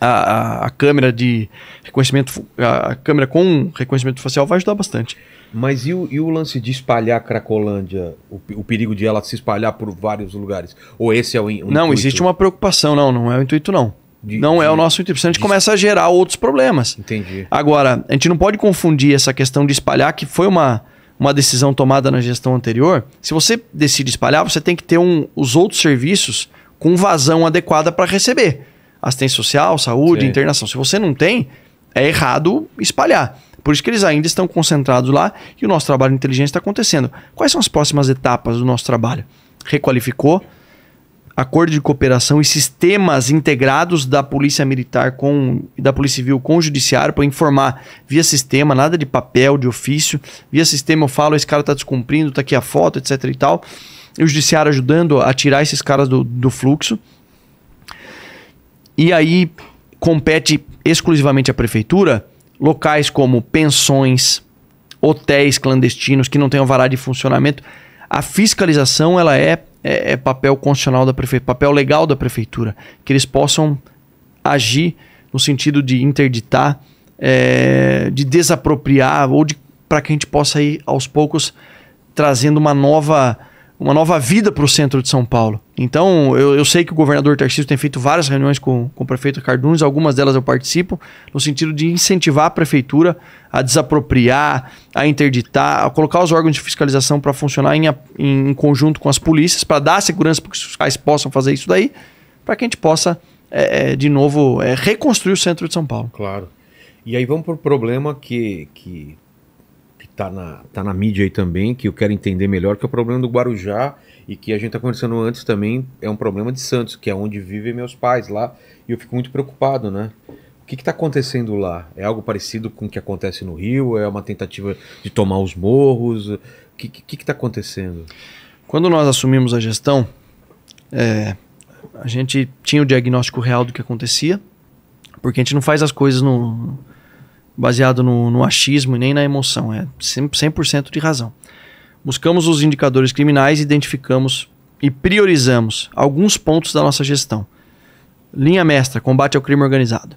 a, a, câmera de reconhecimento, a câmera com reconhecimento facial vai ajudar bastante. Mas e o, e o lance de espalhar a Cracolândia, o, o, perigo de ela se espalhar por vários lugares? Ou esse é o, o Não, intuito? existe uma preocupação, não, não é o intuito não. De, não de, é o nosso intuito, a gente de... começa a gerar outros problemas. Entendi. Agora, a gente não pode confundir essa questão de espalhar, que foi uma, uma decisão tomada na gestão anterior. Se você decide espalhar, você tem que ter um, os outros serviços com vazão adequada para receber assistência social, saúde, Sim. internação. Se você não tem, é errado espalhar. Por isso que eles ainda estão concentrados lá e o nosso trabalho de inteligência está acontecendo. Quais são as próximas etapas do nosso trabalho? Requalificou, acordo de cooperação e sistemas integrados da polícia militar com da polícia civil com o judiciário para informar via sistema, nada de papel, de ofício. Via sistema eu falo, esse cara está descumprindo, está aqui a foto, etc e tal. E o judiciário ajudando a tirar esses caras do, do fluxo. E aí compete exclusivamente à prefeitura locais como pensões, hotéis clandestinos que não tenham varal de funcionamento. A fiscalização ela é, é, é papel constitucional da prefeitura, papel legal da prefeitura, que eles possam agir no sentido de interditar, é, de desapropriar ou de para que a gente possa ir aos poucos trazendo uma nova, uma nova vida para o centro de São Paulo. Então, eu, eu, sei que o governador Tarcísio tem feito várias reuniões com, com o prefeito Cardunes, algumas delas eu participo, no sentido de incentivar a prefeitura a desapropriar, a interditar, a colocar os órgãos de fiscalização para funcionar em, em, conjunto com as polícias, para dar segurança para que os fiscais possam fazer isso daí, para que a gente possa, é, é, de novo, é, reconstruir o centro de São Paulo. Claro. E aí vamos para o problema que, que tá na, tá na mídia aí também, que eu quero entender melhor, que é o problema do Guarujá e que a gente tá conversando antes também, é um problema de Santos, que é onde vivem meus pais lá, e eu fico muito preocupado, né? O que está acontecendo lá? É algo parecido com o que acontece no Rio? É uma tentativa de tomar os morros? O que está que, que tá acontecendo? Quando nós assumimos a gestão, é, a gente tinha o diagnóstico real do que acontecia, porque a gente não faz as coisas no, baseado no, no achismo e nem na emoção, é 100% de razão. Buscamos os indicadores criminais, identificamos e priorizamos alguns pontos da nossa gestão. Linha mestra: combate ao crime organizado.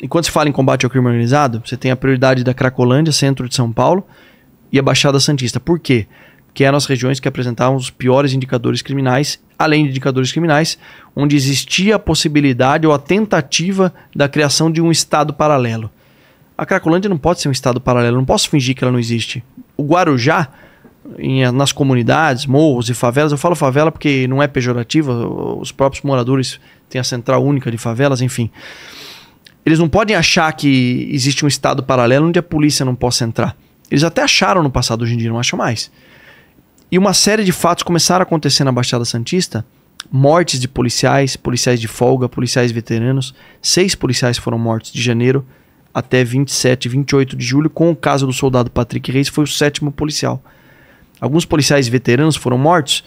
E quando se fala em combate ao crime organizado, você tem a prioridade da Cracolândia, centro de São Paulo, e a Baixada Santista. Por quê? que eram é as regiões que apresentavam os piores indicadores criminais, além de indicadores criminais, onde existia a possibilidade ou a tentativa da criação de um Estado paralelo. A Cracolândia não pode ser um Estado paralelo, não posso fingir que ela não existe. O Guarujá, em, nas comunidades, morros e favelas, eu falo favela porque não é pejorativa, os próprios moradores têm a central única de favelas, enfim. Eles não podem achar que existe um Estado paralelo onde a polícia não possa entrar. Eles até acharam no passado, hoje em dia não acham mais. E uma série de fatos começaram a acontecer na Baixada Santista. Mortes de policiais, policiais de folga, policiais veteranos. Seis policiais foram mortos de janeiro até 27, 28 de julho, com o caso do soldado Patrick Reis, foi o sétimo policial. Alguns policiais veteranos foram mortos.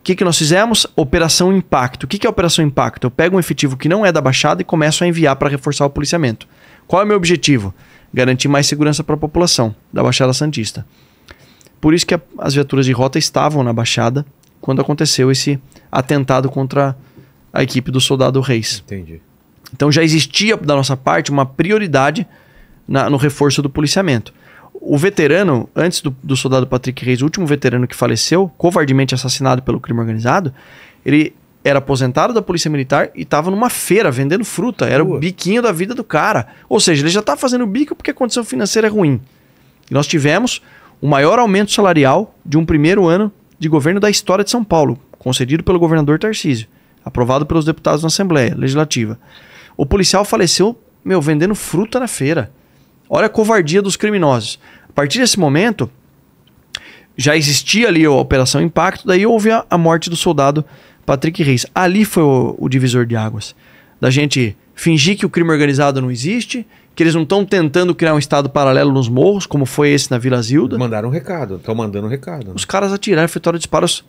O que, que nós fizemos? Operação Impacto. O que, que é Operação Impacto? Eu pego um efetivo que não é da Baixada e começo a enviar para reforçar o policiamento. Qual é o meu objetivo? Garantir mais segurança para a população da Baixada Santista. Por isso que a, as viaturas de rota estavam na Baixada quando aconteceu esse atentado contra a equipe do soldado Reis. Entendi. Então já existia da nossa parte uma prioridade na, no reforço do policiamento. O veterano, antes do, do, soldado Patrick Reis, o último veterano que faleceu, covardemente assassinado pelo crime organizado, ele era aposentado da Polícia Militar e estava numa feira vendendo fruta. Era o biquinho da vida do cara. Ou seja, ele já está fazendo bico porque a condição financeira é ruim. E nós tivemos o maior aumento salarial de um primeiro ano de governo da história de São Paulo, concedido pelo governador Tarcísio, aprovado pelos deputados na Assembleia Legislativa. O policial faleceu, meu, vendendo fruta na feira. Olha a covardia dos criminosos. A partir desse momento, já existia ali a Operação Impacto, daí houve a, a morte do soldado Patrick Reis. Ali foi o, o divisor de águas. Da gente fingir que o crime organizado não existe que eles não estão tentando criar um estado paralelo nos morros, como foi esse na Vila Zilda. Mandaram um recado, estão mandando um recado. Né? Os caras atiraram, de disparos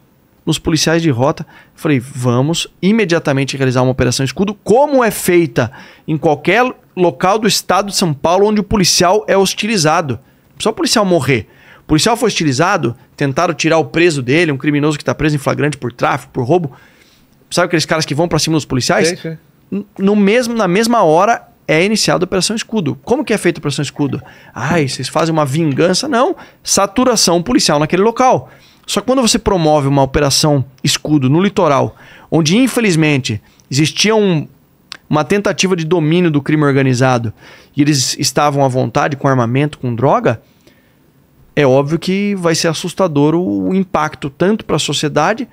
nos policiais de rota. Falei, vamos imediatamente realizar uma operação escudo, como é feita em qualquer local do estado de São Paulo onde o policial é hostilizado. Não precisa o policial morrer. O policial foi hostilizado, tentaram tirar o preso dele, um criminoso que está preso em flagrante por tráfico, por roubo. Sabe aqueles caras que vão para cima dos policiais? No mesmo, na mesma hora, é iniciada a Operação Escudo. Como que é feita a Operação Escudo? Ai, vocês fazem uma vingança? Não, saturação policial naquele local. Só que quando você promove uma Operação Escudo no litoral, onde infelizmente existia um, uma tentativa de domínio do crime organizado e eles estavam à vontade com armamento, com droga, é óbvio que vai ser assustador o impacto tanto para a sociedade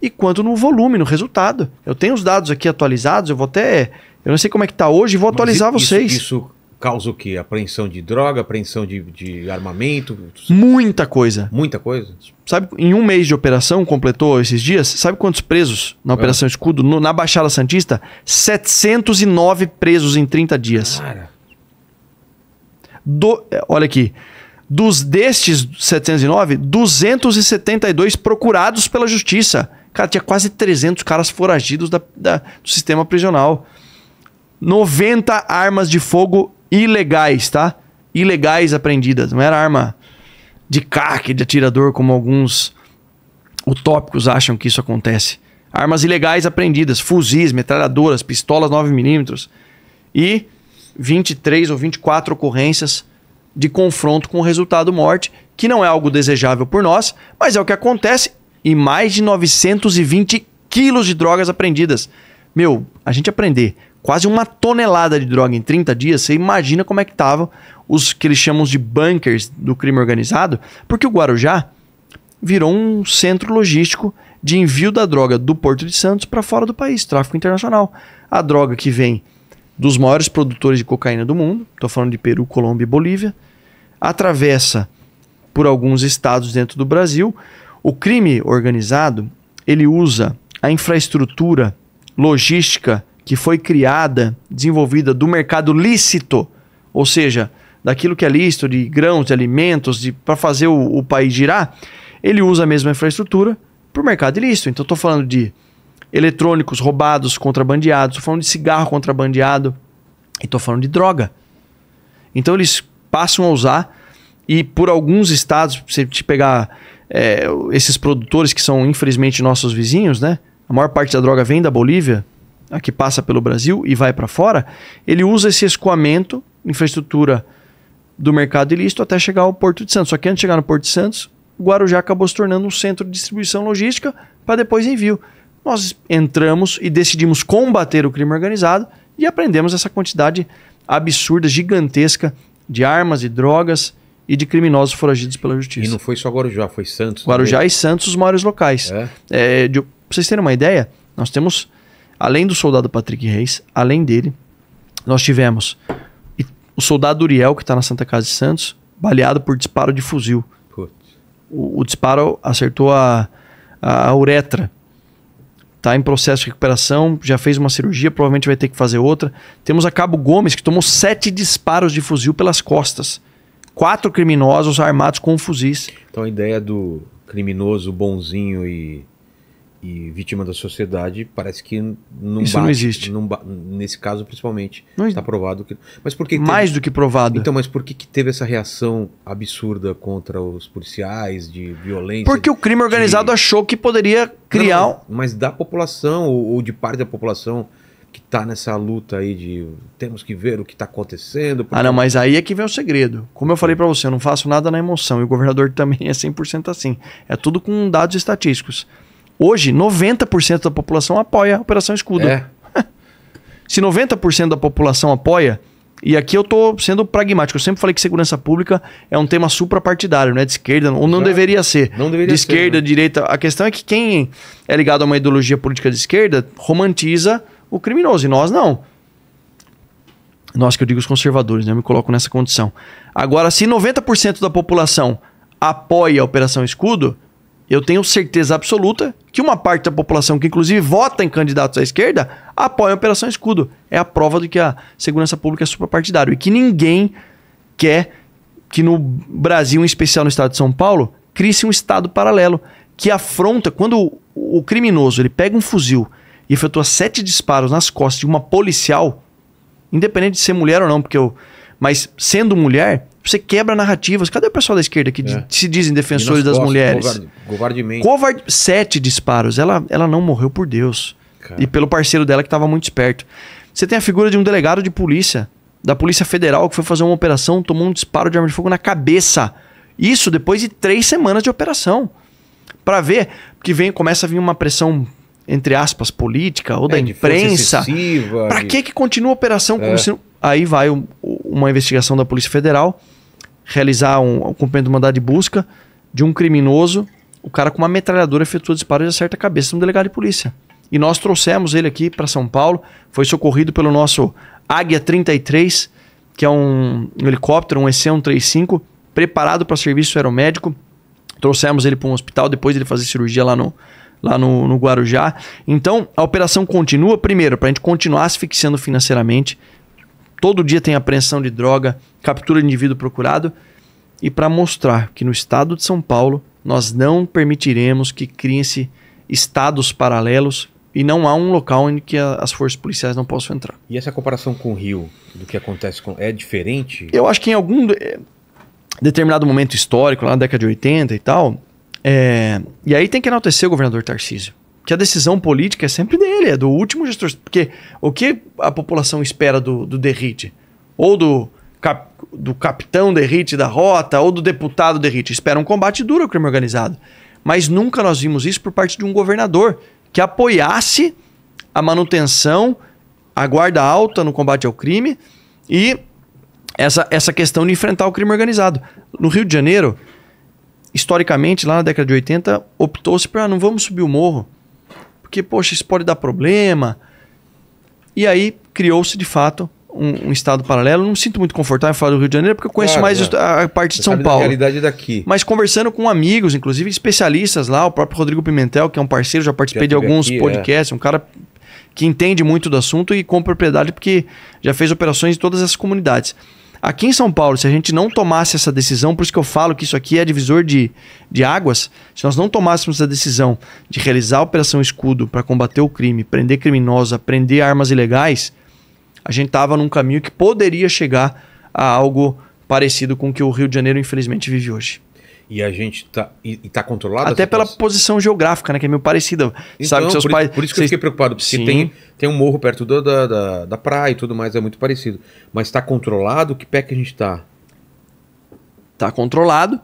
e quanto no volume, no resultado. Eu tenho os dados aqui atualizados, eu vou até. Eu não sei como é que está hoje, vou atualizar isso, vocês. Isso causa o quê? Apreensão de droga, apreensão de, de armamento? Muita coisa. Muita coisa. Sabe, em um mês de operação, completou esses dias, sabe quantos presos na ah. Operação Escudo, no, na Baixada Santista? 709 presos em 30 dias. Cara. Do, é, olha aqui. Dos destes 709, 272 procurados pela justiça. Cara, tinha quase 300 caras foragidos da, da, do sistema prisional. 90 armas de fogo ilegais, tá? Ilegais apreendidas. Não era arma de caque, de atirador, como alguns utópicos acham que isso acontece. Armas ilegais apreendidas, fuzis, metralhadoras, pistolas 9mm e 23 ou 24 ocorrências de confronto com o resultado morte, que não é algo desejável por nós, mas é o que acontece e mais de 920 quilos de drogas apreendidas. Meu, a gente aprender quase uma tonelada de droga em 30 dias, você imagina como é que estavam os que eles chamam de bunkers do crime organizado, porque o Guarujá virou um centro logístico de envio da droga do Porto de Santos para fora do país, tráfico internacional. A droga que vem dos maiores produtores de cocaína do mundo, estou falando de Peru, Colômbia e Bolívia, atravessa por alguns estados dentro do Brasil, o crime organizado, ele usa a infraestrutura logística que foi criada, desenvolvida do mercado lícito, ou seja, daquilo que é lícito, de grãos, de alimentos, de, para fazer o, o, país girar, ele usa a mesma infraestrutura para o mercado ilícito. Então, estou falando de eletrônicos roubados, contrabandeados, estou falando de cigarro contrabandeado e estou falando de droga. Então, eles passam a usar e por alguns estados, se te pegar é, esses produtores que são, infelizmente, nossos vizinhos, né? A maior parte da droga vem da Bolívia, a que passa pelo Brasil e vai para fora. Ele usa esse escoamento, infraestrutura do mercado ilícito até chegar ao Porto de Santos. Só que antes de chegar no Porto de Santos, Guarujá acabou se tornando um centro de distribuição logística para depois envio. Nós entramos e decidimos combater o crime organizado e aprendemos essa quantidade absurda, gigantesca de armas e drogas e de criminosos foragidos pela justiça. E não foi só Guarujá, foi Santos. Guarujá também. e Santos, os maiores locais. É? É, de, pra vocês terem uma ideia, nós temos, além do soldado Patrick Reis, além dele, nós tivemos o soldado Uriel, que está na Santa Casa de Santos, baleado por disparo de fuzil. O, o, disparo acertou a, a uretra. Está em processo de recuperação, já fez uma cirurgia, provavelmente vai ter que fazer outra. Temos a Cabo Gomes, que tomou sete disparos de fuzil pelas costas quatro criminosos armados com fuzis. Então a ideia do criminoso bonzinho e, e vítima da sociedade parece que não Isso bate, não existe. Não, nesse caso, principalmente, está provado que. Mas por que teve... Mais do que provado. Então, mas por que, que teve essa reação absurda contra os policiais, de violência? Porque o crime organizado de... achou que poderia criar. Não, mas da população, ou, ou de parte da população que está nessa luta aí de temos que ver o que está acontecendo. Porque... Ah, não, mas aí é que vem o segredo. Como eu falei para você, eu não faço nada na emoção e o governador também é 100% assim. É tudo com dados estatísticos. Hoje, 90% da população apoia a Operação Escudo. É. Se 90% da população apoia, e aqui eu estou sendo pragmático. Eu sempre falei que segurança pública é um tema suprapartidário, não é de esquerda, ou não deveria ser. Não deveria de esquerda, né? direita. A questão é que quem é ligado a uma ideologia política de esquerda romantiza o criminoso, e nós não. Nós que eu digo os conservadores, né? Eu me coloco nessa condição. Agora, se 90% da população apoia a Operação Escudo, eu tenho certeza absoluta que uma parte da população, que inclusive vota em candidatos à esquerda, apoia a Operação Escudo. É a prova de que a segurança pública é suprapartidária e que ninguém quer que no Brasil, em especial no estado de São Paulo, crie-se um estado paralelo que afronta quando o criminoso ele pega um fuzil e efetua sete disparos nas costas de uma policial, independente de ser mulher ou não, porque eu. Mas sendo mulher, você quebra narrativas. Cadê o pessoal da esquerda que é. se dizem defensores das costas, mulheres? covardemente. sete disparos. Ela, ela não morreu por Deus. Cara. E pelo parceiro dela que estava muito esperto. Você tem a figura de um delegado de polícia, da Polícia Federal, que foi fazer uma operação, tomou um disparo de arma de fogo na cabeça. Isso depois de três semanas de operação. Para ver que vem, começa a vir uma pressão entre aspas, política ou é, da imprensa. Para que que continua a operação? É. Se... Aí vai um, uma investigação da Polícia Federal realizar um, um cumprimento de mandado de busca de um criminoso. O cara com uma metralhadora efetua disparos e acerta a cabeça de um delegado de polícia. E nós trouxemos ele aqui para São Paulo. Foi socorrido pelo nosso Águia 33, que é um, um helicóptero, um EC-135, preparado para serviço aeromédico. Trouxemos ele para um hospital, depois ele fazer cirurgia lá no, lá no, no Guarujá. Então, a operação continua, primeiro, para a gente continuar asfixiando financeiramente. Todo dia tem apreensão de droga, captura de indivíduo procurado. E para mostrar que no estado de São Paulo nós não permitiremos que criem-se estados paralelos e não há um local em que as forças policiais não possam entrar. E essa comparação com o Rio, do que acontece com. é diferente? Eu acho que em algum determinado momento histórico, lá na década de 80 e tal, é, e aí tem que enaltecer o governador Tarcísio, que a decisão política é sempre dele, é do último gestor. Porque o que a população espera do, do Derrite? Ou do, cap, do capitão Derrite da rota, ou do deputado Derrite? Espera um combate duro ao crime organizado. Mas nunca nós vimos isso por parte de um governador que apoiasse a manutenção, a guarda alta no combate ao crime e essa, essa questão de enfrentar o crime organizado. No Rio de Janeiro, historicamente, lá na década de 80, optou-se para ah, não vamos subir o morro, porque, poxa, isso pode dar problema. E aí criou-se, de fato, um, um, estado paralelo. Não me sinto muito confortável em falar do Rio de Janeiro, porque eu conheço claro, mais é. a, parte de São é Paulo. realidade daqui. Mas conversando com amigos, inclusive especialistas lá, o próprio Rodrigo Pimentel, que é um parceiro, já participei já de alguns aqui, é. podcasts, é. um cara que entende muito do assunto e com propriedade, porque já fez operações em todas as comunidades. Aqui em São Paulo, se a gente não tomasse essa decisão, por isso que eu falo que isso aqui é divisor de, de águas, se nós não tomássemos a decisão de realizar a Operação Escudo para combater o crime, prender criminosos, prender armas ilegais, a gente estava num caminho que poderia chegar a algo parecido com o que o Rio de Janeiro, infelizmente, vive hoje e a gente tá, e, e tá controlado. Até pela posição geográfica, né? Que é meio parecida. Então, sabe que seus por, pais. Por isso que eu fiquei preocupado, porque Sim. tem, tem um morro perto do, da, da, da praia e tudo mais, é muito parecido. Mas está controlado, que pé que a gente está está controlado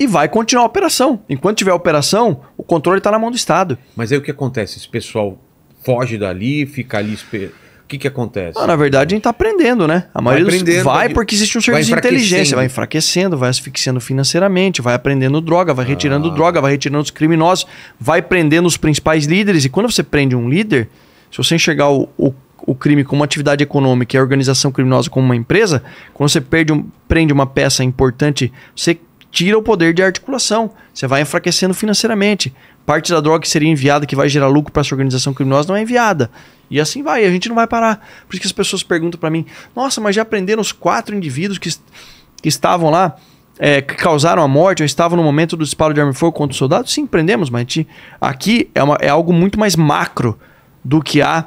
e vai continuar a operação. Enquanto tiver a operação, o controle está na mão do Estado. Mas aí o que acontece? Esse pessoal foge dali, fica ali esperando o que, que acontece? Ah, na verdade, a gente está aprendendo, né? A maioria vai, dos... vai porque existe um serviço de inteligência. Vai enfraquecendo, vai asfixiando financeiramente, vai aprendendo droga, vai retirando ah. droga, vai retirando os criminosos, vai prendendo os principais líderes. E quando você prende um líder, se você enxergar o, o, o crime como uma atividade econômica e a organização criminosa como uma empresa, quando você um, prende uma peça importante, você tira o poder de articulação. Você vai enfraquecendo financeiramente, Parte da droga que seria enviada, que vai gerar lucro para essa organização criminosa, não é enviada. E assim vai, a gente não vai parar. Por isso que as pessoas perguntam para mim: nossa, mas já prenderam os quatro indivíduos que, que estavam lá, é, que causaram a morte, ou estavam no momento do disparo de arma de fogo contra os soldados? Sim, prendemos, mas gente, aqui é, uma, é algo muito mais macro do que a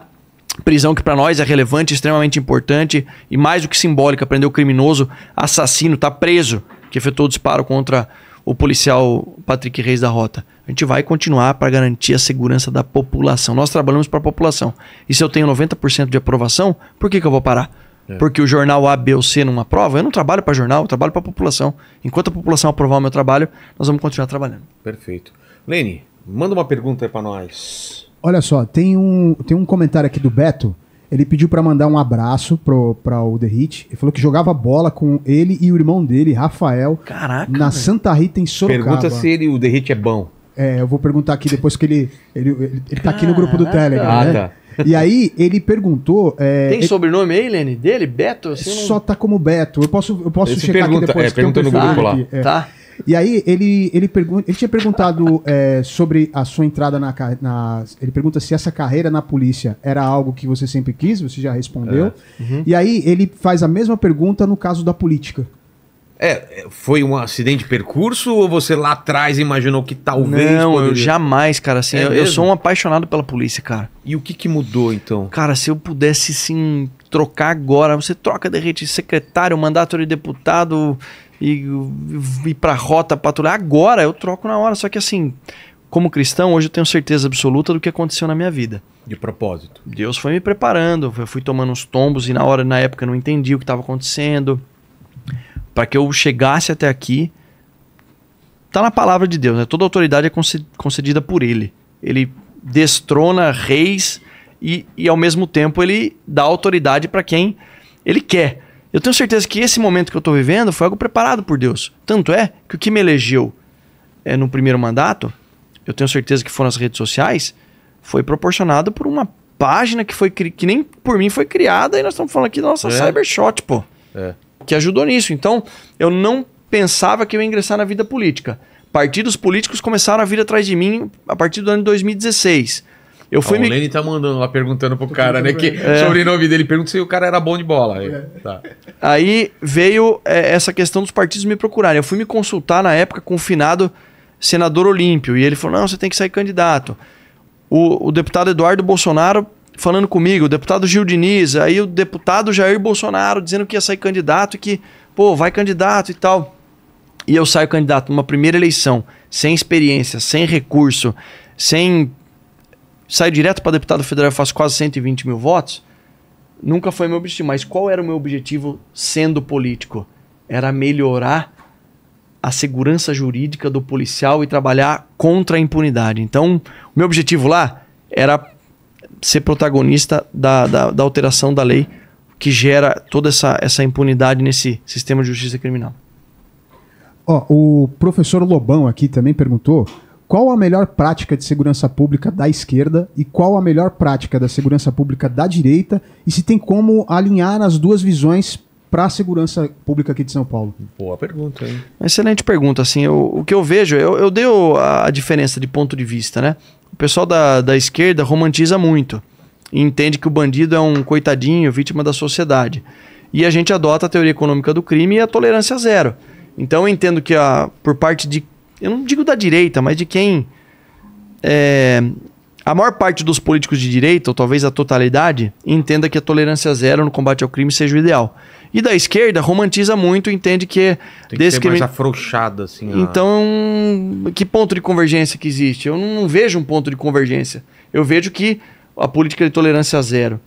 prisão que para nós é relevante, extremamente importante e mais do que simbólica. Prender o criminoso, assassino, tá preso, que efetuou o disparo contra o policial Patrick Reis da Rota. A gente vai continuar para garantir a segurança da população. Nós trabalhamos para a população. E se eu tenho 90% de aprovação, por que, que eu vou parar? É. Porque o jornal A, B ou C não aprova? eu não trabalho para jornal, eu trabalho para a população. Enquanto a população aprovar o meu trabalho, nós vamos continuar trabalhando. Perfeito. Lene, manda uma pergunta para nós. Olha só, tem um, tem um comentário aqui do Beto. Ele pediu para mandar um abraço para o The Hit. Ele falou que jogava bola com ele e o irmão dele, Rafael, Caraca, na Santa Rita em Sorocaba. Pergunta se ele, o The Hit é bom. É, eu vou perguntar aqui depois que ele. Ele, ele, ele tá aqui no grupo do Telegram. Ah, né? tá. E aí ele perguntou. É, Tem sobrenome aí, Lene? Dele? Beto? Assim, só não... tá como Beto. Eu posso, eu posso checar pergunta, aqui depois. É, pergunta no grupo lá. Aqui, é. Tá. E aí ele, ele, pergun ele tinha perguntado é, sobre a sua entrada na, na. Ele pergunta se essa carreira na polícia era algo que você sempre quis, você já respondeu. É. Uhum. E aí ele faz a mesma pergunta no caso da política. É, foi um acidente de percurso ou você lá atrás imaginou que talvez. Não, poderia... eu jamais, cara. Assim, é eu, eu, sou um apaixonado pela polícia, cara. E o que, que mudou então? Cara, se eu pudesse sim trocar agora, você troca de rede secretário, mandato de deputado e ir pra rota patrulhar. Agora eu troco na hora. Só que assim, como cristão, hoje eu tenho certeza absoluta do que aconteceu na minha vida. De propósito. Deus foi me preparando, eu fui tomando uns tombos e na hora, na época, eu não entendi o que estava acontecendo para que eu chegasse até aqui. Tá na palavra de Deus, né? Toda autoridade é concedida por ele. Ele destrona reis e, e ao mesmo tempo ele dá autoridade para quem ele quer. Eu tenho certeza que esse momento que eu estou vivendo foi algo preparado por Deus. Tanto é que o que me elegeu é, no primeiro mandato, eu tenho certeza que foram as redes sociais, foi proporcionado por uma página que foi que nem por mim foi criada e nós estamos falando aqui da nossa é. Cybershot, pô. É que ajudou nisso. Então, eu não pensava que eu ia ingressar na vida política. Partidos políticos começaram a vir atrás de mim a partir do ano de 2016. Eu fui ah, me... tá mandando lá, perguntando pro cara, né? Que é. sobrenome dele. Pergunta se o cara era bom de bola. Aí, é. tá. aí veio é, essa questão dos partidos me procurarem. Eu fui me consultar na época com o finado senador Olímpio. E ele falou, não, você tem que sair candidato. O, o deputado Eduardo Bolsonaro falando comigo, o deputado Gil Diniz, aí o deputado Jair Bolsonaro dizendo que ia sair candidato e que, pô, vai candidato e tal. E eu saio candidato numa primeira eleição, sem experiência, sem recurso, sem. Saio direto para deputado federal, faço quase 120 mil votos. Nunca foi meu objetivo, mas qual era o meu objetivo sendo político? Era melhorar a segurança jurídica do policial e trabalhar contra a impunidade. Então, o meu objetivo lá era ser protagonista da, da, da alteração da lei que gera toda essa, essa impunidade nesse sistema de justiça criminal. Oh, o professor Lobão aqui também perguntou qual a melhor prática de segurança pública da esquerda e qual a melhor prática da segurança pública da direita e se tem como alinhar as duas visões para a segurança pública aqui de São Paulo. Boa pergunta. Hein? Excelente pergunta. Assim, eu, o que eu vejo, eu, eu dei a diferença de ponto de vista, né? pessoal da, da esquerda romantiza muito e entende que o bandido é um coitadinho, vítima da sociedade. E a gente adota a teoria econômica do crime e a tolerância zero. Então eu entendo que a, por parte de. Eu não digo da direita, mas de quem. É, a maior parte dos políticos de direita, ou talvez a totalidade, entenda que a tolerância zero no combate ao crime seja o ideal. E da esquerda romantiza muito, entende que é crime... mais afrouxado assim. A... Então, que ponto de convergência que existe? Eu não vejo um ponto de convergência. Eu vejo que a política de tolerância zero,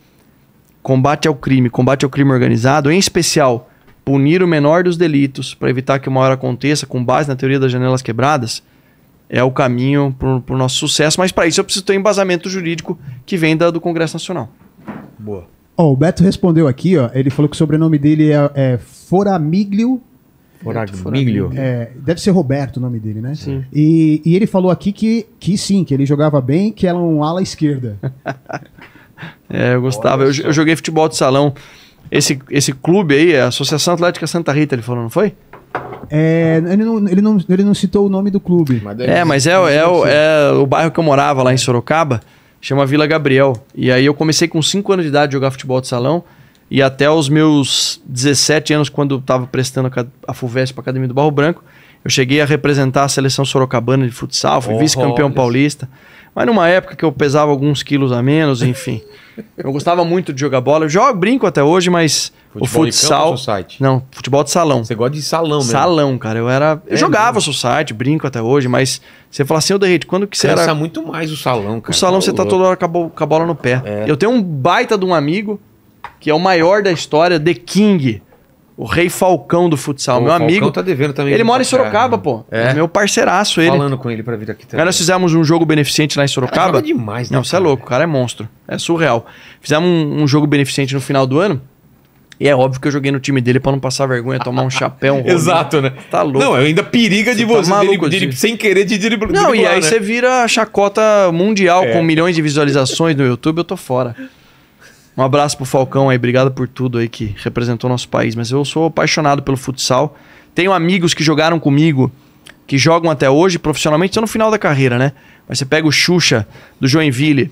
combate ao crime, combate ao crime organizado, em especial punir o menor dos delitos para evitar que uma hora aconteça, com base na teoria das janelas quebradas, é o caminho para o nosso sucesso. Mas para isso eu preciso ter um embasamento jurídico que vem da, do Congresso Nacional. Boa oh, o Beto respondeu aqui, ó. Ele falou que o sobrenome dele é, é Foramiglio. Foramiglio. É, deve ser Roberto o nome dele, né? Sim. E, e ele falou aqui que, que sim, que ele jogava bem, que era um ala esquerda. é, eu gostava. Eu, eu, joguei futebol de salão. Esse, esse clube aí, a Associação Atlética Santa Rita, ele falou, não foi? É, ele, não, ele, não, ele não citou o nome do clube. Mas é, mas é, é, é, é o bairro que eu morava lá em Sorocaba chama Vila Gabriel. E aí eu comecei com 5 anos de idade a jogar futebol de salão. E até os meus 17 anos, quando eu estava prestando a FUVEST para a Academia do Barro Branco, eu cheguei a representar a seleção sorocabana de futsal, fui oh, vice-campeão paulista. Mas numa época que eu pesava alguns quilos a menos, enfim. eu gostava muito de jogar bola. Eu jogo, brinco até hoje, mas Futebol o futsal. Society? Não, futebol de salão. Você gosta de salão mesmo? Salão, cara. Eu era. Eu é jogava mesmo. Então. site brinco até hoje, mas você fala assim, eu derrete. Quando que você Cansa era. muito mais o salão, cara. O salão tá você tá toda hora com a bola no pé. É. Eu tenho um baita de um amigo, que é o maior da história, The King. O Rei Falcão do futsal. Pô, meu Falcão amigo. tá devendo também. Ele mora em Sorocaba, pô. É? é. meu parceiraço ele. Falando com ele pra vir aqui também. nós fizemos um jogo beneficente lá em Sorocaba. Cara, demais, né? Não, você é louco, o cara é monstro. É surreal. Fizemos um, um jogo beneficente no final do ano. E é óbvio que eu joguei no time dele para não passar vergonha, tomar um chapéu. Um Exato, né? Tá louco. Não, ainda periga de tá você, tá maluco, dele, sem querer de driblar. Não, e aí né? você vira chacota mundial é. com milhões de visualizações no YouTube, eu tô fora. Um abraço pro Falcão aí, obrigado por tudo aí que representou nosso país. Mas eu sou apaixonado pelo futsal. Tenho amigos que jogaram comigo, que jogam até hoje profissionalmente, estão no final da carreira, né? Mas você pega o Xuxa do Joinville,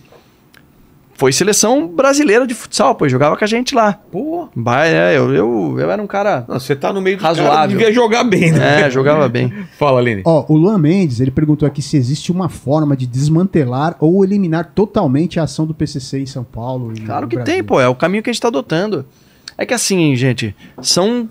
foi seleção brasileira de futsal, pô, jogava com a gente lá. Pô. Bah, é, eu, eu, eu era um cara. Não, você tá no meio do razoável. Cara, devia jogar bem, né? É, jogava bem. Fala, Aline. Ó, o Luan Mendes, ele perguntou aqui se existe uma forma de desmantelar ou eliminar totalmente a ação do PCC em São Paulo. Claro que Brasil. tem, pô, é o caminho que a gente tá adotando. É que assim, gente, são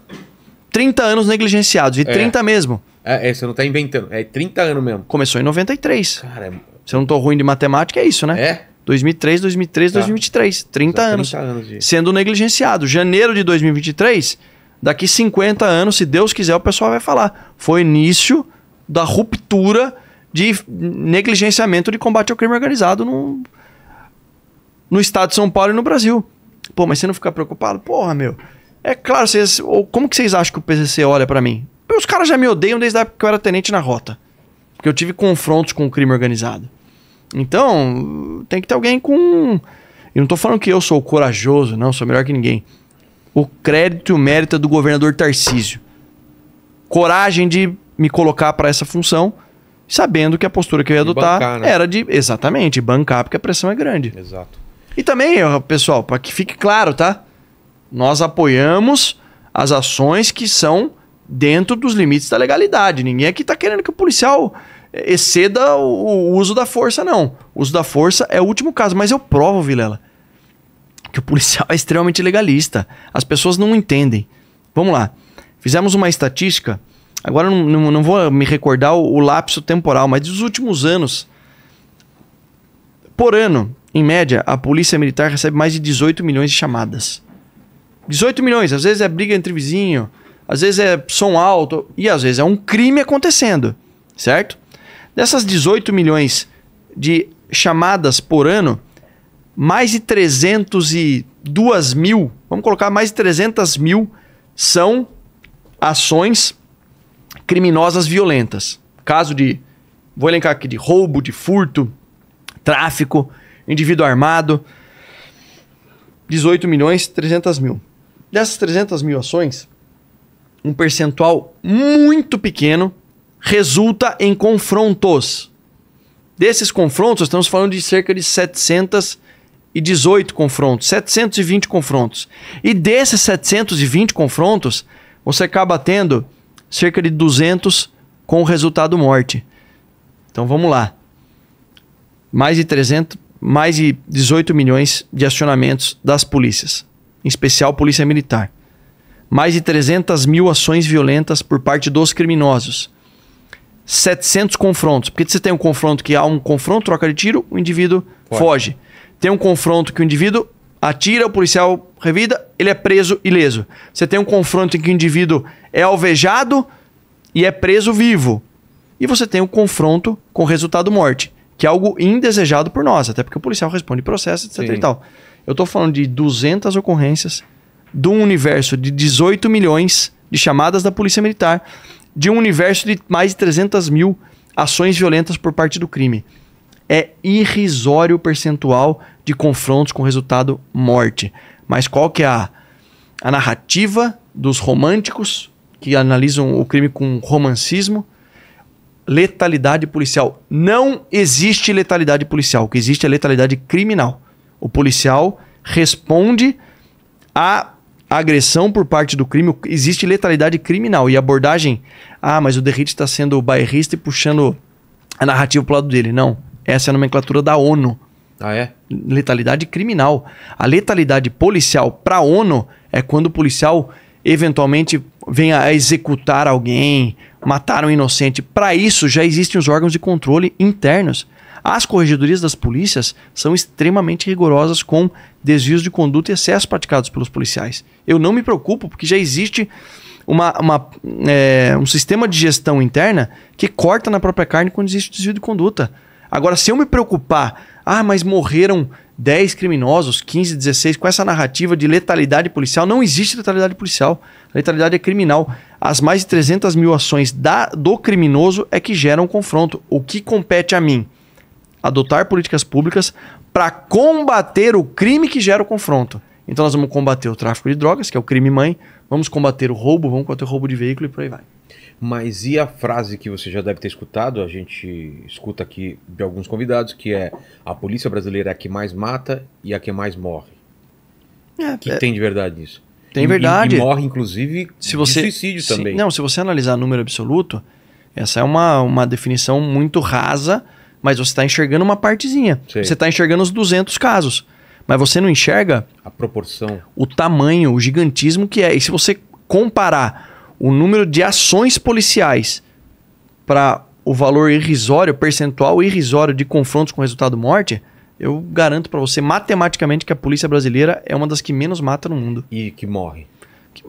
30 anos negligenciados, e é. 30 mesmo. É, é, você não tá inventando, é 30 anos mesmo. Começou em 93. Cara, é se eu não tô ruim de matemática, é isso, né? É. 2003, 2003, tá. 2023. 30, 30 anos. de... Sendo negligenciado. Janeiro de 2023, daqui 50 anos, se Deus quiser, o pessoal vai falar. Foi início da ruptura de negligenciamento de combate ao crime organizado no, no estado de São Paulo e no Brasil. Pô, mas você não fica preocupado? Porra, meu. É claro, vocês, como que vocês acham que o PCC olha para mim? Os caras já me odeiam desde a época que eu era tenente na rota. Porque eu tive confrontos com o crime organizado. Então, tem que ter alguém com. Eu não estou falando que eu sou corajoso, não, sou melhor que ninguém. O crédito e o mérito é do governador Tarcísio. Coragem de me colocar para essa função, sabendo que a postura que eu ia adotar bancar, né? era de, exatamente, bancar, porque a pressão é grande. Exato. E também, pessoal, para que fique claro, tá? Nós apoiamos as ações que são dentro dos limites da legalidade. Ninguém aqui está querendo que o policial exceda o, uso da força, não. O uso da força é o último caso, mas eu provo, Vilela, que o policial é extremamente legalista. As pessoas não entendem. Vamos lá. Fizemos uma estatística, agora não, não, não vou me recordar o, o lapso temporal, mas dos últimos anos. Por ano, em média, a polícia militar recebe mais de 18 milhões de chamadas. 18 milhões, às vezes é briga entre vizinho, às vezes é som alto e às vezes é um crime acontecendo, certo? Dessas 18 milhões de chamadas por ano, mais de 302 mil, vamos colocar mais de 300 mil, são ações criminosas violentas. Caso de, vou elencar aqui, de roubo, de furto, tráfico, indivíduo armado. 18 milhões 300 mil. Dessas 300 mil ações, um percentual muito pequeno resulta em confrontos. Desses confrontos, estamos falando de cerca de 718 confrontos, 720 confrontos. E desses 720 confrontos, você acaba tendo cerca de 200 com o resultado morte. Então vamos lá. Mais de 300, mais de 18 milhões de acionamentos das polícias, em especial polícia militar. Mais de 300 mil ações violentas por parte dos criminosos 700 confrontos. Porque você tem um confronto que há um confronto, troca de tiro, o indivíduo Pode. foge. Tem um confronto que o indivíduo atira, o policial revida, ele é preso ileso. Você tem um confronto em que o indivíduo é alvejado e é preso vivo. E você tem um confronto com resultado morte, que é algo indesejado por nós, até porque o policial responde processo, etc e tal. Eu estou falando de 200 ocorrências de um universo de 18 milhões de chamadas da Polícia Militar de um universo de mais de 300 mil ações violentas por parte do crime. É irrisório o percentual de confrontos com resultado morte. Mas qual que é a, a narrativa dos românticos que analisam o crime com romancismo? Letalidade policial. Não existe letalidade policial. O que existe é letalidade criminal. O policial responde a agressão por parte do crime, existe letalidade criminal. E abordagem, ah, mas o Derrite está sendo bairrista e puxando a narrativa para o lado dele. Não, essa é a nomenclatura da ONU. Ah, é? Letalidade criminal. A letalidade policial para a ONU é quando o policial eventualmente vem a executar alguém, matar um inocente. Para isso já existem os órgãos de controle internos. As corregedorias das polícias são extremamente rigorosas com desvios de conduta e excessos praticados pelos policiais. Eu não me preocupo porque já existe uma, uma, é, um sistema de gestão interna que corta na própria carne quando existe desvio de conduta. Agora, se eu me preocupar, ah, mas morreram 10 criminosos, 15, 16, com essa narrativa de letalidade policial, não existe letalidade policial. letalidade é criminal. As mais de 300 mil ações da, do criminoso é que geram confronto. O que compete a mim? adotar políticas públicas para combater o crime que gera o confronto. Então nós vamos combater o tráfico de drogas, que é o crime mãe, vamos combater o roubo, vamos combater o roubo de veículo e por aí vai. Mas e a frase que você já deve ter escutado, a gente escuta aqui de alguns convidados, que é a polícia brasileira é a que mais mata e a que mais morre. É, que é... tem de verdade nisso? Tem verdade. E, morre, inclusive, se você, suicídio se, também. Não, se você analisar número absoluto, essa é uma, uma definição muito rasa, mas você está enxergando uma partezinha. Você está enxergando os 200 casos. Mas você não enxerga a proporção, o tamanho, o gigantismo que é. E se você comparar o número de ações policiais para o valor irrisório, percentual irrisório de confrontos com resultado morte, eu garanto para você matematicamente que a polícia brasileira é uma das que menos mata no mundo. E que morre.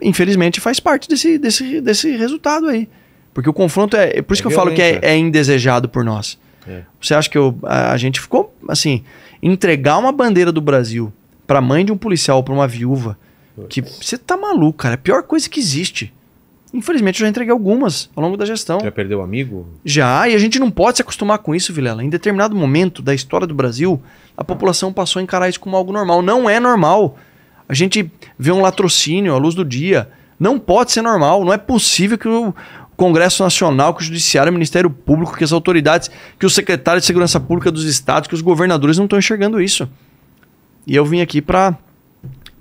Infelizmente faz parte desse, desse, desse resultado aí. Porque o confronto é. é por isso é que eu falo que é, é indesejado por nós. É. Você acha que eu, a, a, gente ficou assim, entregar uma bandeira do Brasil para a mãe de um policial, para uma viúva, que você tá maluco, cara, é a pior coisa que existe. Infelizmente eu já entreguei algumas ao longo da gestão. Já perdeu amigo? Já, e a gente não pode se acostumar com isso, Vilela. Em determinado momento da história do Brasil, a população passou a encarar isso como algo normal. Não é normal. A gente vê um latrocínio à luz do dia. Não pode ser normal, não é possível que o, Congresso Nacional, que o Judiciário, o Ministério Público, que as autoridades, que o secretário de Segurança Pública dos estados, que os governadores não estão enxergando isso. E eu vim aqui para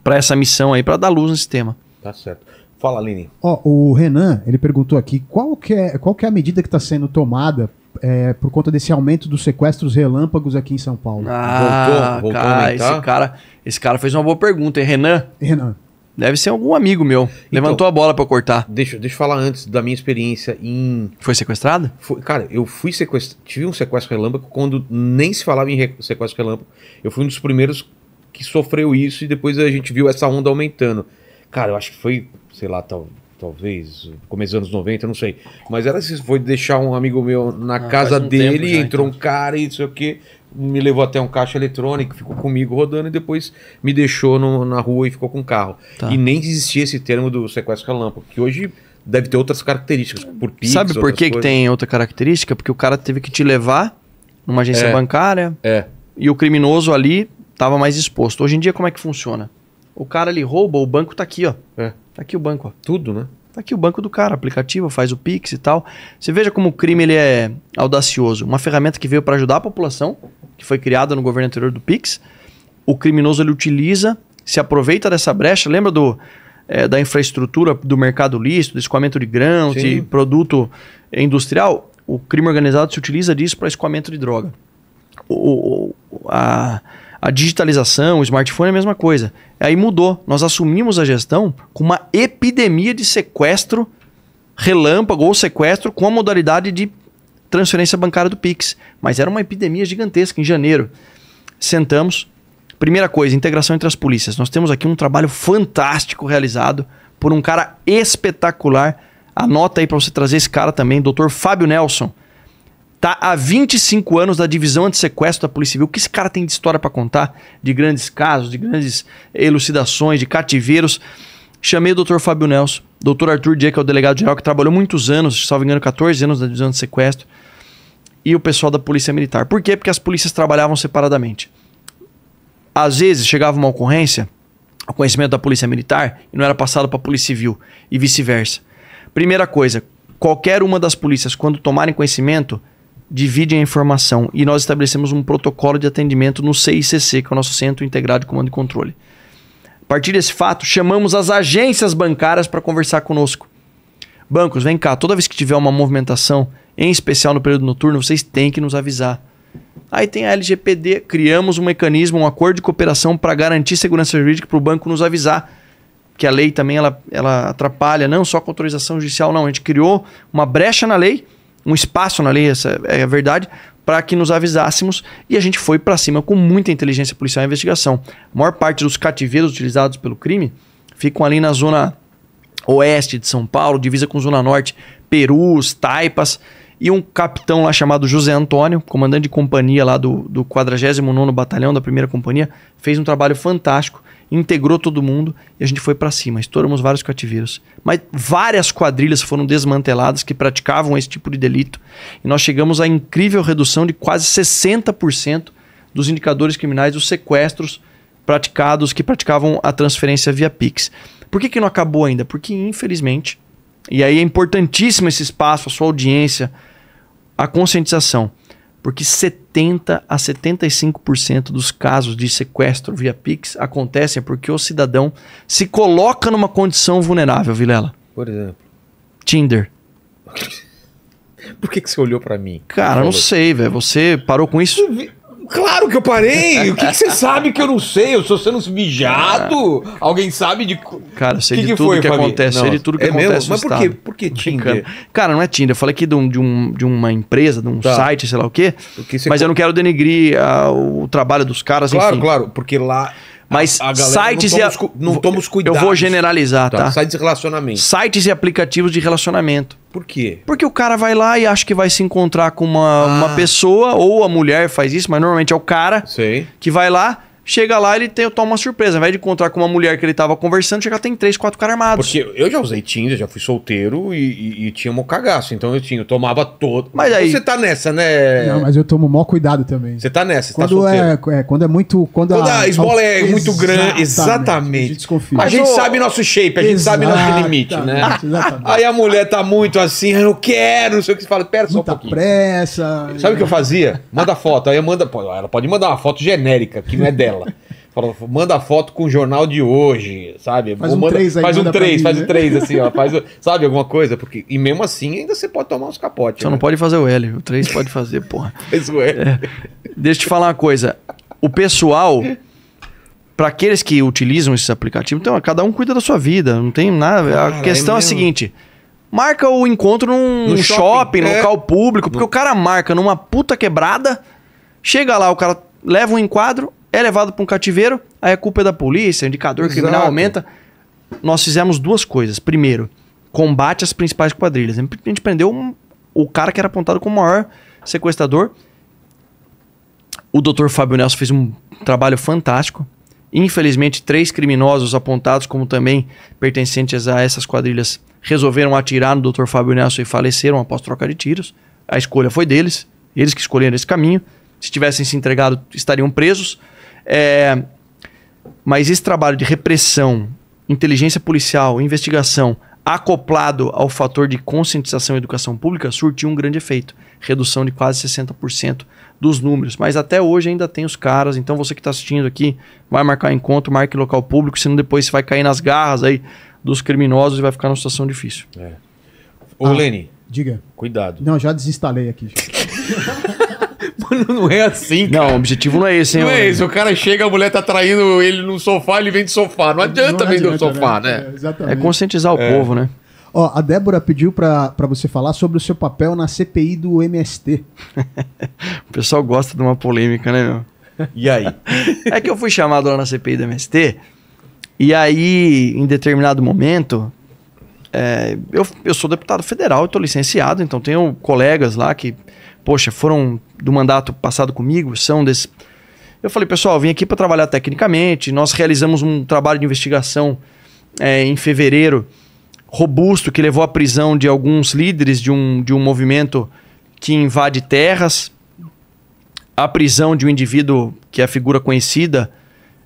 essa missão aí, para dar luz nesse tema. Tá certo. Fala, Aline. oh, o Renan, ele perguntou aqui, qual que é, qual que é a medida que está sendo tomada é, por conta desse aumento dos sequestros relâmpagos aqui em São Paulo? Ah, voltou, voltou cara, esse cara, esse cara fez uma boa pergunta, hein, Renan? Renan. Deve ser algum amigo meu. Então, Levantou a bola para cortar. Deixa, deixa eu falar antes da minha experiência em. Foi sequestrado? Foi, cara, eu fui sequestrado. Tive um sequestro relâmpago quando nem se falava em sequestro relâmpago. Eu fui um dos primeiros que sofreu isso e depois a gente viu essa onda aumentando. Cara, eu acho que foi, sei lá, tal, talvez, começo dos anos 90, não sei. Mas era se foi deixar um amigo meu na ah, casa um dele, já, entrou então. um cara e não sei o quê me levou até um caixa eletrônico, ficou comigo rodando e depois me deixou no, na rua e ficou com o carro. Tá. E nem existia esse termo do sequestro relâmpago, que hoje deve ter outras características, por pix, Sabe por que, que tem outra característica? Porque o cara teve que te levar numa agência é. bancária é. e o criminoso ali estava mais exposto. Hoje em dia, como é que funciona? O cara ele rouba, o banco tá aqui, ó. É. Tá aqui o banco, ó. Tudo, né? Tá aqui o banco do cara, aplicativo, faz o Pix e tal. Você veja como o crime ele é audacioso. Uma ferramenta que veio para ajudar a população, que foi criada no governo anterior do Pix, o criminoso ele utiliza, se aproveita dessa brecha. Lembra do é, da infraestrutura do mercado lícito, do escoamento de grãos, Sim. de produto é, industrial? O crime organizado se utiliza disso para escoamento de droga. O, a a digitalização, o smartphone é a mesma coisa. Aí mudou. Nós assumimos a gestão com uma epidemia de sequestro relâmpago ou sequestro com a modalidade de transferência bancária do Pix. Mas era uma epidemia gigantesca em janeiro. Sentamos. Primeira coisa, integração entre as polícias. Nós temos aqui um trabalho fantástico realizado por um cara espetacular. Anota aí para você trazer esse cara também, Dr. Fábio Nelson. Tá há 25 anos da divisão anti-sequestro da Polícia Civil. O que esse cara tem de história para contar? De grandes casos, de grandes elucidações, de cativeiros. Chamei o doutor Fábio Nelson, doutor Arthur Dia, que é o delegado geral, que trabalhou muitos anos, me engano, 14 anos da divisão de sequestro e o pessoal da Polícia Militar. Por quê? Porque as polícias trabalhavam separadamente. Às vezes chegava uma ocorrência, o conhecimento da Polícia Militar, e não era passado para a Polícia Civil, e vice-versa. Primeira coisa, qualquer uma das polícias, quando tomarem conhecimento, dividem a informação e nós estabelecemos um protocolo de atendimento no CICC, que é o nosso Centro Integrado de Comando e Controle. A partir desse fato, chamamos as agências bancárias para conversar conosco. Bancos, vem cá, toda vez que tiver uma movimentação, em especial no período noturno, vocês têm que nos avisar. Aí tem a LGPD, criamos um mecanismo, um acordo de cooperação para garantir segurança jurídica para o banco nos avisar. Que a lei também ela, ela atrapalha, não só com autorização judicial, não. A gente criou uma brecha na lei um espaço na lei, essa é a verdade, para que nos avisássemos e a gente foi para cima com muita inteligência policial e investigação. A maior parte dos cativeiros utilizados pelo crime ficam ali na zona oeste de São Paulo, divisa com zona norte, Perus, Taipas, e um capitão lá chamado José Antônio, comandante de companhia lá do, do 49º Batalhão da primeira companhia, fez um trabalho fantástico integrou todo mundo e a gente foi para cima. Estouramos vários cativeiros. Mas várias quadrilhas foram desmanteladas que praticavam esse tipo de delito. E nós chegamos à incrível redução de quase 60% dos indicadores criminais dos sequestros praticados que praticavam a transferência via Pix. Por que, que não acabou ainda? Porque, infelizmente, e aí é importantíssimo esse espaço, a sua audiência, a conscientização. Porque 70 70 a 75% dos casos de sequestro via Pix acontecem porque o cidadão se coloca numa condição vulnerável, Vilela. Por exemplo, Tinder. Por que, que você olhou para mim? Cara, não sei, velho. Você parou com isso? Claro que eu parei! O que, você sabe que eu não sei? Eu sou sendo vigiado? Ah. Alguém sabe de. Cara, sei que de que tudo foi, que acontece, não, sei de tudo que é acontece. Mas por quê? Por que Tinder? Cara, não é Tinder. Eu falei aqui de, um, de, um, de uma empresa, de um tá. site, sei lá o quê. Mas eu não quero denegrir uh, o trabalho dos caras, claro, enfim. Claro, claro, porque lá mas sites não toma, e a... não Eu vou generalizar, tá? tá? Sites de relacionamento. Sites e aplicativos de relacionamento. Por quê? Porque o cara vai lá e acha que vai se encontrar com uma, ah. uma pessoa, ou a mulher faz isso, mas normalmente é o cara Sei. que vai lá Chega lá, ele tem, toma uma surpresa. Ao invés de encontrar com uma mulher que ele tava conversando, chega tem três, quatro caras armados. Porque eu já usei Tinder, já fui solteiro e, e, e tinha um cagaço. Então eu assim, tinha, eu tomava todo. Mas aí. Você tá nessa, né? Não, mas eu tomo maior cuidado também. Você tá nessa, você tá é solteiro. É, é, quando é muito. Quando, quando a, a, esbola é muito grande. Exatamente. A gente desconfia. Mas a gente sabe nosso shape, a gente exatamente, sabe nosso limite, né? Exatamente. Aí a mulher tá muito assim, eu quero, não sei o que. Você fala, pera só Muita um pouquinho. pressa. Sabe o que é. eu fazia? Manda foto. Aí eu manda. Ela pode mandar uma foto genérica, que não é dela tela. Fala, manda foto com o jornal de hoje, sabe? Faz um manda, três aí, Faz um três, faz um né? três, assim, ó. Faz, sabe, alguma coisa? Porque, e mesmo assim, ainda você pode tomar uns capotes. Só né? não pode fazer o L, o três pode fazer, porra. Faz o L. É, deixa eu te falar uma coisa. O pessoal para aqueles que utilizam esses aplicativos, então cada um cuida da sua vida, não tem nada. Cara, a é questão é, é, a seguinte: marca o encontro num no shopping, shopping é. local público, porque no... o cara marca numa puta quebrada, chega lá, o cara leva um enquadro, é levado para um cativeiro, aí a culpa é da polícia, o é indicador Exato. criminal aumenta. Nós fizemos duas coisas. Primeiro, combate às principais quadrilhas. A gente prendeu um, o cara que era apontado como o maior sequestrador. O doutor Fábio Nelson fez um trabalho fantástico. Infelizmente, três criminosos apontados como também pertencentes a essas quadrilhas resolveram atirar no Dr. Fábio Nelson e faleceram após troca de tiros. A escolha foi deles, eles que escolheram esse caminho. Se tivessem se entregado, estariam presos. É, mas esse trabalho de repressão, inteligência policial, investigação, acoplado ao fator de conscientização e educação pública, surtiu um grande efeito. Redução de quase 60% dos números. Mas até hoje ainda tem os caras, então você que está assistindo aqui, vai marcar encontro, marque local público, senão depois você vai cair nas garras aí dos criminosos e vai ficar numa situação difícil. É. Ô, ah, Diga. Cuidado. Não, já desinstalei aqui. não é assim, cara. Não, o objetivo não é esse, hein? Não é esse. O cara chega, a mulher tá traindo ele no sofá, ele vem de sofá. Não adianta, não vender o né? sofá, né? né? É, exatamente. É conscientizar o é. povo, né? Ó, a Débora pediu para você falar sobre o seu papel na CPI do MST. o pessoal gosta de uma polêmica, né, meu? E aí? é que eu fui chamado lá na CPI do MST, e aí, em determinado momento, é, eu, eu sou deputado federal, eu tô licenciado, então tenho colegas lá que, poxa, foram do mandato passado comigo são desse. Eu falei, pessoal, eu vim aqui para trabalhar tecnicamente. Nós realizamos um trabalho de investigação é, em fevereiro robusto que levou à prisão de alguns líderes de um, de um movimento que invade terras, a prisão de um indivíduo que é a figura conhecida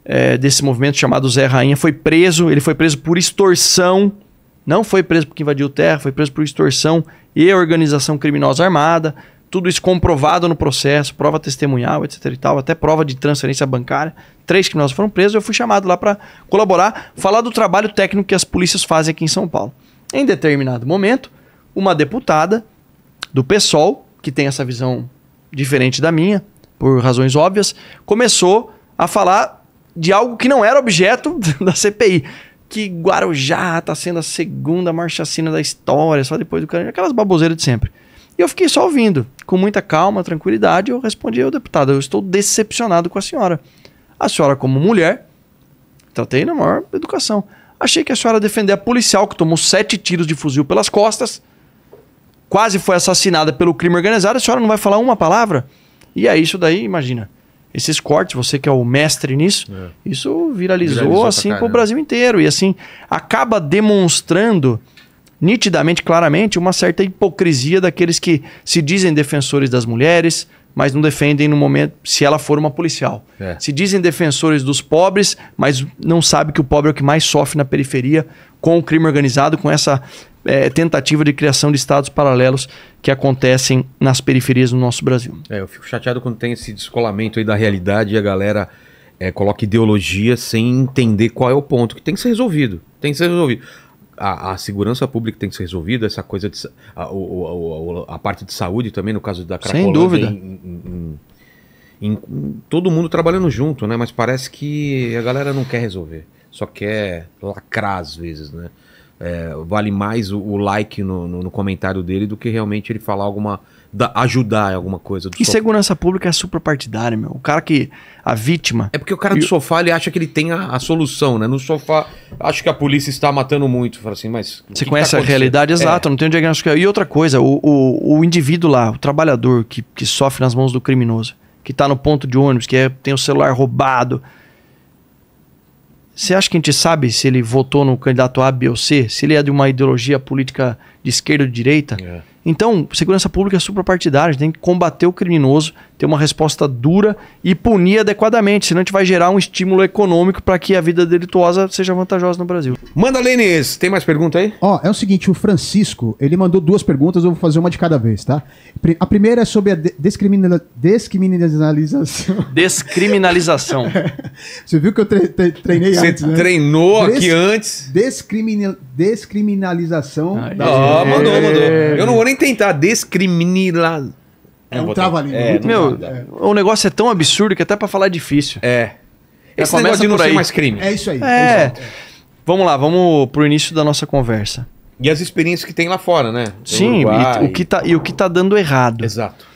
é, desse movimento chamado Zé Rainha foi preso. Ele foi preso por extorsão, não foi preso porque invadiu terra, foi preso por extorsão e organização criminosa armada tudo isso comprovado no processo, prova testemunhal, etc e tal, até prova de transferência bancária. Três criminosos foram presos, eu fui chamado lá para colaborar, falar do trabalho técnico que as polícias fazem aqui em São Paulo. Em determinado momento, uma deputada do PSOL, que tem essa visão diferente da minha, por razões óbvias, começou a falar de algo que não era objeto da CPI que Guarujá está sendo a segunda marchacina da história, só depois do caralho. aquelas baboseiras de sempre. E eu fiquei só ouvindo. Com muita calma, tranquilidade, eu respondi ao deputado: Eu estou decepcionado com a senhora. A senhora, como mulher, tratei na maior educação. Achei que a senhora defender a policial que tomou sete tiros de fuzil pelas costas, quase foi assassinada pelo crime organizado, a senhora não vai falar uma palavra? E é isso daí, imagina. Esses cortes, você que é o mestre nisso, é. isso viralizou, viralizou assim para o Brasil inteiro. E assim, acaba demonstrando nitidamente, claramente, uma certa hipocrisia daqueles que se dizem defensores das mulheres, mas não defendem no momento se ela for uma policial. É. Se dizem defensores dos pobres, mas não sabe que o pobre é o que mais sofre na periferia com o crime organizado, com essa é, tentativa de criação de estados paralelos que acontecem nas periferias do nosso Brasil. É, eu fico chateado quando tem esse descolamento aí da realidade e a galera é, coloca ideologia sem entender qual é o ponto que tem que ser resolvido. Tem que ser resolvido a, a, segurança pública tem que ser resolvida, essa coisa de. A, a, a parte de saúde também, no caso da Cracolândia. Sem dúvida. Em, em, em, todo mundo trabalhando junto, né? Mas parece que a galera não quer resolver. Só quer lacrar às vezes, né? É, vale mais o, o like no, no, no, comentário dele do que realmente ele falar alguma da, ajudar em alguma coisa. e segurança pública é super partidária meu. O cara que. A vítima. É porque o cara do e... sofá ele acha que ele tem a, a, solução, né? No sofá, acho que a polícia está matando muito. Fala assim, mas. Você tá conhece tá a realidade é. exata, não tem um diagnóstico. E outra coisa, o, o, o indivíduo lá, o trabalhador que, que sofre nas mãos do criminoso, que está no ponto de ônibus, que é, tem o celular roubado. Você acha que a gente sabe se ele votou no candidato A, B ou C? Se ele é de uma ideologia política de esquerda ou de direita. É. Então, segurança pública é suprapartidária, a gente tem que combater o criminoso, ter uma resposta dura e punir adequadamente, senão a gente vai gerar um estímulo econômico para que a vida delituosa seja vantajosa no Brasil. Manda, Lenis, tem mais pergunta aí? Ó, é o seguinte, o Francisco, ele mandou duas perguntas, eu vou fazer uma de cada vez, tá? A primeira é sobre a descrimina descriminalização. Descriminalização. Você viu que eu tre tre treinei Você antes, Você né? treinou Des aqui antes? Descrimina descriminalização ah, da... É. mandou, mandou. Eu não vou nem tentar descriminalizar. É um trabalhinho É, né? meu, é. o negócio é tão absurdo que é até para falar é difícil. É. Esse negócio de não ser mais crime. É isso aí. É. Vamos lá, vamos pro início da nossa conversa. E as experiências que tem lá fora, né? Sim, Uruguai, e, o que tá, e o que tá dando errado. Exato.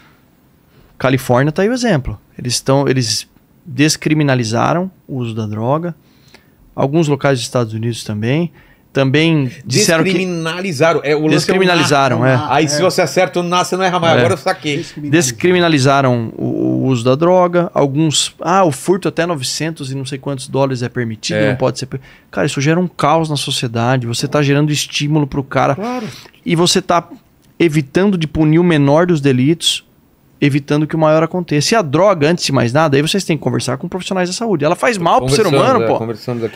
Califórnia tá aí o exemplo. Eles estão, eles descriminalizaram o uso da droga. Alguns locais dos Estados Unidos também também disseram que... Descriminalizaram. É, o é descriminalizaram, é. Aí se você acerta o nasce você não erra mais. É. Agora eu saquei. Descriminalizaram o, o, uso da droga. Alguns... Ah, o furto até 900 e não sei quantos dólares é permitido, é. não pode ser... Cara, isso gera um caos na sociedade. Você está gerando estímulo para o cara. Claro. E você está evitando de punir o menor dos delitos evitando que o maior aconteça. E a droga, antes de mais nada, aí vocês têm que conversar com profissionais da saúde. Ela faz mal pro ser humano, é, pô.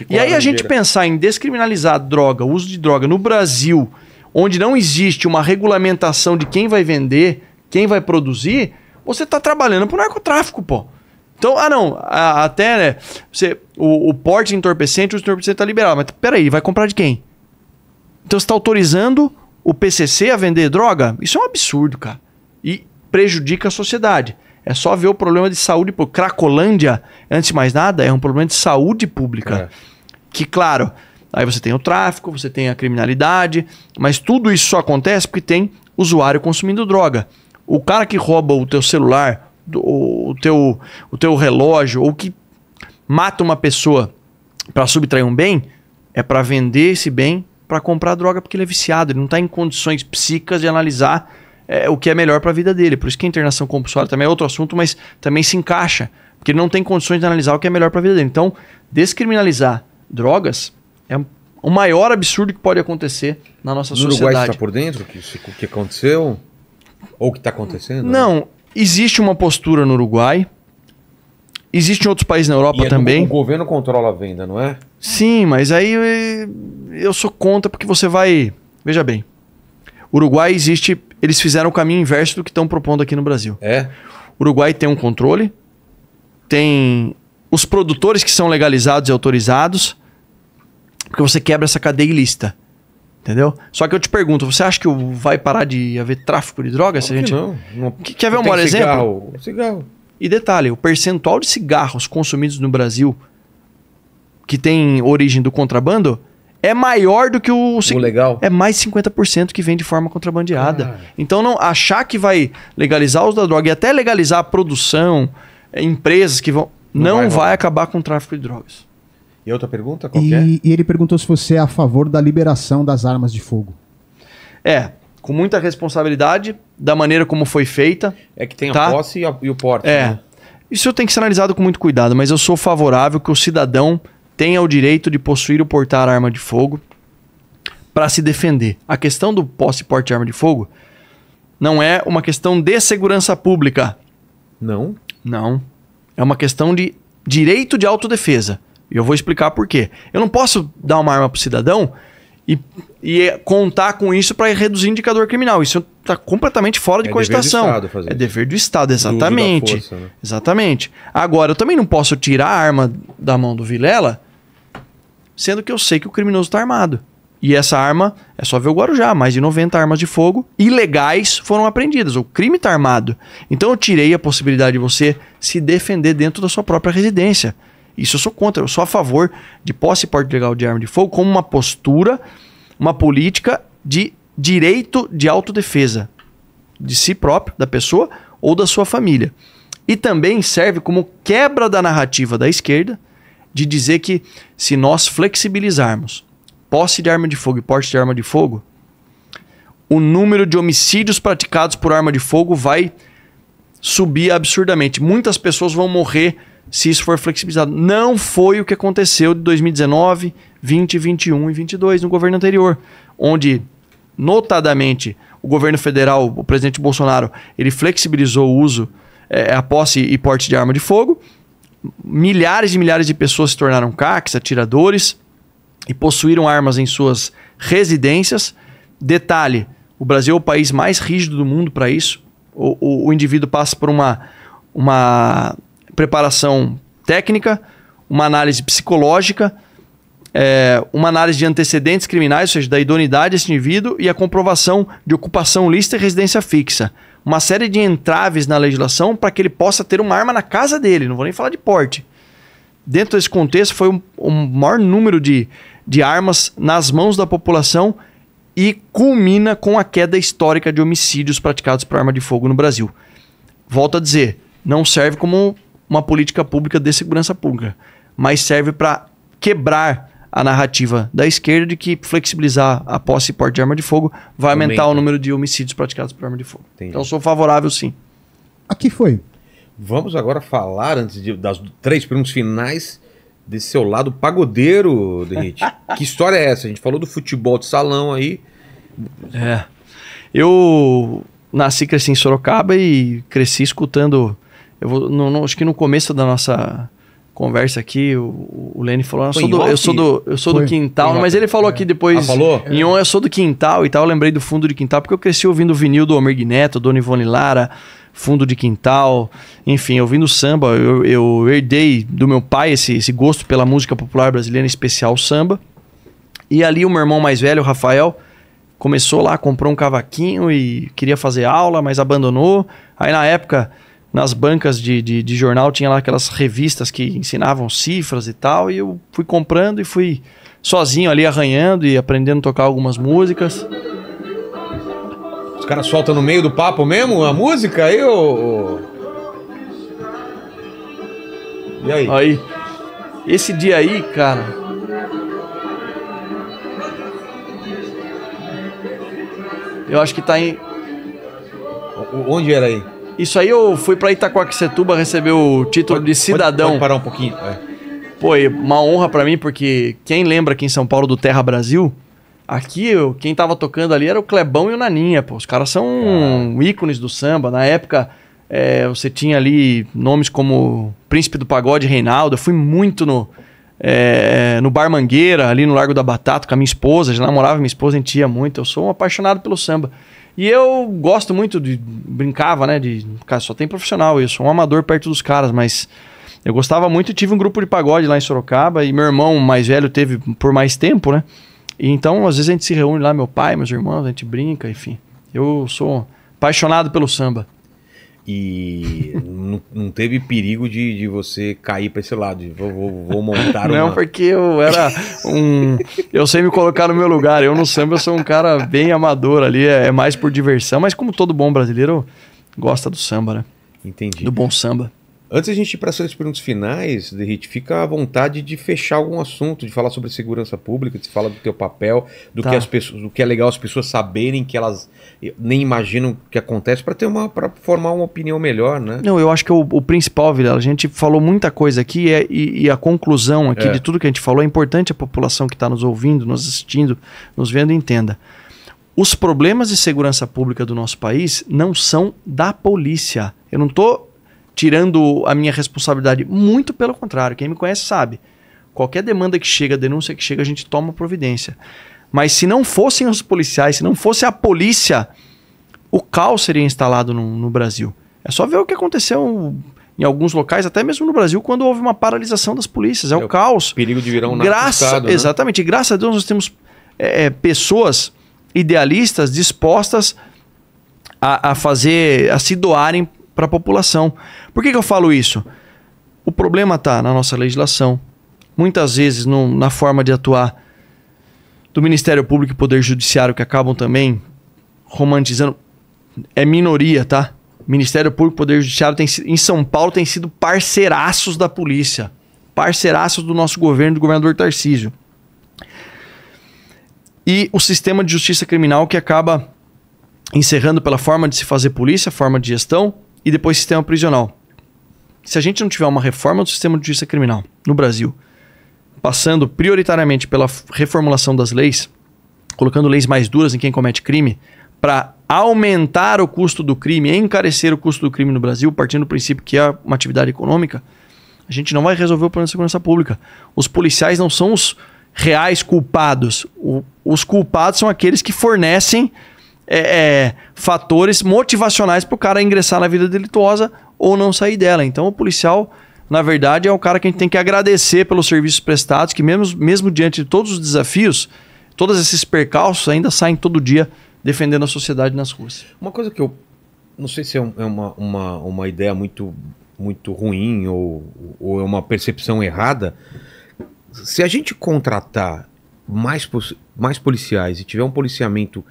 e aí a, gente pensar em descriminalizar a droga, o uso de droga no Brasil, onde não existe uma regulamentação de quem vai vender, quem vai produzir, você está trabalhando pro narcotráfico, pô. Então, ah não, até, né, você, o, o porte de é entorpecente, o entorpecente tá liberado, mas peraí, vai comprar de quem? Então você tá autorizando o PCC a vender droga? Isso é um absurdo, cara. E prejudica a sociedade. É só ver o problema de saúde pública. Cracolândia, antes de mais nada, é um problema de saúde pública. É. Que, claro, aí você tem o tráfico, você tem a criminalidade, mas tudo isso só acontece porque tem usuário consumindo droga. O cara que rouba o teu celular, o teu, o teu relógio, ou que mata uma pessoa para subtrair um bem, é para vender esse bem para comprar droga porque ele é viciado, ele não está em condições psíquicas de analisar é, o que é melhor para a vida dele. Por isso que a internação compulsória também é outro assunto, mas também se encaixa, porque ele não tem condições de analisar o que é melhor para a vida dele. Então, descriminalizar drogas é o maior absurdo que pode acontecer na nossa no sociedade. O Uruguai está por dentro o que aconteceu ou o que está acontecendo? Não, né? existe uma postura no Uruguai. Existe em outros países na Europa é também. O governo controla a venda, não é? Sim, mas aí eu, eh, eu sou contra porque você vai. Veja bem. Uruguai existe eles fizeram o caminho inverso do que estão propondo aqui no Brasil. É. O Uruguai tem um controle, tem os produtores que são legalizados e autorizados, porque você quebra essa cadeia ilícita. Entendeu? Só que eu te pergunto, você acha que vai parar de haver tráfico de drogas? Claro gente... Não. não. Quer ver um maior exemplo? Cigarro. cigarro. E detalhe, o percentual de cigarros consumidos no Brasil que tem origem do contrabando é maior do que o. o legal. É mais 50% que vem de forma contrabandeada. Ah. Então, não achar que vai legalizar os da droga e até legalizar a produção, é, empresas que vão. Não, não vai, vai acabar com o tráfico de drogas. E outra pergunta? Qual é? e, é? e ele perguntou se você é a favor da liberação das armas de fogo. É, com muita responsabilidade, da maneira como foi feita. É que tem tá? a posse e, a, e o porte. É. Né? Isso tem que ser analisado com muito cuidado, mas eu sou favorável que o cidadão tenha o direito de possuir ou portar arma de fogo para se defender. A questão do posse e porte de arma de fogo não é uma questão de segurança pública. Não? Não. É uma questão de direito de autodefesa. E eu vou explicar por quê. Eu não posso dar uma arma para o cidadão e, e, contar com isso para reduzir o indicador criminal. Isso está completamente fora de é cogitação. É dever do Estado fazer é dever do Estado, exatamente. Do força, né? Exatamente. Agora, eu também não posso tirar a arma da mão do Vilela sendo que eu sei que o criminoso está armado. E essa arma, é só ver o Guarujá, mais de 90 armas de fogo ilegais foram apreendidas. O crime está armado. Então eu tirei a possibilidade de você se defender dentro da sua própria residência. Isso eu sou contra, eu sou a favor de posse e porte legal de arma de fogo como uma postura, uma política de direito de autodefesa de si próprio, da pessoa ou da sua família. E também serve como quebra da narrativa da esquerda, de dizer que se nós flexibilizarmos posse de arma de fogo e porte de arma de fogo, o número de homicídios praticados por arma de fogo vai subir absurdamente. Muitas pessoas vão morrer se isso for flexibilizado. Não foi o que aconteceu de 2019, 20, 21 e 22 no governo anterior, onde notadamente o governo federal, o presidente Bolsonaro, ele flexibilizou o uso, é, a posse e porte de arma de fogo milhares e milhares de pessoas se tornaram CACs, atiradores e possuíram armas em suas residências. Detalhe: o Brasil é o país mais rígido do mundo para isso. O, o, o, indivíduo passa por uma, uma preparação técnica, uma análise psicológica, é, uma análise de antecedentes criminais, ou seja, da idoneidade desse indivíduo e a comprovação de ocupação lista e residência fixa uma série de entraves na legislação para que ele possa ter uma arma na casa dele, não vou nem falar de porte. Dentro desse contexto, foi o um, um maior número de, de armas nas mãos da população e culmina com a queda histórica de homicídios praticados por arma de fogo no Brasil. Volto a dizer, não serve como uma política pública de segurança pública, mas serve para quebrar a narrativa da esquerda de que flexibilizar a posse e porte de arma de fogo vai Aumenta. aumentar o número de homicídios praticados por arma de fogo. Entendi. Então sou favorável sim. Aqui foi. Vamos agora falar, antes de, das três perguntas finais, desse seu lado pagodeiro, Derrite. que história é essa? A gente falou do futebol de salão aí. É. Eu nasci, cresci em Sorocaba e cresci escutando. Eu vou, no, no, acho que no começo da nossa conversa aqui, o, o Lene falou, ah, eu sou, do, eu sou do, eu sou do quintal, mas ele falou é. aqui depois, ah, falou? em um eu sou do quintal e tal, eu lembrei do fundo de quintal, porque eu cresci ouvindo o vinil do Omir Guineto, Dona Ivone Lara, fundo de quintal, enfim, ouvindo samba, eu, eu herdei do meu pai esse, esse gosto pela música popular brasileira, em especial samba, e ali o meu irmão mais velho, o Rafael, começou lá, comprou um cavaquinho e queria fazer aula, mas abandonou, aí na época nas bancas de, de, de, jornal tinha lá aquelas revistas que ensinavam cifras e tal, e eu fui comprando e fui sozinho ali arranhando e aprendendo a tocar algumas músicas. Os caras soltam no meio do papo mesmo a música aí, ô... E aí? Aí. Esse dia aí, cara. Eu acho que tá em. Onde era aí? Isso aí eu fui para Itacoaxetuba receber o título pode, de cidadão. Pode, pode, parar um pouquinho. É. Pô, é uma honra para mim, porque quem lembra aqui em São Paulo do Terra Brasil, aqui eu, quem tava tocando ali era o Clebão e o Naninha, pô. Os caras são ah. ícones do samba. Na época, é, você tinha ali nomes como Príncipe do Pagode, Reinaldo. Eu fui muito no, é, no Bar Mangueira, ali no Largo da Batata, com a minha esposa. Já namorava minha esposa, a gente ia muito. Eu sou um apaixonado pelo samba. E eu gosto muito de. Brincava, né? De. Cara, só tem profissional, eu sou um amador perto dos caras, mas. Eu gostava muito, tive um grupo de pagode lá em Sorocaba e meu irmão mais velho teve por mais tempo, né? E então, às vezes a gente se reúne lá, meu pai, meus irmãos, a gente brinca, enfim. Eu sou apaixonado pelo samba e não, não teve perigo de, de você cair para esse lado. De, vou, vou, vou, montar uma... Não, porque eu era um. Eu sei me colocar no meu lugar. Eu no samba eu sou um cara bem amador ali, é, é mais por diversão, mas como todo bom brasileiro gosta do samba, né? Entendi. Do bom samba. Antes a gente ir para as perguntas finais, Derrit, fica à vontade de fechar algum assunto, de falar sobre segurança pública, de falar do teu papel, do, tá. que, as pessoas, do que é legal as pessoas saberem que elas eh, nem imaginam que acontece para ter uma para formar uma opinião melhor, né? Não, eu acho que o, o principal, Vila, a gente falou muita coisa aqui e, é, e, e a conclusão aqui é. de tudo que a gente falou é importante a população que está nos ouvindo, nos assistindo, nos vendo entenda. Os problemas de segurança pública do nosso país não são da polícia. Eu não estou tirando a minha responsabilidade. Muito pelo contrário, quem me conhece sabe. Qualquer demanda que chega, denúncia que chega, a gente toma providência. Mas se não fossem os policiais, se não fosse a polícia, o caos seria instalado no, no Brasil. É só ver o que aconteceu em alguns locais, até mesmo no Brasil, quando houve uma paralisação das polícias. É, é o caos. Perigo de virar um graça, estado, né? Exatamente. Graças a Deus nós temos é, é, pessoas idealistas dispostas a, a fazer, a se doarem para a população. Por que, que eu falo isso? O problema está na nossa legislação, muitas vezes no, na forma de atuar do Ministério Público e Poder Judiciário, que acabam também romantizando. É minoria, tá? Ministério Público e Poder Judiciário tem, em São Paulo tem sido parceiraços da polícia, parceiraços do nosso governo, do governador Tarcísio. E o sistema de justiça criminal que acaba encerrando pela forma de se fazer polícia, forma de gestão, e depois sistema prisional. Se a gente não tiver uma reforma do sistema de justiça criminal no Brasil, passando prioritariamente pela reformulação das leis, colocando leis mais duras em quem comete crime, para aumentar o custo do crime, encarecer o custo do crime no Brasil, partindo do princípio que é uma atividade econômica, a gente não vai resolver o problema da segurança pública. Os policiais não são os reais culpados. O, os culpados são aqueles que fornecem é, é, fatores motivacionais para o cara ingressar na vida delituosa ou não sair dela. Então o policial, na verdade, é um cara que a gente tem que agradecer pelos serviços prestados, que mesmo, mesmo diante de todos os desafios, todos esses percalços ainda saem todo dia defendendo a sociedade nas ruas. Uma coisa que eu não sei se é, é uma, uma, uma ideia muito, muito ruim ou, ou é uma percepção errada. Se a gente contratar mais, mais policiais e tiver um policiamento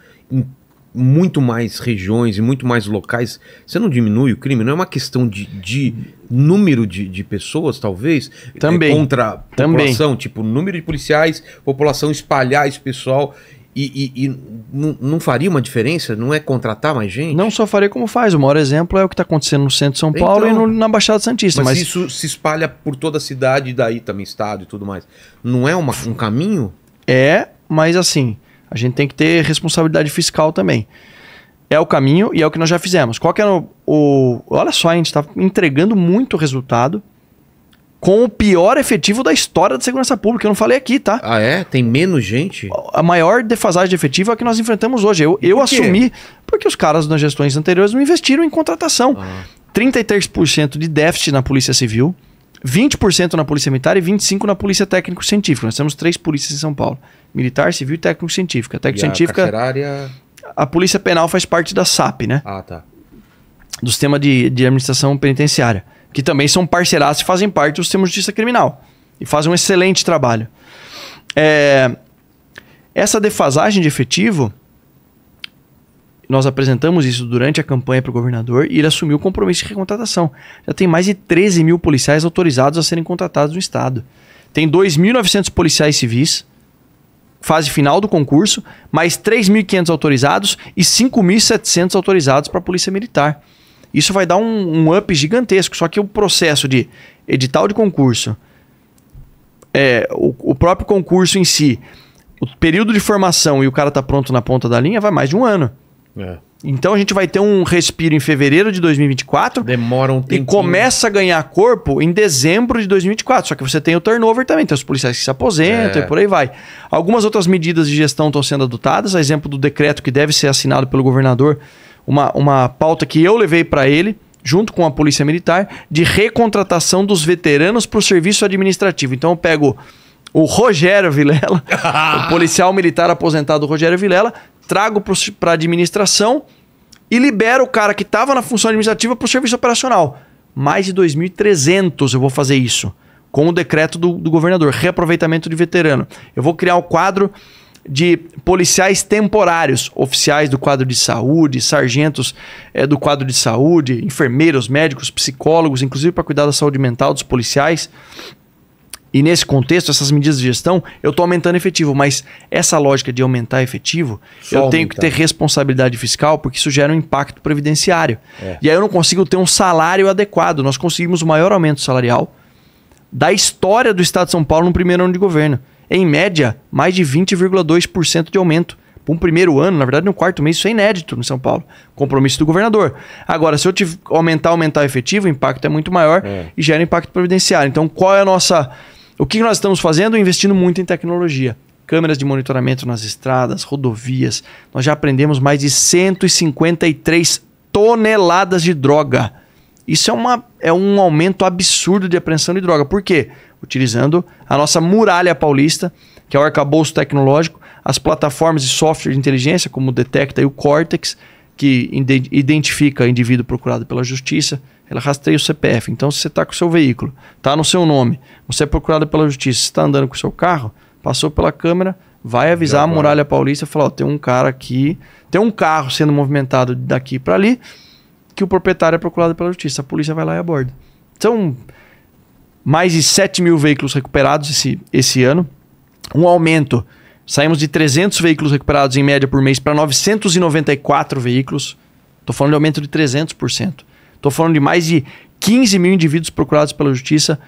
muito mais regiões e muito mais locais, você não diminui o crime? Não é uma questão de, de número de, de pessoas, talvez? É também. contra a população, Também. tipo, número de policiais, população espalhar esse pessoal. E, e, e não faria uma diferença? Não é contratar mais gente? Não só faria como faz. O maior exemplo é o que está acontecendo no centro de São Paulo então, e no, na Baixada Santista. Mas, mas, isso se espalha por toda a cidade, e daí também estado e tudo mais. Não é uma, um caminho? É, mas assim, a gente tem que ter responsabilidade fiscal também. É o caminho e é o que nós já fizemos. Qual que era o. o olha só, a gente está entregando muito resultado com o pior efetivo da história da segurança pública. Eu não falei aqui, tá? Ah, é? Tem menos gente? A maior defasagem de efetivo é a que nós enfrentamos hoje. Eu, eu Por assumi, porque os caras nas gestões anteriores não investiram em contratação. Ah. 33% de déficit na Polícia Civil. 20% na Polícia Militar e 25% na Polícia Técnico-Científica. Nós temos três polícias em São Paulo: Militar, Civil e Técnico-Científica. Técnico-Científica. A, Polícia Penal faz parte da SAP, né? Ah, tá. Do sistema de, de administração penitenciária. Que também são parceiras e fazem parte do sistema de justiça criminal. E fazem um excelente trabalho. É, essa defasagem de efetivo nós apresentamos isso durante a campanha para o governador e ele assumiu o compromisso de recontratação. Já tem mais de 13 mil policiais autorizados a serem contratados no Estado. Tem 2.900 policiais civis, fase final do concurso, mais 3.500 autorizados e 5.700 autorizados para a Polícia Militar. Isso vai dar um, um up gigantesco, só que o processo de edital de concurso, é, o, o próprio concurso em si, o período de formação e o cara tá pronto na ponta da linha vai mais de um ano. É. Então a gente vai ter um respiro em fevereiro de 2024. Demora um tempo. E começa a ganhar corpo em dezembro de 2024. Só que você tem o turnover também, tem os policiais que se aposentam é. e por aí vai. Algumas outras medidas de gestão estão sendo adotadas, a exemplo do decreto que deve ser assinado pelo governador, uma, uma pauta que eu levei para ele, junto com a Polícia Militar, de recontratação dos veteranos para o serviço administrativo. Então eu pego o Rogério Vilela, o policial militar aposentado Rogério Vilela, trago para a administração e libero o cara que estava na função administrativa para o serviço operacional. Mais de 2.300 eu vou fazer isso, com o decreto do, do governador, reaproveitamento de veterano. Eu vou criar o um quadro de policiais temporários, oficiais do quadro de saúde, sargentos é, do quadro de saúde, enfermeiros, médicos, psicólogos, inclusive para cuidar da saúde mental dos policiais. E nesse contexto, essas medidas de gestão, eu estou aumentando efetivo, mas essa lógica de aumentar efetivo, Só eu tenho que ter responsabilidade fiscal, porque isso gera um impacto previdenciário. É. E aí eu não consigo ter um salário adequado. Nós conseguimos o maior aumento salarial da história do Estado de São Paulo no primeiro ano de governo. Em média, mais de 20,2% de aumento. Para um primeiro ano, na verdade, no quarto mês, isso é inédito em São Paulo. Compromisso do governador. Agora, se eu te aumentar, aumentar o efetivo, o impacto é muito maior é. e gera impacto previdenciário. Então, qual é a nossa o que nós estamos fazendo? Investindo muito em tecnologia. Câmeras de monitoramento nas estradas, rodovias. Nós já aprendemos mais de 153 toneladas de droga. Isso é, uma, é um aumento absurdo de apreensão de droga. Por quê? Utilizando a nossa muralha paulista, que é o arcabouço tecnológico, as plataformas de software de inteligência, como o Detecta e o Cortex, que identifica indivíduo procurado pela justiça, ela rastreia o CPF. Então, se você está com o seu veículo, está no seu nome, você é procurado pela justiça, está andando com o seu carro, passou pela câmera, vai avisar a Muralha paulista Paulista, falar, ó, tem um cara aqui, tem um carro sendo movimentado daqui para ali, que o proprietário é procurado pela justiça. A polícia vai lá e aborda. São mais de 7 mil veículos recuperados esse, esse ano. Um aumento. Saímos de 300 veículos recuperados em média por mês para 994 veículos. Estou falando de aumento de 300%. Estou falando de mais de 15 mil indivíduos procurados pela justiça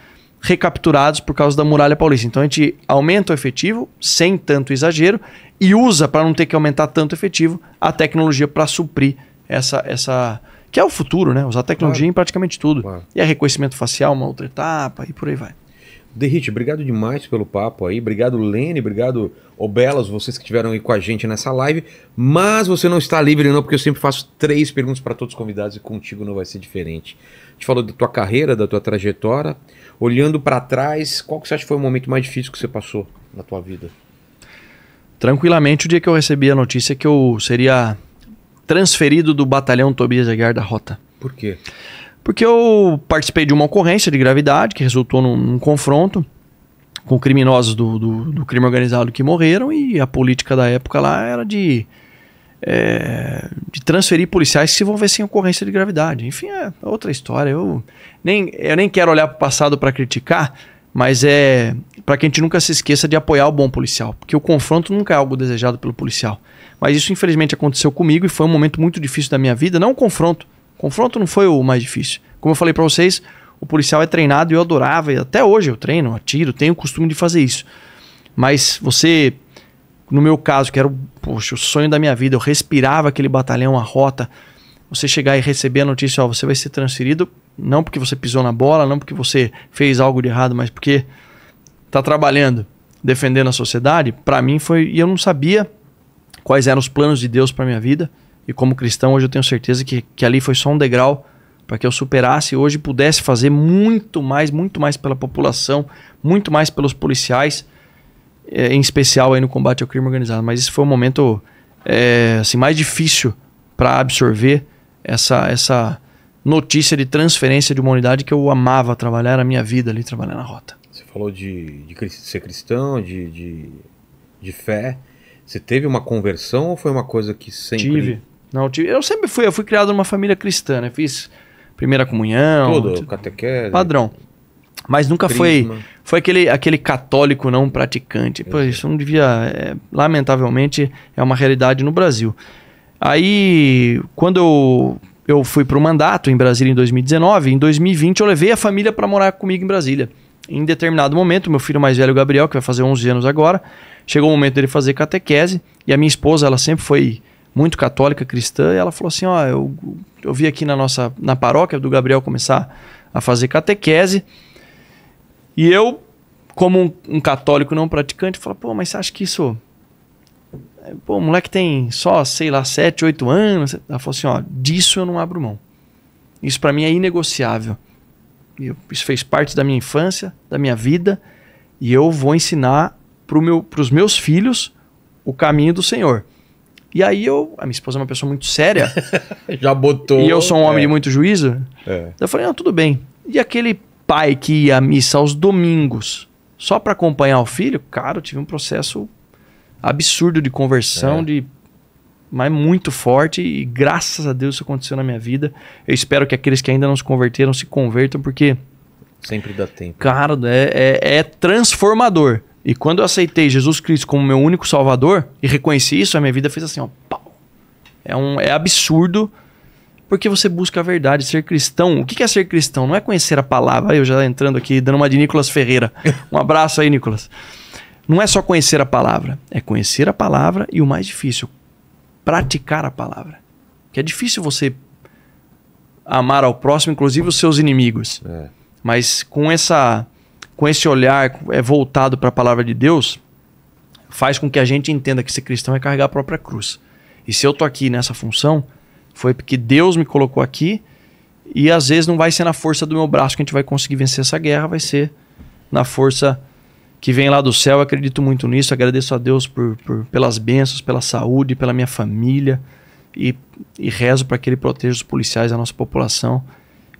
recapturados por causa da muralha paulista. Então a gente aumenta o efetivo sem tanto exagero e usa para não ter que aumentar tanto o efetivo a tecnologia para suprir essa essa que é o futuro, né? Usar tecnologia claro. em praticamente tudo. Claro. E é reconhecimento facial, uma outra etapa e por aí vai. Derrite, obrigado demais pelo papo aí. Obrigado, Lene. Obrigado, Obelas, vocês que estiveram aí com a gente nessa live. Mas você não está livre, não, porque eu sempre faço três perguntas para todos os convidados e contigo não vai ser diferente. A gente falou da tua carreira, da tua trajetória. Olhando para trás, qual que você acha que foi o momento mais difícil que você passou na tua vida? Tranquilamente, o dia que eu recebi a notícia que eu seria transferido do batalhão Tobias Aguiar da Rota. Por quê? Por quê? Porque eu participei de uma ocorrência de gravidade que resultou num, num confronto com criminosos do, do, do, crime organizado que morreram e a política da época lá era de, é, de transferir policiais que se envolvessem em ocorrência de gravidade. Enfim, é outra história. Eu nem, eu nem quero olhar para o passado para criticar, mas é para que a gente nunca se esqueça de apoiar o bom policial, porque o confronto nunca é algo desejado pelo policial. Mas isso infelizmente aconteceu comigo e foi um momento muito difícil da minha vida, não o confronto, confronto não foi o mais difícil. Como eu falei para vocês, o policial é treinado e eu adorava, e até hoje eu treino, atiro, tenho o costume de fazer isso. Mas você, no meu caso, que era o, poxa, o sonho da minha vida, eu respirava aquele batalhão, a rota, você chegar e receber a notícia, ó, você vai ser transferido, não porque você pisou na bola, não porque você fez algo de errado, mas porque está trabalhando, defendendo a sociedade, para mim foi, e eu não sabia quais eram os planos de Deus para minha vida. E como cristão, hoje eu tenho certeza que, que ali foi só um degrau para que eu superasse e hoje pudesse fazer muito mais, muito mais pela população, muito mais pelos policiais, é, em especial aí no combate ao crime organizado. Mas esse foi o um momento é, assim, mais difícil para absorver essa, essa notícia de transferência de uma unidade que eu amava trabalhar, na a minha vida ali trabalhar na rota. Você falou de, de ser cristão, de, de, de fé. Você teve uma conversão ou foi uma coisa que sempre... Tive. Não, eu sempre fui, eu fui criado numa família cristã, né? Fiz primeira comunhão, tudo, catequese, padrão. Mas nunca Crisma. foi foi aquele, aquele católico não praticante. Pô, isso não devia, é, lamentavelmente, é uma realidade no Brasil. Aí, quando eu, eu fui para o mandato em Brasília em 2019, em 2020 eu levei a família para morar comigo em Brasília. Em determinado momento, meu filho mais velho, Gabriel, que vai fazer 11 anos agora, chegou o momento dele fazer catequese, e a minha esposa, ela sempre foi muito católica cristã, e ela falou assim: Ó, eu, eu vi aqui na nossa na paróquia do Gabriel começar a fazer catequese, e eu, como um, um católico não praticante, falei: pô, mas você acha que isso. Pô, o moleque tem só, sei lá, 7, 8 anos. Ela falou assim: Ó, disso eu não abro mão. Isso para mim é inegociável. Eu, isso fez parte da minha infância, da minha vida, e eu vou ensinar para meu, os meus filhos o caminho do Senhor. E aí eu. A minha esposa é uma pessoa muito séria. Já botou. E eu sou um homem é. de muito juízo. É. Eu falei, não, tudo bem. E aquele pai que ia à missa aos domingos só para acompanhar o filho, cara, eu tive um processo absurdo de conversão, é. de mas muito forte e graças a Deus isso aconteceu na minha vida. Eu espero que aqueles que ainda não se converteram se convertam porque sempre dá tempo. Cara, é, é, é transformador. E quando eu aceitei Jesus Cristo como meu único salvador e reconheci isso, a minha vida fez assim, ó, pau. É, um, é absurdo porque você busca a verdade. Ser cristão, o que é ser cristão? Não é conhecer a palavra. Eu já entrando aqui, dando uma de Nicolas Ferreira. Um abraço aí, Nicolas. Não é só conhecer a palavra, é conhecer a palavra e o mais difícil, praticar a palavra. Que é difícil você amar ao próximo, inclusive os seus inimigos. É. Mas com essa com esse olhar é voltado para a palavra de Deus, faz com que a gente entenda que ser cristão é carregar a própria cruz. E se eu tô aqui nessa função, foi porque Deus me colocou aqui, e às vezes não vai ser na força do meu braço que a gente vai conseguir vencer essa guerra, vai ser na força que vem lá do céu. Eu acredito muito nisso, agradeço a Deus por, por pelas bênçãos, pela saúde, pela minha família, e, e rezo para que Ele proteja os policiais, a nossa população,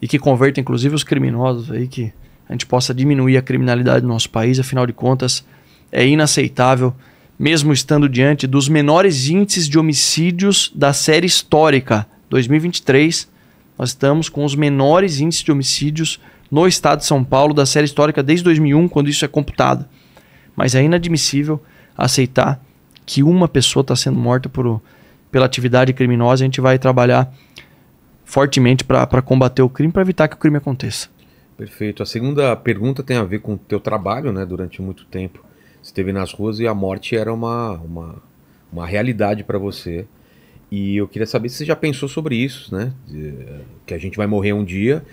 e que converta inclusive os criminosos aí que a gente possa diminuir a criminalidade do nosso país, afinal de contas, é inaceitável, mesmo estando diante dos menores índices de homicídios da série histórica. 2023, nós estamos com os menores índices de homicídios no estado de São Paulo da série histórica desde 2001, quando isso é computado. Mas é inadmissível aceitar que uma pessoa está sendo morta por, pela atividade criminosa. A gente vai trabalhar fortemente para combater o crime, para evitar que o crime aconteça. Perfeito. A segunda pergunta tem a ver com o teu trabalho, né? Durante muito tempo você esteve nas ruas e a morte era uma, uma, uma realidade para você. E eu queria saber se você já pensou sobre isso, né? Que a gente vai morrer um dia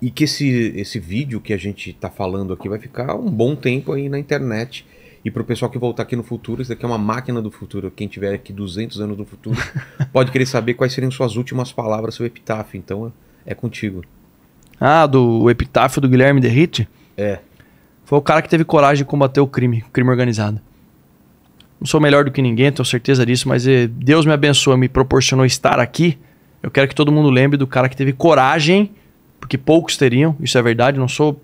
e que esse, esse vídeo que a gente está falando aqui vai ficar um bom tempo aí na internet. E para o pessoal que voltar aqui no futuro, isso daqui é uma máquina do futuro. Quem tiver aqui 200 anos no futuro pode querer saber quais seriam suas últimas palavras, seu epitáfio. Então é contigo. Ah, do epitáfio do Guilherme Derrite? É. Foi o cara que teve coragem de combater o crime, o crime organizado. Não sou melhor do que ninguém, tenho certeza disso, mas eh, Deus me abençoou, me proporcionou estar aqui. Eu quero que todo mundo lembre do cara que teve coragem, porque poucos teriam, isso é verdade, não sou.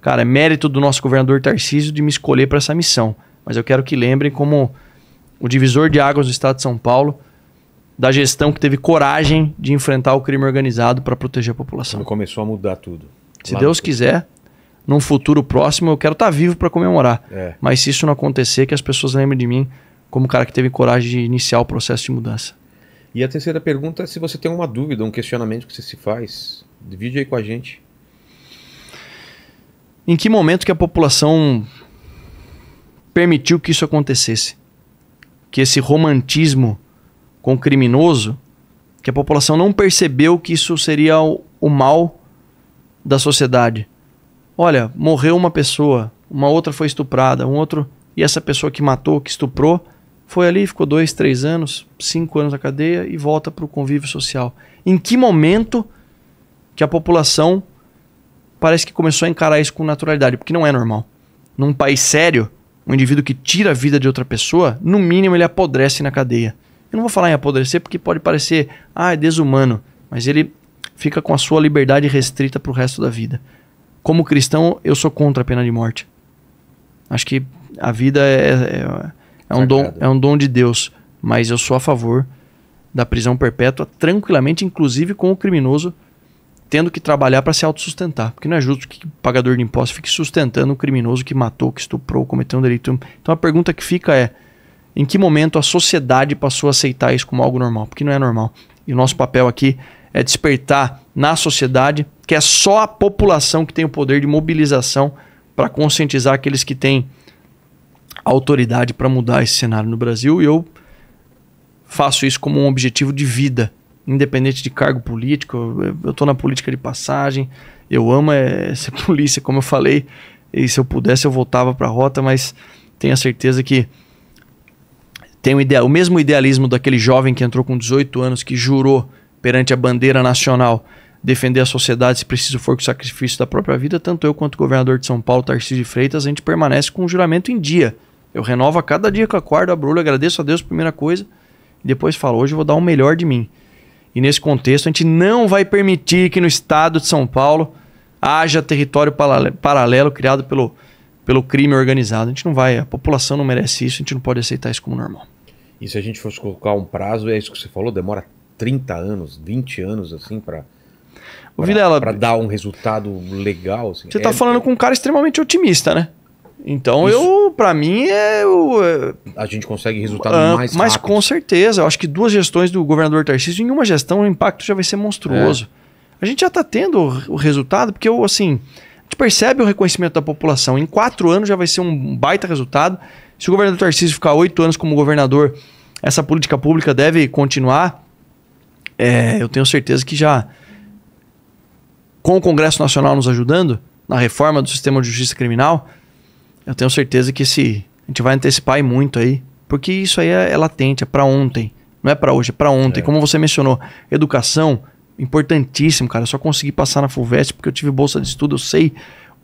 Cara, é mérito do nosso governador Tarcísio de me escolher para essa missão. Mas eu quero que lembrem como o divisor de águas do estado de São Paulo, da gestão que teve coragem de enfrentar o crime organizado para proteger a população. Quando então começou a mudar tudo. Se Deus quiser, num futuro próximo, eu quero estar tá vivo para comemorar. É. Mas se isso não acontecer, que as pessoas lembrem de mim como o cara que teve coragem de iniciar o processo de mudança. E a terceira pergunta é se você tem uma dúvida, um questionamento que você se faz, divide aí com a gente. Em que momento que a população permitiu que isso acontecesse? Que esse romantismo com o criminoso, que a população não percebeu que isso seria o, o mal da sociedade. Olha, morreu uma pessoa, uma outra foi estuprada, um outro. E essa pessoa que matou, que estuprou, foi ali, ficou dois, três anos, cinco anos na cadeia e volta para o convívio social. Em que momento que a população parece que começou a encarar isso com naturalidade? Porque não é normal. Num país sério, um indivíduo que tira a vida de outra pessoa, no mínimo ele apodrece na cadeia. Eu não vou falar em apodrecer porque pode parecer, ah, é desumano, mas ele fica com a sua liberdade restrita para o resto da vida. Como cristão, eu sou contra a pena de morte. Acho que a vida é, é, é um, dom, é um dom de Deus, mas eu sou a favor da prisão perpétua tranquilamente, inclusive com o criminoso tendo que trabalhar para se autossustentar. Porque não é justo que o pagador de impostos fique sustentando o criminoso que matou, que estuprou, cometeu um delito. Então a pergunta que fica é: em que momento a sociedade passou a aceitar isso como algo normal, porque não é normal. E o nosso papel aqui é despertar na sociedade que é só a população que tem o poder de mobilização para conscientizar aqueles que têm autoridade para mudar esse cenário no Brasil. E eu faço isso como um objetivo de vida, independente de cargo político. Eu estou na política de passagem, eu amo essa é, ser polícia, como eu falei. E se eu pudesse, eu voltava para a rota, mas tenho a certeza que tem um ideal, o mesmo idealismo daquele jovem que entrou com 18 anos, que jurou perante a bandeira nacional defender a sociedade, se preciso for, com o sacrifício da própria vida, tanto eu quanto o governador de São Paulo, Tarcísio de Freitas, a gente permanece com o juramento em dia. Eu renovo a cada dia que acordo, abrulho, agradeço a Deus, primeira coisa, e depois falo, hoje eu vou dar o melhor de mim. E nesse contexto, a gente não vai permitir que no estado de São Paulo haja território paralelo criado pelo, pelo crime organizado. A gente não vai, a população não merece isso, a gente não pode aceitar isso como normal. E se a gente fosse colocar um prazo, é isso que você falou, demora 30 anos, 20 anos assim para Pra, Vilela, dar um resultado legal. Assim. Você tá é, falando é. com um cara extremamente otimista, né? Então Isso. eu, para mim, é, eu, é A gente consegue resultado uh, mais Mas com certeza, eu acho que duas gestões do governador Tarcísio, em uma gestão o impacto já vai ser monstruoso. É. A gente já tá tendo o, o resultado, porque eu, assim, a gente percebe o reconhecimento da população. Em quatro anos já vai ser um baita resultado. Se o governador Tarcísio ficar oito anos como governador, essa política pública deve continuar. É, eu tenho certeza que já com o Congresso Nacional nos ajudando na reforma do sistema de justiça criminal, eu tenho certeza que esse a gente vai antecipar e muito aí, porque isso aí é, é latente, é para ontem, não é para hoje, é para ontem. É. Como você mencionou, educação importantíssimo, cara. Eu só consegui passar na Fulvestre porque eu tive bolsa de estudo, eu sei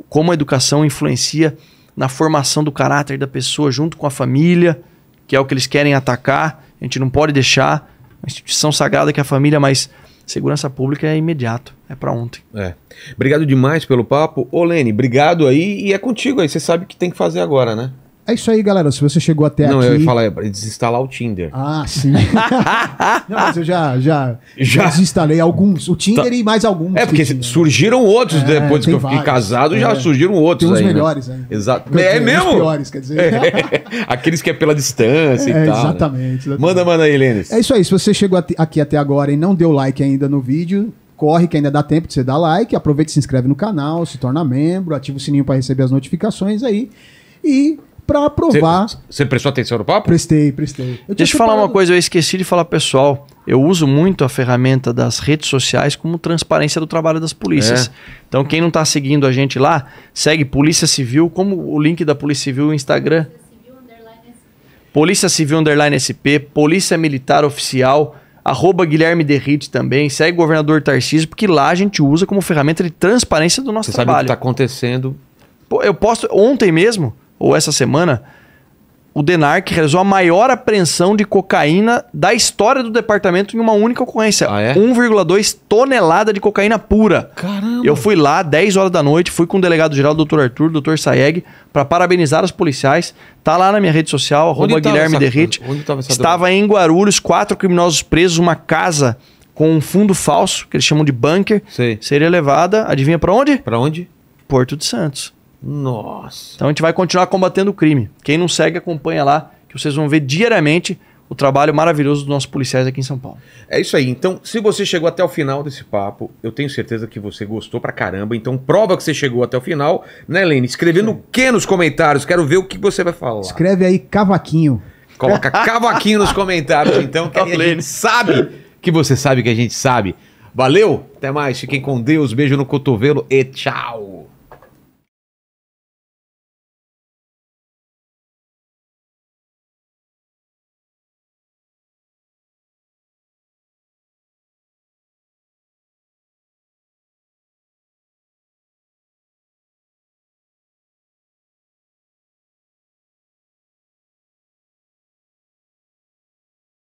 como a educação influencia na formação do caráter da pessoa junto com a família, que é o que eles querem atacar. A gente não pode deixar uma instituição sagrada que é a família, mas segurança pública é imediato, é para ontem. É. Obrigado demais pelo papo. Ô Lene, obrigado aí e é contigo aí, você sabe o que tem que fazer agora, né? É isso aí, galera. Se você chegou até não, aqui. Não, eu ia falar, desinstalar o Tinder. Ah, sim. não, mas eu já, já, já, desinstalei alguns. O Tinder tá. e mais alguns. É, porque né? surgiram outros é, depois que eu fiquei vários. casado, é. já surgiram outros. Tem os né? melhores, né? Exato. é mesmo? Os piores, quer dizer. É. Aqueles que é pela distância e é, tal. Né? Exatamente, né? exatamente. Manda, manda aí, Lênis. É isso aí. Se você chegou aqui até agora e não deu like ainda no vídeo, corre que ainda dá tempo de você dar like, aproveita e se inscreve no canal, se torna membro, ativa o sininho para receber as notificações aí. E para aprovar. Você prestou atenção no papo? Prestei, prestei. Eu Deixa eu falar uma coisa, eu esqueci de falar pessoal. Eu uso muito a ferramenta das redes sociais como transparência do trabalho das polícias. É. Então, quem não está seguindo a gente lá, segue Polícia Civil, como o link da Polícia Civil no Instagram. Polícia Civil Underline SP, Polícia Militar Oficial, arroba Guilherme Derrite também, segue o governador Tarcísio, porque lá a gente usa como ferramenta de transparência do nosso Você trabalho. Você sabe o que está acontecendo. Pô, eu posto ontem mesmo, ou essa semana, o DENARC realizou a maior apreensão de cocaína da história do departamento em uma única ocorrência. Ah, é? 1,2 tonelada de cocaína pura. Caramba. Eu fui lá 10 horas da noite, fui com o delegado-geral, doutor Arthur, doutor Saeg, para parabenizar os policiais. Tá lá na minha rede social, arroba Guilherme essa... Estava droga? em Guarulhos, quatro criminosos presos, uma casa com um fundo falso, que eles chamam de bunker, Sei. seria levada, adivinha para onde? Para onde? Porto de Santos. Nossa. Então a gente vai continuar combatendo o crime. Quem não segue, acompanha lá, que vocês vão ver diariamente o trabalho maravilhoso dos nossos policiais aqui em São Paulo. É isso aí. Então, se você chegou até o final desse papo, eu tenho certeza que você gostou pra caramba. Então, prova que você chegou até o final, né, Lene? Escrevendo o que nos comentários? Quero ver o que você vai falar. Escreve aí cavaquinho. Coloca cavaquinho nos comentários, então, que a gente sabe que você sabe que a gente sabe. Valeu, até mais, fiquem com Deus, beijo no cotovelo e tchau.